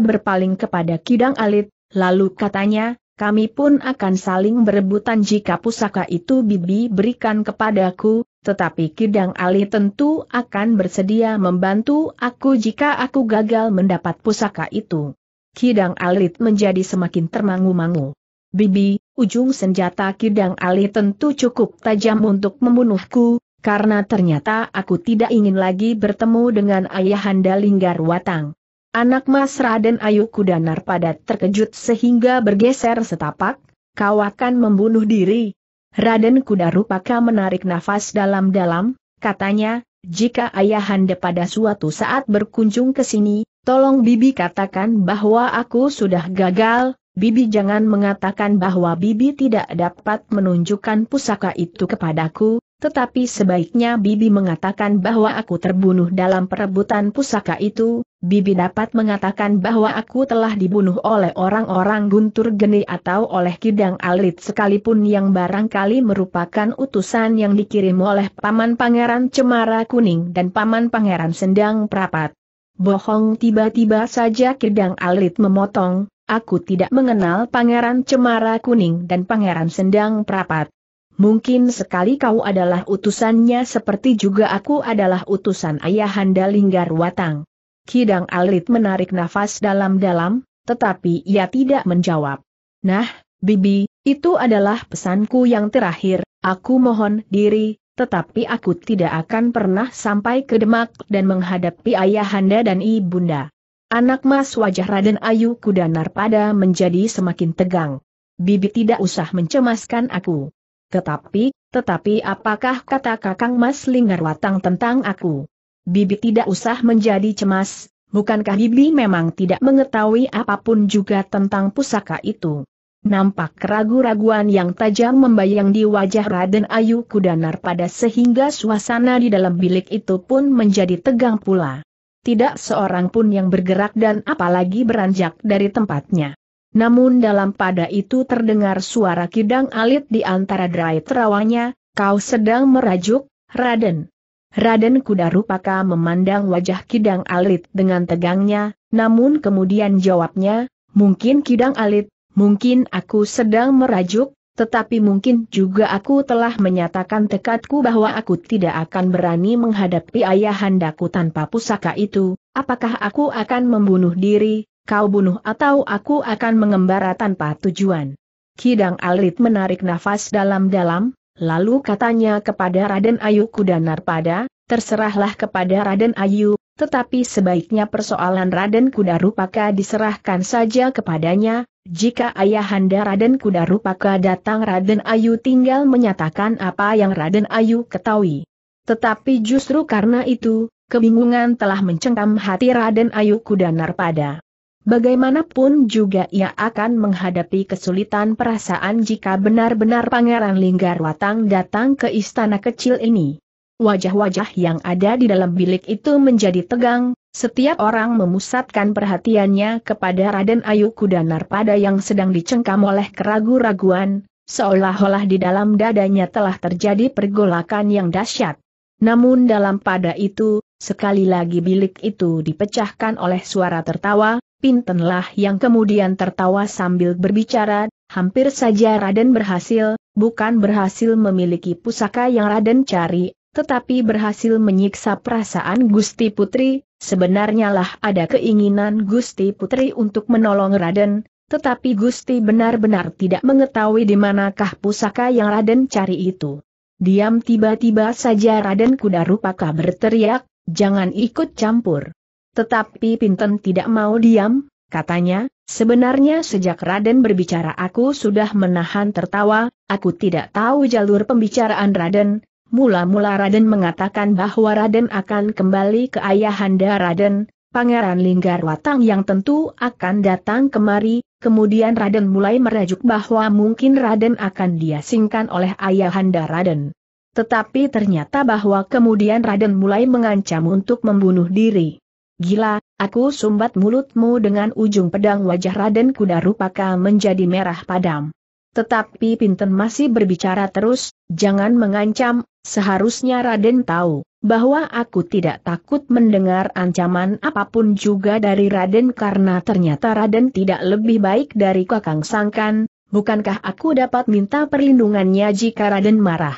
berpaling kepada Kidang Alit, lalu katanya, kami pun akan saling berebutan jika pusaka itu Bibi berikan kepadaku, tetapi Kidang Ali tentu akan bersedia membantu aku jika aku gagal mendapat pusaka itu. Kidang Alit menjadi semakin termangu-mangu. Bibi, ujung senjata Kidang Ali tentu cukup tajam untuk membunuhku, karena ternyata aku tidak ingin lagi bertemu dengan Ayahanda Linggar Watang. Anak Mas Raden Ayu Kudanar padat terkejut sehingga bergeser setapak, kau akan membunuh diri. Raden Kuda Rupaka menarik nafas dalam-dalam, katanya, jika ayahanda pada suatu saat berkunjung ke sini, tolong bibi katakan bahwa aku sudah gagal, bibi jangan mengatakan bahwa bibi tidak dapat menunjukkan pusaka itu kepadaku, tetapi sebaiknya Bibi mengatakan bahwa aku terbunuh dalam perebutan pusaka itu, Bibi dapat mengatakan bahwa aku telah dibunuh oleh orang-orang guntur geni atau oleh kidang alit sekalipun yang barangkali merupakan utusan yang dikirim oleh Paman Pangeran Cemara Kuning dan Paman Pangeran Sendang Prapat. Bohong tiba-tiba saja kidang alit memotong, aku tidak mengenal Pangeran Cemara Kuning dan Pangeran Sendang Prapat mungkin sekali kau adalah utusannya seperti juga aku adalah utusan ayahanda Linggar Watang. Kidang Alit menarik nafas dalam-dalam, tetapi ia tidak menjawab. Nah, Bibi, itu adalah pesanku yang terakhir, aku mohon diri, tetapi aku tidak akan pernah sampai ke Demak dan menghadapi ayahanda dan ibunda. Anak mas wajah Raden Ayu Kudanar pada menjadi semakin tegang. Bibi tidak usah mencemaskan aku. Tetapi, tetapi apakah kata Kakang Mas Linggar watang tentang aku? Bibi tidak usah menjadi cemas, bukankah Bibi memang tidak mengetahui apapun juga tentang pusaka itu? Nampak keragu-raguan yang tajam membayang di wajah Raden Ayu Kudanar pada sehingga suasana di dalam bilik itu pun menjadi tegang pula. Tidak seorang pun yang bergerak dan apalagi beranjak dari tempatnya. Namun dalam pada itu terdengar suara kidang alit di antara derai terawanya, kau sedang merajuk, Raden. Raden Kuda Rupaka memandang wajah kidang alit dengan tegangnya, namun kemudian jawabnya, mungkin kidang alit, mungkin aku sedang merajuk, tetapi mungkin juga aku telah menyatakan tekadku bahwa aku tidak akan berani menghadapi ayahandaku tanpa pusaka itu, apakah aku akan membunuh diri, kau bunuh atau aku akan mengembara tanpa tujuan. Kidang Alit menarik nafas dalam-dalam, lalu katanya kepada Raden Ayu Kudanarpada, terserahlah kepada Raden Ayu, tetapi sebaiknya persoalan Raden Kudarupaka diserahkan saja kepadanya, jika ayahanda Raden Kudarupaka datang Raden Ayu tinggal menyatakan apa yang Raden Ayu ketahui. Tetapi justru karena itu, kebingungan telah mencengkam hati Raden Ayu Kudanarpada. Bagaimanapun juga ia akan menghadapi kesulitan perasaan jika benar-benar Pangeran Linggarwatang datang ke istana kecil ini. Wajah-wajah yang ada di dalam bilik itu menjadi tegang, setiap orang memusatkan perhatiannya kepada Raden Ayu Kudanar Narpada yang sedang dicengkam oleh keragu-raguan, seolah-olah di dalam dadanya telah terjadi pergolakan yang dahsyat. Namun dalam pada itu, sekali lagi bilik itu dipecahkan oleh suara tertawa, Pintenlah yang kemudian tertawa sambil berbicara, hampir saja Raden berhasil, bukan berhasil memiliki pusaka yang Raden cari, tetapi berhasil menyiksa perasaan Gusti Putri, sebenarnya lah ada keinginan Gusti Putri untuk menolong Raden, tetapi Gusti benar-benar tidak mengetahui di manakah pusaka yang Raden cari itu. Diam tiba-tiba saja Raden kudarupaka berteriak, jangan ikut campur. Tetapi Pinten tidak mau diam, katanya, sebenarnya sejak Raden berbicara aku sudah menahan tertawa, aku tidak tahu jalur pembicaraan Raden, Mula-mula Raden mengatakan bahwa Raden akan kembali ke ayahanda Raden, Pangeran Linggarwatang yang tentu akan datang kemari, kemudian Raden mulai merajuk bahwa mungkin Raden akan diasingkan oleh ayahanda Raden. Tetapi ternyata bahwa kemudian Raden mulai mengancam untuk membunuh diri. Gila, aku sumbat mulutmu dengan ujung pedang wajah Raden Kuda Rupaka menjadi merah padam. Tetapi Pinten masih berbicara terus, jangan mengancam, seharusnya Raden tahu, bahwa aku tidak takut mendengar ancaman apapun juga dari Raden karena ternyata Raden tidak lebih baik dari Kakang Sangkan, bukankah aku dapat minta perlindungannya jika Raden marah?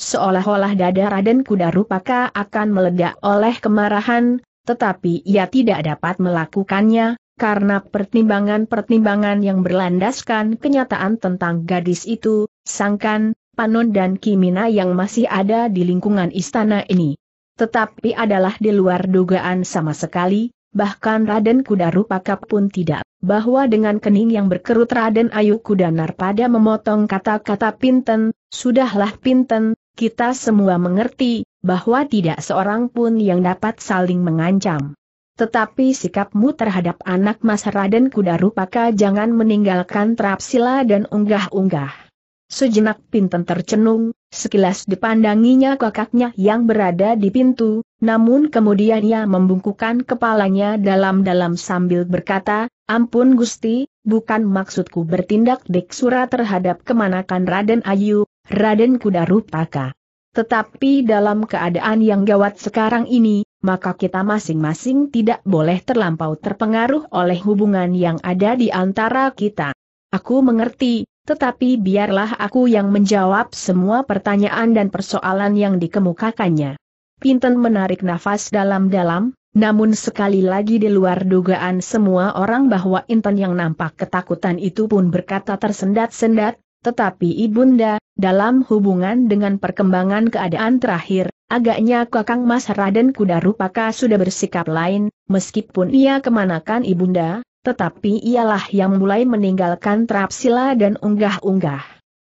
Seolah-olah dada Raden Kuda Rupaka akan meledak oleh kemarahan, tetapi ia tidak dapat melakukannya, karena pertimbangan-pertimbangan yang berlandaskan kenyataan tentang gadis itu, Sangkan, Panon dan Kimina yang masih ada di lingkungan istana ini. Tetapi adalah di luar dugaan sama sekali, bahkan Raden Kuda Rupaka pun tidak, bahwa dengan kening yang berkerut Raden Ayu Kuda pada memotong kata-kata Pinten, sudahlah Pinten, kita semua mengerti, bahwa tidak seorang pun yang dapat saling mengancam. Tetapi sikapmu terhadap anak Mas Raden Kudarupaka pakah jangan meninggalkan trapsila dan unggah-unggah. Sejenak Pinten tercenung, sekilas dipandanginya kakaknya yang berada di pintu, namun kemudian ia membungkukan kepalanya dalam-dalam sambil berkata, Ampun Gusti, bukan maksudku bertindak deksura terhadap kemanakan Raden Ayu, Raden Kudarupaka. Rupaka. Tetapi dalam keadaan yang gawat sekarang ini, maka kita masing-masing tidak boleh terlampau terpengaruh oleh hubungan yang ada di antara kita. Aku mengerti, tetapi biarlah aku yang menjawab semua pertanyaan dan persoalan yang dikemukakannya. Pinten menarik nafas dalam-dalam, namun sekali lagi di luar dugaan semua orang bahwa Intan yang nampak ketakutan itu pun berkata tersendat-sendat, tetapi Ibunda, dalam hubungan dengan perkembangan keadaan terakhir, agaknya Kakang Mas Raden Kuda Rupaka sudah bersikap lain, meskipun ia kemanakan Ibunda, tetapi ialah yang mulai meninggalkan trapsila dan unggah-unggah.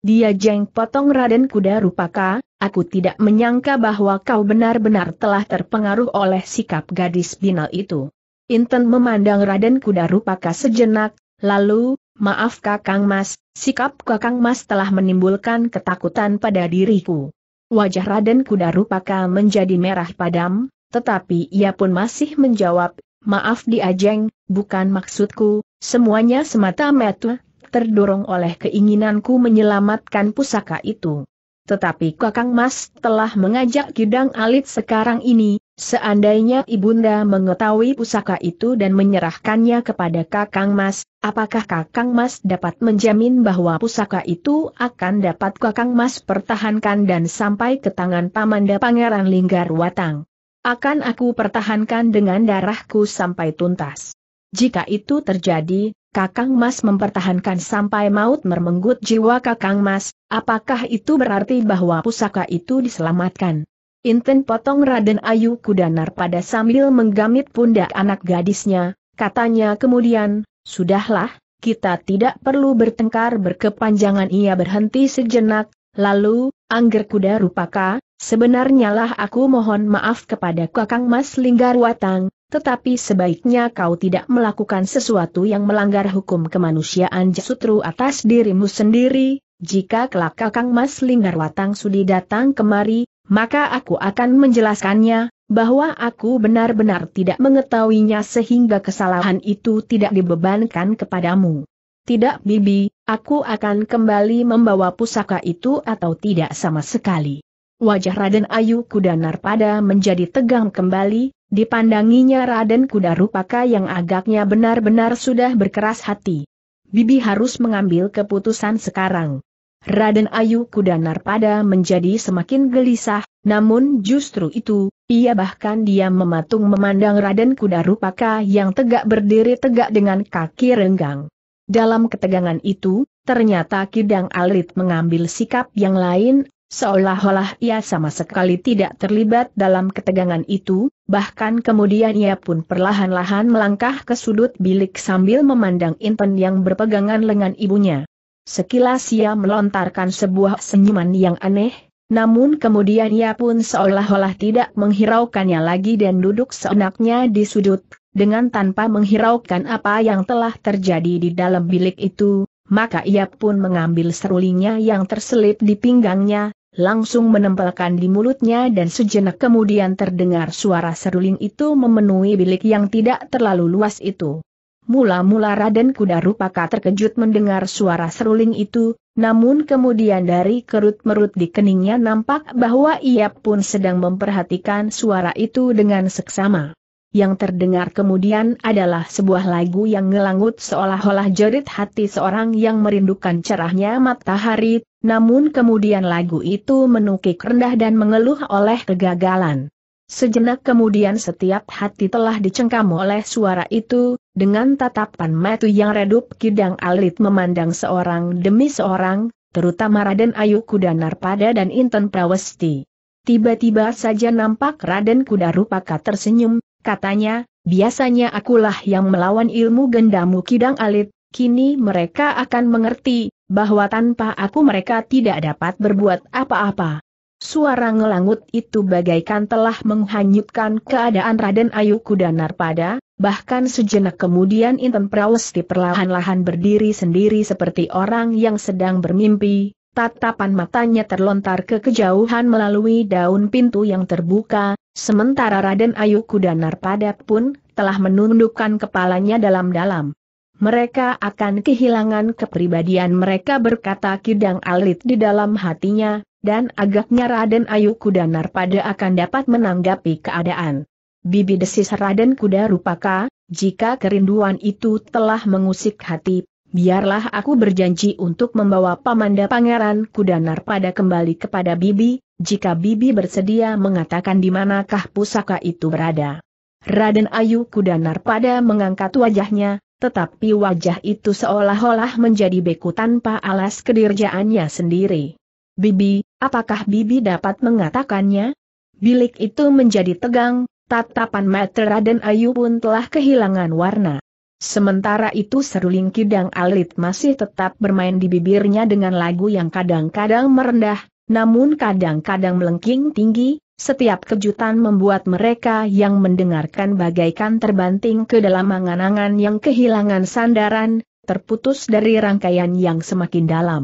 Dia jeng potong Raden Kuda Rupaka, aku tidak menyangka bahwa kau benar-benar telah terpengaruh oleh sikap gadis binal itu. Inten memandang Raden Kuda Rupaka sejenak, lalu, Maaf Kakang Mas, sikap Kakang Mas telah menimbulkan ketakutan pada diriku. Wajah Raden Kuda Rupaka menjadi merah padam, tetapi ia pun masih menjawab, Maaf diajeng, bukan maksudku, semuanya semata-mata terdorong oleh keinginanku menyelamatkan pusaka itu. Tetapi Kakang Mas telah mengajak Kidang Alit sekarang ini, Seandainya Ibunda mengetahui pusaka itu dan menyerahkannya kepada Kakang Mas, apakah Kakang Mas dapat menjamin bahwa pusaka itu akan dapat Kakang Mas pertahankan dan sampai ke tangan Pamanda Pangeran Linggar Watang? Akan aku pertahankan dengan darahku sampai tuntas. Jika itu terjadi, Kakang Mas mempertahankan sampai maut merenggut jiwa Kakang Mas, apakah itu berarti bahwa pusaka itu diselamatkan? Inten potong Raden Ayu Kudanar pada sambil menggamit pundak anak gadisnya, katanya kemudian, sudahlah, kita tidak perlu bertengkar berkepanjangan ia berhenti sejenak, lalu, angger kuda rupaka, sebenarnya lah aku mohon maaf kepada kakang mas Linggarwatang, tetapi sebaiknya kau tidak melakukan sesuatu yang melanggar hukum kemanusiaan justru atas dirimu sendiri, jika kelak kakang mas Linggarwatang sudi datang kemari, maka aku akan menjelaskannya, bahwa aku benar-benar tidak mengetahuinya sehingga kesalahan itu tidak dibebankan kepadamu. Tidak Bibi, aku akan kembali membawa pusaka itu atau tidak sama sekali. Wajah Raden Ayu Kuda Narpada menjadi tegang kembali, dipandanginya Raden Kuda Rupaka yang agaknya benar-benar sudah berkeras hati. Bibi harus mengambil keputusan sekarang. Raden Ayu Kudanar pada menjadi semakin gelisah, namun justru itu, ia bahkan diam mematung memandang Raden Kuda Rupaka yang tegak berdiri tegak dengan kaki renggang. Dalam ketegangan itu, ternyata Kidang Alit mengambil sikap yang lain, seolah-olah ia sama sekali tidak terlibat dalam ketegangan itu, bahkan kemudian ia pun perlahan-lahan melangkah ke sudut bilik sambil memandang Inten yang berpegangan lengan ibunya. Sekilas ia melontarkan sebuah senyuman yang aneh, namun kemudian ia pun seolah-olah tidak menghiraukannya lagi dan duduk seenaknya di sudut, dengan tanpa menghiraukan apa yang telah terjadi di dalam bilik itu, maka ia pun mengambil serulingnya yang terselip di pinggangnya, langsung menempelkan di mulutnya dan sejenak kemudian terdengar suara seruling itu memenuhi bilik yang tidak terlalu luas itu. Mula-mula Raden Kuda Rupaka terkejut mendengar suara seruling itu, namun kemudian dari kerut-merut di keningnya nampak bahwa ia pun sedang memperhatikan suara itu dengan seksama. Yang terdengar kemudian adalah sebuah lagu yang ngelangut seolah-olah jerit hati seorang yang merindukan cerahnya matahari, namun kemudian lagu itu menukik rendah dan mengeluh oleh kegagalan. Sejenak kemudian setiap hati telah dicengkam oleh suara itu, dengan tatapan mata yang redup Kidang Alit memandang seorang demi seorang, terutama Raden Ayu Kuda Narpada dan Inten Prawesti. Tiba-tiba saja nampak Raden Kuda Rupaka tersenyum, katanya, biasanya akulah yang melawan ilmu gendamu Kidang Alit, kini mereka akan mengerti, bahwa tanpa aku mereka tidak dapat berbuat apa-apa. Suara ngelangut itu bagaikan telah menghanyutkan keadaan Raden Ayu Kudanar pada, bahkan sejenak kemudian Inten Prawesti perlahan-lahan berdiri sendiri seperti orang yang sedang bermimpi, tatapan matanya terlontar ke kejauhan melalui daun pintu yang terbuka, sementara Raden Ayu Kudanar pada pun telah menundukkan kepalanya dalam-dalam mereka akan kehilangan kepribadian mereka berkata Kidang Alit di dalam hatinya, dan agaknya Raden Ayu Kudanar pada akan dapat menanggapi keadaan. Bibi desis Raden Kuda Rupaka, jika kerinduan itu telah mengusik hati, biarlah aku berjanji untuk membawa Pamanda Pangeran Kudanar pada kembali kepada Bibi, jika Bibi bersedia mengatakan di manakah pusaka itu berada. Raden Ayu Kudanar pada mengangkat wajahnya, tetapi wajah itu seolah-olah menjadi beku tanpa alas kedirjaannya sendiri. Bibi, apakah Bibi dapat mengatakannya? Bilik itu menjadi tegang, tatapan mata Raden Ayu pun telah kehilangan warna. Sementara itu seruling kidang alit masih tetap bermain di bibirnya dengan lagu yang kadang-kadang merendah, namun kadang-kadang melengking tinggi, setiap kejutan membuat mereka yang mendengarkan bagaikan terbanting ke dalam angan-angan yang kehilangan sandaran, terputus dari rangkaian yang semakin dalam.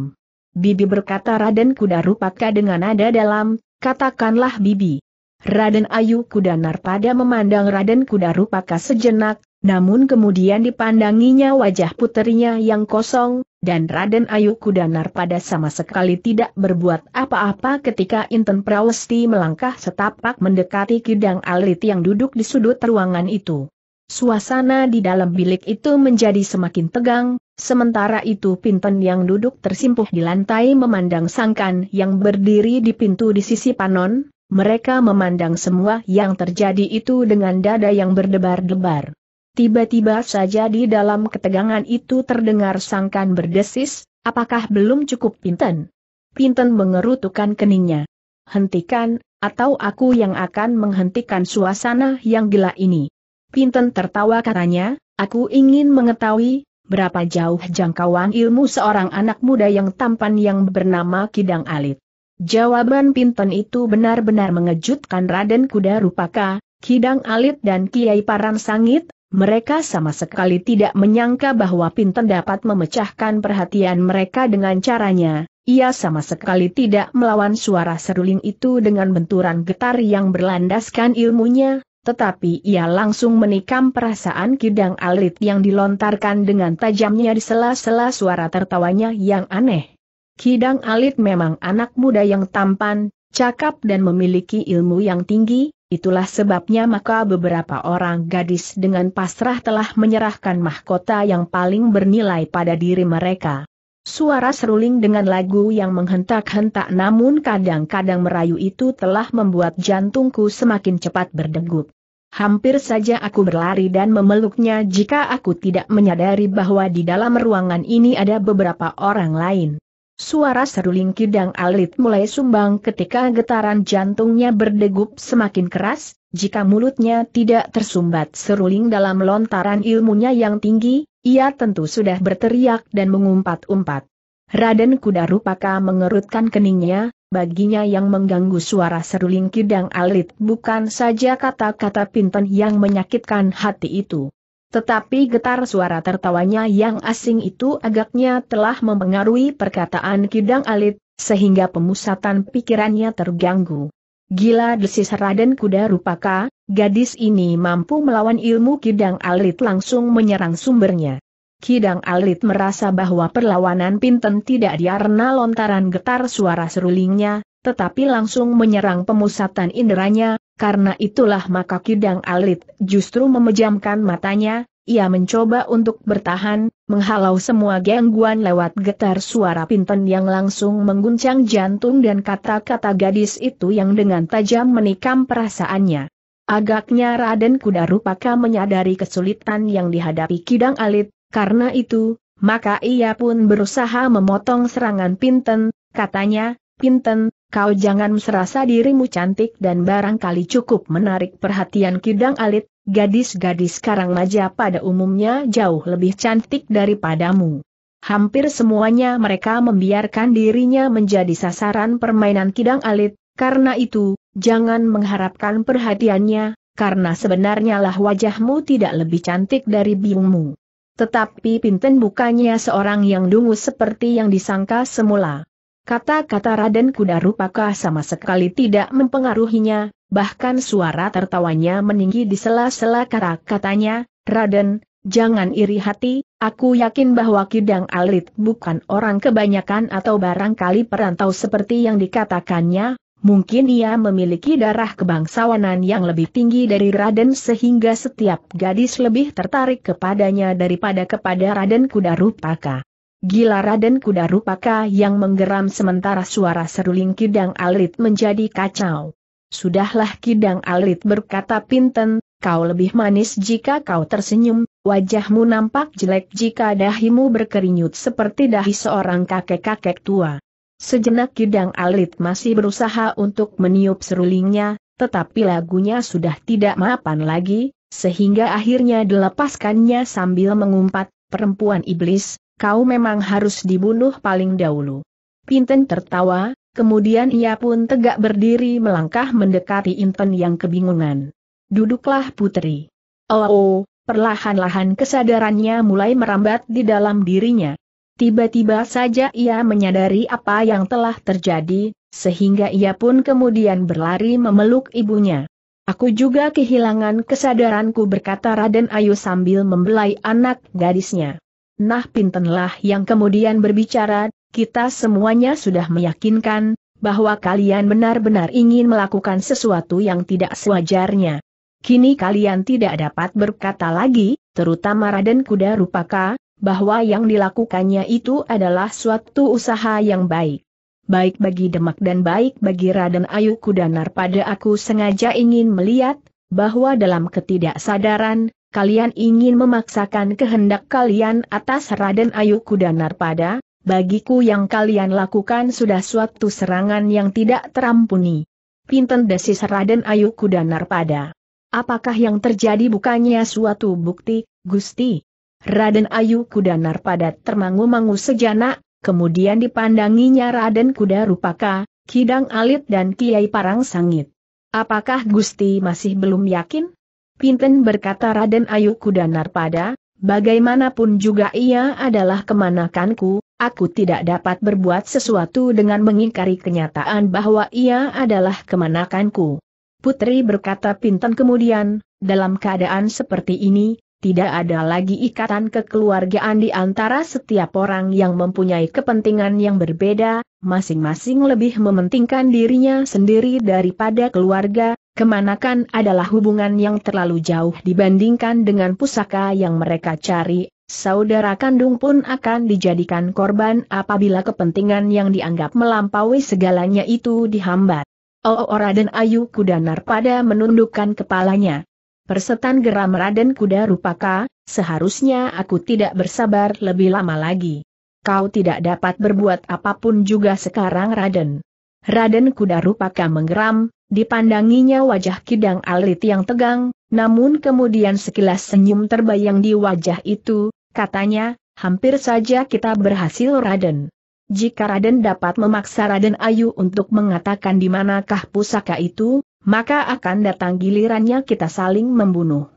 Bibi berkata Raden Kuda Rupaka dengan nada dalam, katakanlah Bibi. Raden Ayu Kuda Narpada memandang Raden Kuda Rupaka sejenak, namun kemudian dipandanginya wajah puterinya yang kosong, dan Raden Ayu Kuda Narpada sama sekali tidak berbuat apa-apa ketika Inten Prawesti melangkah setapak mendekati Kidang Alit yang duduk di sudut ruangan itu. Suasana di dalam bilik itu menjadi semakin tegang, sementara itu Pinten yang duduk tersimpuh di lantai memandang Sangkan yang berdiri di pintu di sisi Panon, mereka memandang semua yang terjadi itu dengan dada yang berdebar-debar. Tiba-tiba saja di dalam ketegangan itu terdengar Sangkan berdesis, apakah belum cukup Pinten? Pinten mengerutukan keningnya. Hentikan, atau aku yang akan menghentikan suasana yang gila ini. Pinten tertawa katanya, aku ingin mengetahui, berapa jauh jangkauan ilmu seorang anak muda yang tampan yang bernama Kidang Alit. Jawaban Pinten itu benar-benar mengejutkan Raden Kuda Rupaka, Kidang Alit dan Kiai Paran Sangit, mereka sama sekali tidak menyangka bahwa Pinten dapat memecahkan perhatian mereka dengan caranya, ia sama sekali tidak melawan suara seruling itu dengan benturan getar yang berlandaskan ilmunya, tetapi ia langsung menikam perasaan kidang alit yang dilontarkan dengan tajamnya di sela-sela suara tertawanya yang aneh. Kidang alit memang anak muda yang tampan, cakap dan memiliki ilmu yang tinggi, itulah sebabnya maka beberapa orang gadis dengan pasrah telah menyerahkan mahkota yang paling bernilai pada diri mereka. Suara seruling dengan lagu yang menghentak-hentak namun kadang-kadang merayu itu telah membuat jantungku semakin cepat berdegup. Hampir saja aku berlari dan memeluknya jika aku tidak menyadari bahwa di dalam ruangan ini ada beberapa orang lain. Suara seruling kidang alit mulai sumbang ketika getaran jantungnya berdegup semakin keras, jika mulutnya tidak tersumbat seruling dalam lontaran ilmunya yang tinggi, ia tentu sudah berteriak dan mengumpat-umpat. Raden Kuda Rupaka mengerutkan keningnya, baginya yang mengganggu suara seruling kidang alit bukan saja kata-kata Pinten yang menyakitkan hati itu. Tetapi getar suara tertawanya yang asing itu agaknya telah mempengaruhi perkataan Kidang Alit, sehingga pemusatan pikirannya terganggu. Gila desis Raden Kuda Rupaka, gadis ini mampu melawan ilmu Kidang Alit langsung menyerang sumbernya. Kidang Alit merasa bahwa perlawanan Pinten tidak diarena lontaran getar suara serulingnya, tetapi langsung menyerang pemusatan inderanya, karena itulah maka Kidang Alit justru memejamkan matanya, ia mencoba untuk bertahan, menghalau semua gangguan lewat getar suara Pinten yang langsung mengguncang jantung dan kata-kata gadis itu yang dengan tajam menikam perasaannya. Agaknya Raden Kuda Rupaka menyadari kesulitan yang dihadapi Kidang Alit, karena itu, maka ia pun berusaha memotong serangan Pinten, katanya, Pinten, kau jangan serasa dirimu cantik dan barangkali cukup menarik perhatian kidang alit, gadis-gadis karang maja pada umumnya jauh lebih cantik daripadamu. Hampir semuanya mereka membiarkan dirinya menjadi sasaran permainan kidang alit, karena itu, jangan mengharapkan perhatiannya, karena sebenarnya lah wajahmu tidak lebih cantik dari biungmu. Tetapi Pinten bukannya seorang yang dungu seperti yang disangka semula. Kata-kata Raden Kuda rupakah sama sekali tidak mempengaruhinya, bahkan suara tertawanya meninggi di sela-sela kata-katanya, Raden, jangan iri hati, aku yakin bahwa Kidang Alit bukan orang kebanyakan atau barangkali perantau seperti yang dikatakannya, Mungkin ia memiliki darah kebangsawanan yang lebih tinggi dari Raden sehingga setiap gadis lebih tertarik kepadanya daripada kepada Raden Kudarupaka. Gila Raden Kudarupaka yang menggeram sementara suara seruling Kidang Alit menjadi kacau. Sudahlah Kidang Alit berkata Pinten, kau lebih manis jika kau tersenyum, wajahmu nampak jelek jika dahimu berkerinyut seperti dahi seorang kakek-kakek tua. Sejenak kidang Alit masih berusaha untuk meniup serulingnya, tetapi lagunya sudah tidak mapan lagi, sehingga akhirnya dilepaskannya sambil mengumpat, perempuan iblis, kau memang harus dibunuh paling dahulu. Pinten tertawa, kemudian ia pun tegak berdiri melangkah mendekati Inten yang kebingungan. Duduklah putri. Oh, oh perlahan-lahan kesadarannya mulai merambat di dalam dirinya, Tiba-tiba saja ia menyadari apa yang telah terjadi, sehingga ia pun kemudian berlari memeluk ibunya. Aku juga kehilangan kesadaranku berkata Raden Ayu sambil membelai anak gadisnya. Nah pintenlah yang kemudian berbicara, kita semuanya sudah meyakinkan, bahwa kalian benar-benar ingin melakukan sesuatu yang tidak sewajarnya. Kini kalian tidak dapat berkata lagi, terutama Raden Kuda Rupaka, bahwa yang dilakukannya itu adalah suatu usaha yang baik. Baik bagi Demak dan baik bagi Raden Ayu Kudanar pada aku sengaja ingin melihat, bahwa dalam ketidaksadaran, kalian ingin memaksakan kehendak kalian atas Raden Ayu Kudanar pada, bagiku yang kalian lakukan sudah suatu serangan yang tidak terampuni. Pinten desis Raden Ayu Kudanar pada. Apakah yang terjadi bukannya suatu bukti, Gusti? Raden Ayu Kuda Narpada termangu-mangu sejanak, kemudian dipandanginya Raden Kuda Rupaka, Kidang Alit dan Kiai Parang Sangit. Apakah Gusti masih belum yakin? Pinten berkata Raden Ayu Kuda Narpada, bagaimanapun juga ia adalah kemanakanku, aku tidak dapat berbuat sesuatu dengan mengingkari kenyataan bahwa ia adalah kemanakanku. Putri berkata Pinten kemudian, dalam keadaan seperti ini, tidak ada lagi ikatan kekeluargaan di antara setiap orang yang mempunyai kepentingan yang berbeda, masing-masing lebih mementingkan dirinya sendiri daripada keluarga, kemanakan adalah hubungan yang terlalu jauh dibandingkan dengan pusaka yang mereka cari, saudara kandung pun akan dijadikan korban apabila kepentingan yang dianggap melampaui segalanya itu dihambat. Oora oh, dan Ayu Kudanar pada menundukkan kepalanya. Persetan geram Raden Kuda Rupaka, seharusnya aku tidak bersabar lebih lama lagi. Kau tidak dapat berbuat apapun juga sekarang Raden. Raden Kuda Rupaka menggeram, dipandanginya wajah Kidang Alit yang tegang, namun kemudian sekilas senyum terbayang di wajah itu, katanya, hampir saja kita berhasil Raden. Jika Raden dapat memaksa Raden Ayu untuk mengatakan di manakah pusaka itu, maka akan datang gilirannya kita saling membunuh.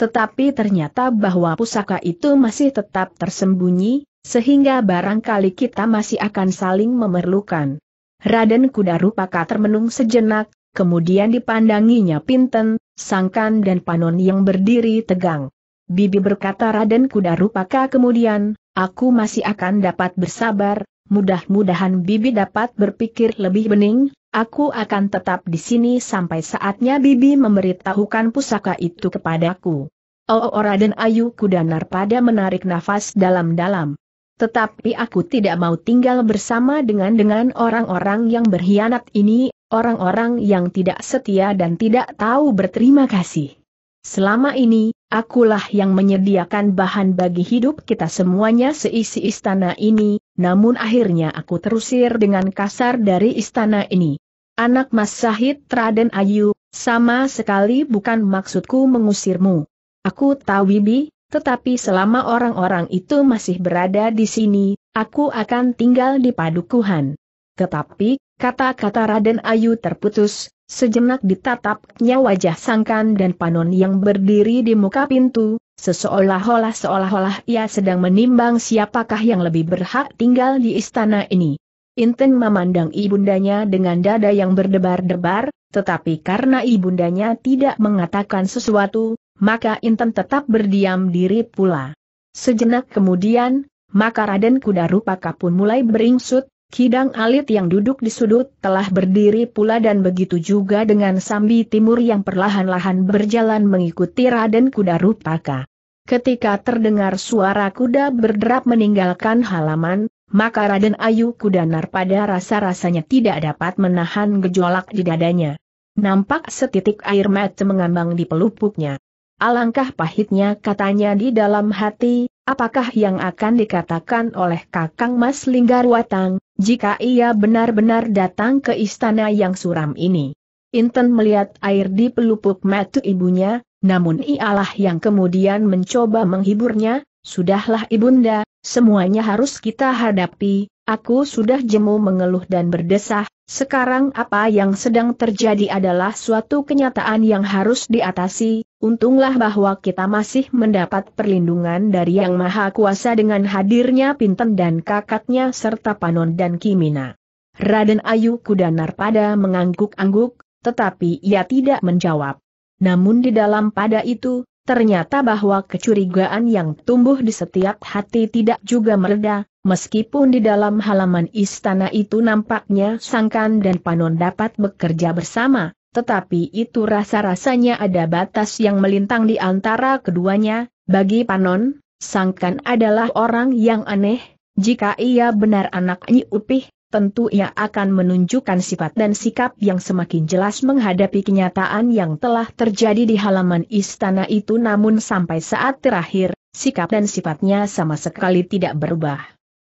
Tetapi ternyata bahwa pusaka itu masih tetap tersembunyi, sehingga barangkali kita masih akan saling memerlukan. Raden Kuda Rupaka termenung sejenak, kemudian dipandanginya Pinten, Sangkan dan Panon yang berdiri tegang. Bibi berkata Raden Kuda Rupaka kemudian, aku masih akan dapat bersabar, mudah-mudahan Bibi dapat berpikir lebih bening, Aku akan tetap di sini sampai saatnya Bibi memberitahukan pusaka itu kepadaku. Oh, oh Raden Ayu Kudanar pada menarik nafas dalam-dalam. Tetapi aku tidak mau tinggal bersama dengan dengan orang-orang yang berkhianat ini, orang-orang yang tidak setia dan tidak tahu berterima kasih. Selama ini, akulah yang menyediakan bahan bagi hidup kita semuanya seisi istana ini, namun akhirnya aku terusir dengan kasar dari istana ini. Anak Mas Sahid Raden Ayu, sama sekali bukan maksudku mengusirmu. Aku tahu Bibi, tetapi selama orang-orang itu masih berada di sini, aku akan tinggal di padukuhan. Tetapi, kata-kata Raden Ayu terputus, sejenak ditatapnya wajah Sangkan dan Panon yang berdiri di muka pintu, seseolah-olah seolah-olah ia sedang menimbang siapakah yang lebih berhak tinggal di istana ini. Inten memandang ibundanya dengan dada yang berdebar-debar, tetapi karena ibundanya tidak mengatakan sesuatu, maka Inten tetap berdiam diri pula. Sejenak kemudian, maka Raden Kuda Rupaka pun mulai beringsut, Kidang alit yang duduk di sudut telah berdiri pula dan begitu juga dengan Sambi Timur yang perlahan-lahan berjalan mengikuti Raden Kuda Rupaka. Ketika terdengar suara kuda berderap meninggalkan halaman, maka Raden Ayu Kudanar pada rasa-rasanya tidak dapat menahan gejolak di dadanya. Nampak setitik air mata mengambang di pelupuknya. Alangkah pahitnya katanya di dalam hati, apakah yang akan dikatakan oleh Kakang Mas Linggarwatang, jika ia benar-benar datang ke istana yang suram ini. Inten melihat air di pelupuk mata ibunya, namun ialah yang kemudian mencoba menghiburnya, Sudahlah ibunda, Semuanya harus kita hadapi, aku sudah jemu mengeluh dan berdesah, sekarang apa yang sedang terjadi adalah suatu kenyataan yang harus diatasi, untunglah bahwa kita masih mendapat perlindungan dari Yang Maha Kuasa dengan hadirnya Pinten dan kakaknya serta Panon dan Kimina. Raden Ayu Kudanar pada mengangguk-angguk, tetapi ia tidak menjawab. Namun di dalam pada itu, Ternyata bahwa kecurigaan yang tumbuh di setiap hati tidak juga mereda, meskipun di dalam halaman istana itu nampaknya Sangkan dan Panon dapat bekerja bersama, tetapi itu rasa-rasanya ada batas yang melintang di antara keduanya, bagi Panon, Sangkan adalah orang yang aneh, jika ia benar anak Nyi Upih, tentu ia akan menunjukkan sifat dan sikap yang semakin jelas menghadapi kenyataan yang telah terjadi di halaman istana itu namun sampai saat terakhir, sikap dan sifatnya sama sekali tidak berubah.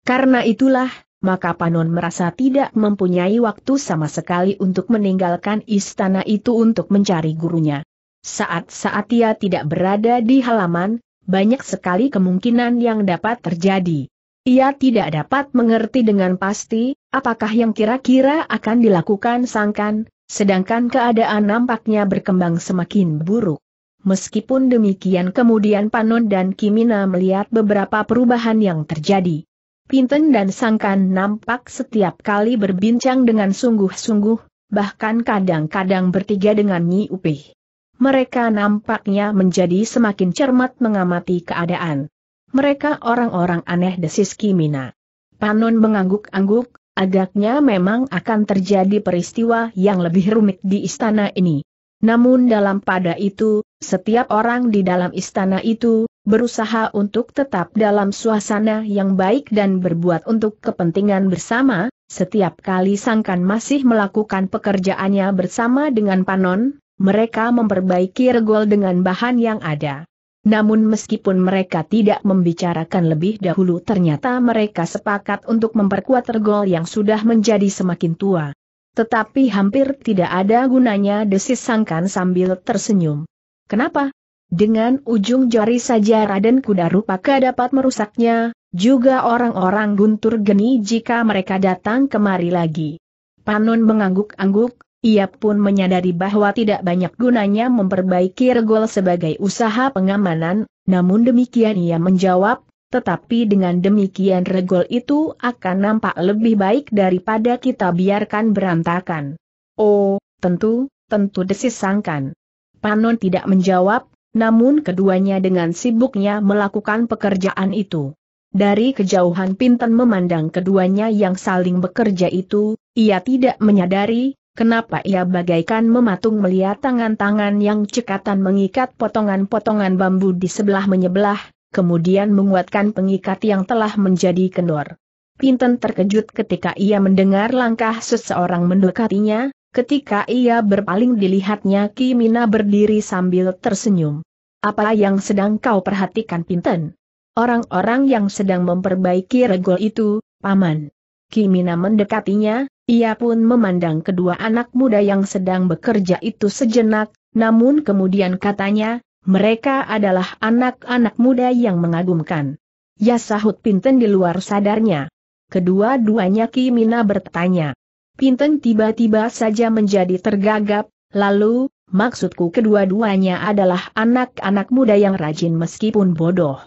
Karena itulah, maka Panon merasa tidak mempunyai waktu sama sekali untuk meninggalkan istana itu untuk mencari gurunya. Saat-saat ia tidak berada di halaman, banyak sekali kemungkinan yang dapat terjadi. Ia tidak dapat mengerti dengan pasti, apakah yang kira-kira akan dilakukan sangkan, sedangkan keadaan nampaknya berkembang semakin buruk. Meskipun demikian kemudian Panon dan Kimina melihat beberapa perubahan yang terjadi. Pinten dan Sangkan nampak setiap kali berbincang dengan sungguh-sungguh, bahkan kadang-kadang bertiga dengan Nyi Upih. Mereka nampaknya menjadi semakin cermat mengamati keadaan. Mereka orang-orang aneh desis Kimina. Panon mengangguk-angguk, agaknya memang akan terjadi peristiwa yang lebih rumit di istana ini. Namun dalam pada itu, setiap orang di dalam istana itu, berusaha untuk tetap dalam suasana yang baik dan berbuat untuk kepentingan bersama, setiap kali Sangkan masih melakukan pekerjaannya bersama dengan Panon, mereka memperbaiki regol dengan bahan yang ada. Namun meskipun mereka tidak membicarakan lebih dahulu ternyata mereka sepakat untuk memperkuat tergol yang sudah menjadi semakin tua. Tetapi hampir tidak ada gunanya desis sangkan sambil tersenyum. Kenapa? Dengan ujung jari saja Raden Kuda Rupaka dapat merusaknya, juga orang-orang guntur geni jika mereka datang kemari lagi. Panon mengangguk-angguk, ia pun menyadari bahwa tidak banyak gunanya memperbaiki regol sebagai usaha pengamanan, namun demikian ia menjawab, tetapi dengan demikian regol itu akan nampak lebih baik daripada kita biarkan berantakan. Oh, tentu, tentu desis Panon tidak menjawab, namun keduanya dengan sibuknya melakukan pekerjaan itu. Dari kejauhan Pinten memandang keduanya yang saling bekerja itu, ia tidak menyadari Kenapa ia bagaikan mematung melihat tangan-tangan yang cekatan mengikat potongan-potongan bambu di sebelah menyebelah, kemudian menguatkan pengikat yang telah menjadi kendor. Pinten terkejut ketika ia mendengar langkah seseorang mendekatinya, ketika ia berpaling dilihatnya Kimina berdiri sambil tersenyum. Apa yang sedang kau perhatikan Pinten? Orang-orang yang sedang memperbaiki regol itu, Paman. Kimina mendekatinya, ia pun memandang kedua anak muda yang sedang bekerja itu sejenak, namun kemudian katanya, mereka adalah anak-anak muda yang mengagumkan. Ya sahut Pinten di luar sadarnya. Kedua-duanya Kimina bertanya. Pinten tiba-tiba saja menjadi tergagap, lalu, maksudku kedua-duanya adalah anak-anak muda yang rajin meskipun bodoh.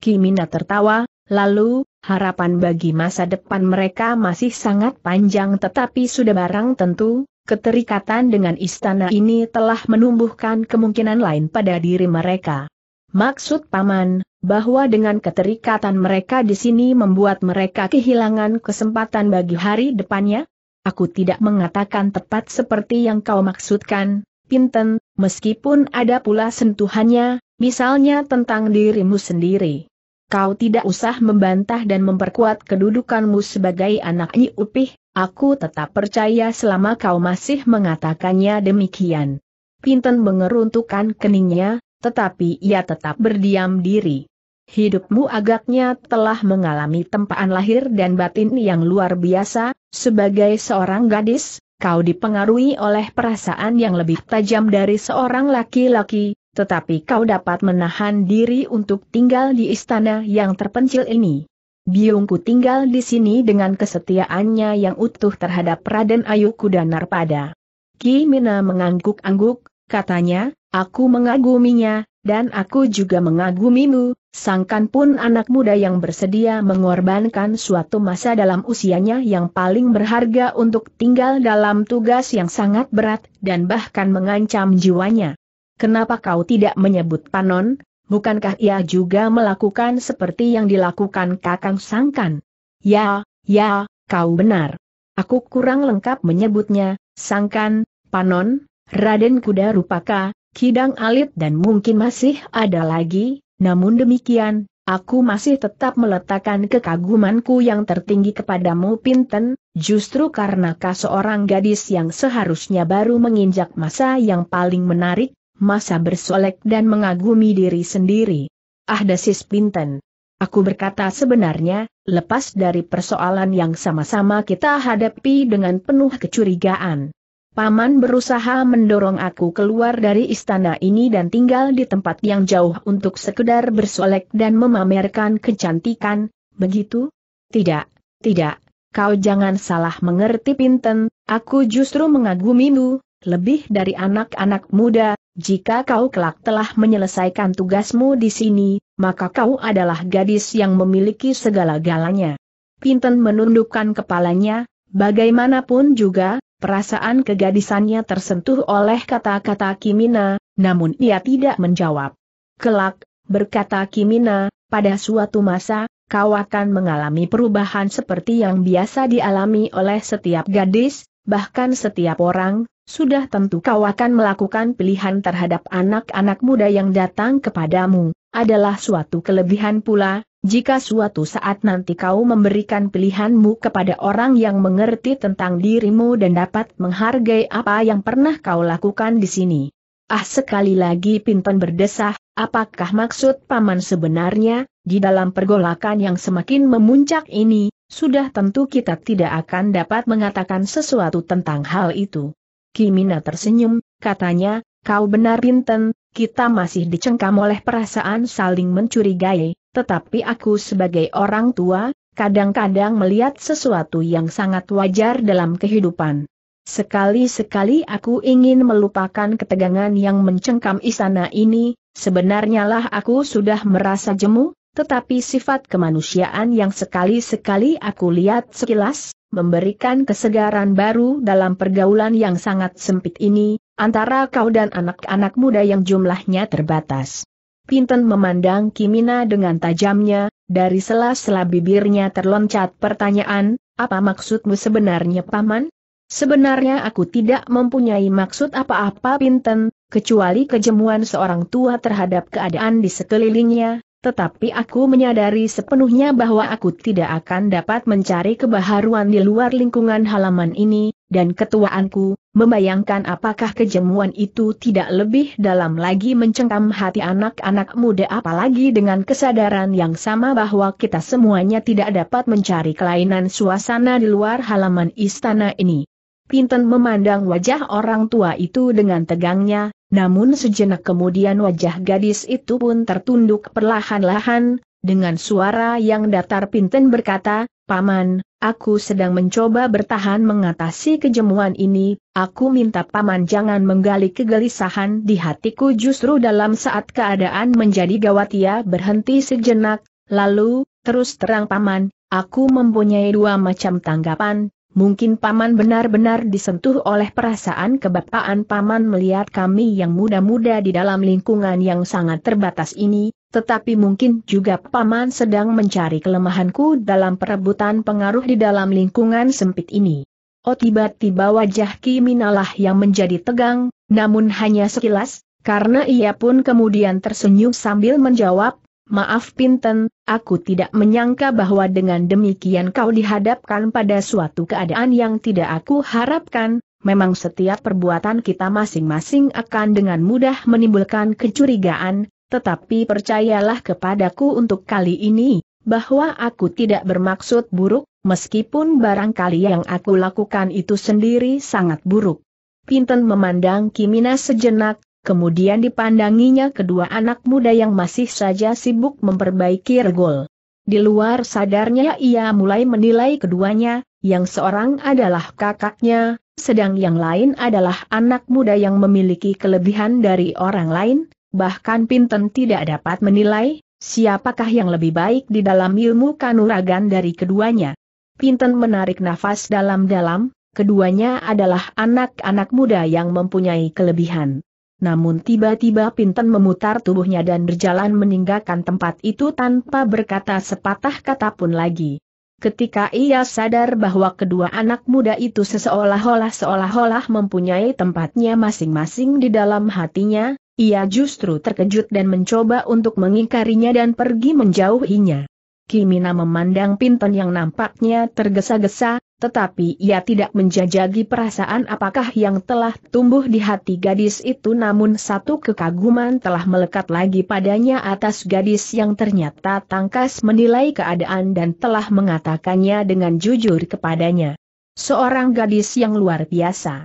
Kimina tertawa, lalu, harapan bagi masa depan mereka masih sangat panjang tetapi sudah barang tentu, keterikatan dengan istana ini telah menumbuhkan kemungkinan lain pada diri mereka. Maksud Paman, bahwa dengan keterikatan mereka di sini membuat mereka kehilangan kesempatan bagi hari depannya? Aku tidak mengatakan tepat seperti yang kau maksudkan, Pinten, meskipun ada pula sentuhannya, misalnya tentang dirimu sendiri kau tidak usah membantah dan memperkuat kedudukanmu sebagai anak Upih, aku tetap percaya selama kau masih mengatakannya demikian. Pinten mengeruntukkan keningnya, tetapi ia tetap berdiam diri. Hidupmu agaknya telah mengalami tempaan lahir dan batin yang luar biasa, sebagai seorang gadis, kau dipengaruhi oleh perasaan yang lebih tajam dari seorang laki-laki, tetapi kau dapat menahan diri untuk tinggal di istana yang terpencil ini. Biungku tinggal di sini dengan kesetiaannya yang utuh terhadap Raden Ayuku dan Narpada. Ki Mina mengangguk-angguk, katanya, aku mengaguminya, dan aku juga mengagumimu, sangkan pun anak muda yang bersedia mengorbankan suatu masa dalam usianya yang paling berharga untuk tinggal dalam tugas yang sangat berat dan bahkan mengancam jiwanya. Kenapa kau tidak menyebut Panon? Bukankah ia juga melakukan seperti yang dilakukan Kakang Sangkan? Ya, ya, kau benar. Aku kurang lengkap menyebutnya, Sangkan, Panon, Raden Kuda Rupaka, Kidang Alit dan mungkin masih ada lagi, namun demikian, aku masih tetap meletakkan kekagumanku yang tertinggi kepadamu Pinten, justru karena kau seorang gadis yang seharusnya baru menginjak masa yang paling menarik, masa bersolek dan mengagumi diri sendiri. Ah dasis pinten. Aku berkata sebenarnya, lepas dari persoalan yang sama-sama kita hadapi dengan penuh kecurigaan. Paman berusaha mendorong aku keluar dari istana ini dan tinggal di tempat yang jauh untuk sekedar bersolek dan memamerkan kecantikan, begitu? Tidak, tidak, kau jangan salah mengerti Pinten, aku justru mengagumimu, lebih dari anak-anak muda, jika kau kelak telah menyelesaikan tugasmu di sini, maka kau adalah gadis yang memiliki segala-galanya. Pinten menundukkan kepalanya, bagaimanapun juga, perasaan kegadisannya tersentuh oleh kata-kata Kimina, namun ia tidak menjawab. Kelak, berkata Kimina, pada suatu masa, kau akan mengalami perubahan seperti yang biasa dialami oleh setiap gadis, bahkan setiap orang, sudah tentu kau akan melakukan pilihan terhadap anak-anak muda yang datang kepadamu, adalah suatu kelebihan pula, jika suatu saat nanti kau memberikan pilihanmu kepada orang yang mengerti tentang dirimu dan dapat menghargai apa yang pernah kau lakukan di sini. Ah sekali lagi Pinton berdesah, apakah maksud paman sebenarnya, di dalam pergolakan yang semakin memuncak ini, sudah tentu kita tidak akan dapat mengatakan sesuatu tentang hal itu. Kimina tersenyum, katanya, kau benar Binten, kita masih dicengkam oleh perasaan saling mencurigai, tetapi aku sebagai orang tua, kadang-kadang melihat sesuatu yang sangat wajar dalam kehidupan. Sekali-sekali aku ingin melupakan ketegangan yang mencengkam istana ini, sebenarnya lah aku sudah merasa jemu, tetapi sifat kemanusiaan yang sekali-sekali aku lihat sekilas, memberikan kesegaran baru dalam pergaulan yang sangat sempit ini, antara kau dan anak-anak muda yang jumlahnya terbatas. Pinten memandang Kimina dengan tajamnya, dari sela-sela bibirnya terloncat pertanyaan, apa maksudmu sebenarnya paman? Sebenarnya aku tidak mempunyai maksud apa-apa Pinten, kecuali kejemuan seorang tua terhadap keadaan di sekelilingnya, tetapi aku menyadari sepenuhnya bahwa aku tidak akan dapat mencari kebaharuan di luar lingkungan halaman ini, dan ketuaanku, membayangkan apakah kejemuan itu tidak lebih dalam lagi mencengkam hati anak-anak muda apalagi dengan kesadaran yang sama bahwa kita semuanya tidak dapat mencari kelainan suasana di luar halaman istana ini. Pinten memandang wajah orang tua itu dengan tegangnya, namun sejenak kemudian wajah gadis itu pun tertunduk perlahan-lahan, dengan suara yang datar Pinten berkata, Paman, aku sedang mencoba bertahan mengatasi kejemuan ini, aku minta Paman jangan menggali kegelisahan di hatiku justru dalam saat keadaan menjadi gawat ia berhenti sejenak, lalu, terus terang Paman, aku mempunyai dua macam tanggapan, Mungkin Paman benar-benar disentuh oleh perasaan kebapaan Paman melihat kami yang muda-muda di dalam lingkungan yang sangat terbatas ini, tetapi mungkin juga Paman sedang mencari kelemahanku dalam perebutan pengaruh di dalam lingkungan sempit ini. Oh tiba-tiba wajah Kiminalah yang menjadi tegang, namun hanya sekilas, karena ia pun kemudian tersenyum sambil menjawab, Maaf Pinten, aku tidak menyangka bahwa dengan demikian kau dihadapkan pada suatu keadaan yang tidak aku harapkan, memang setiap perbuatan kita masing-masing akan dengan mudah menimbulkan kecurigaan, tetapi percayalah kepadaku untuk kali ini, bahwa aku tidak bermaksud buruk, meskipun barangkali yang aku lakukan itu sendiri sangat buruk. Pinten memandang Kimina sejenak, kemudian dipandanginya kedua anak muda yang masih saja sibuk memperbaiki regol. Di luar sadarnya ia mulai menilai keduanya, yang seorang adalah kakaknya, sedang yang lain adalah anak muda yang memiliki kelebihan dari orang lain, bahkan Pinten tidak dapat menilai, siapakah yang lebih baik di dalam ilmu kanuragan dari keduanya. Pinten menarik nafas dalam-dalam, keduanya adalah anak-anak muda yang mempunyai kelebihan. Namun tiba-tiba Pinten memutar tubuhnya dan berjalan meninggalkan tempat itu tanpa berkata sepatah kata pun lagi. Ketika ia sadar bahwa kedua anak muda itu seseolah-olah seolah-olah mempunyai tempatnya masing-masing di dalam hatinya, ia justru terkejut dan mencoba untuk mengingkarinya dan pergi menjauhinya. Kimina memandang Pinten yang nampaknya tergesa-gesa, tetapi ia tidak menjajagi perasaan apakah yang telah tumbuh di hati gadis itu namun satu kekaguman telah melekat lagi padanya atas gadis yang ternyata tangkas menilai keadaan dan telah mengatakannya dengan jujur kepadanya. Seorang gadis yang luar biasa.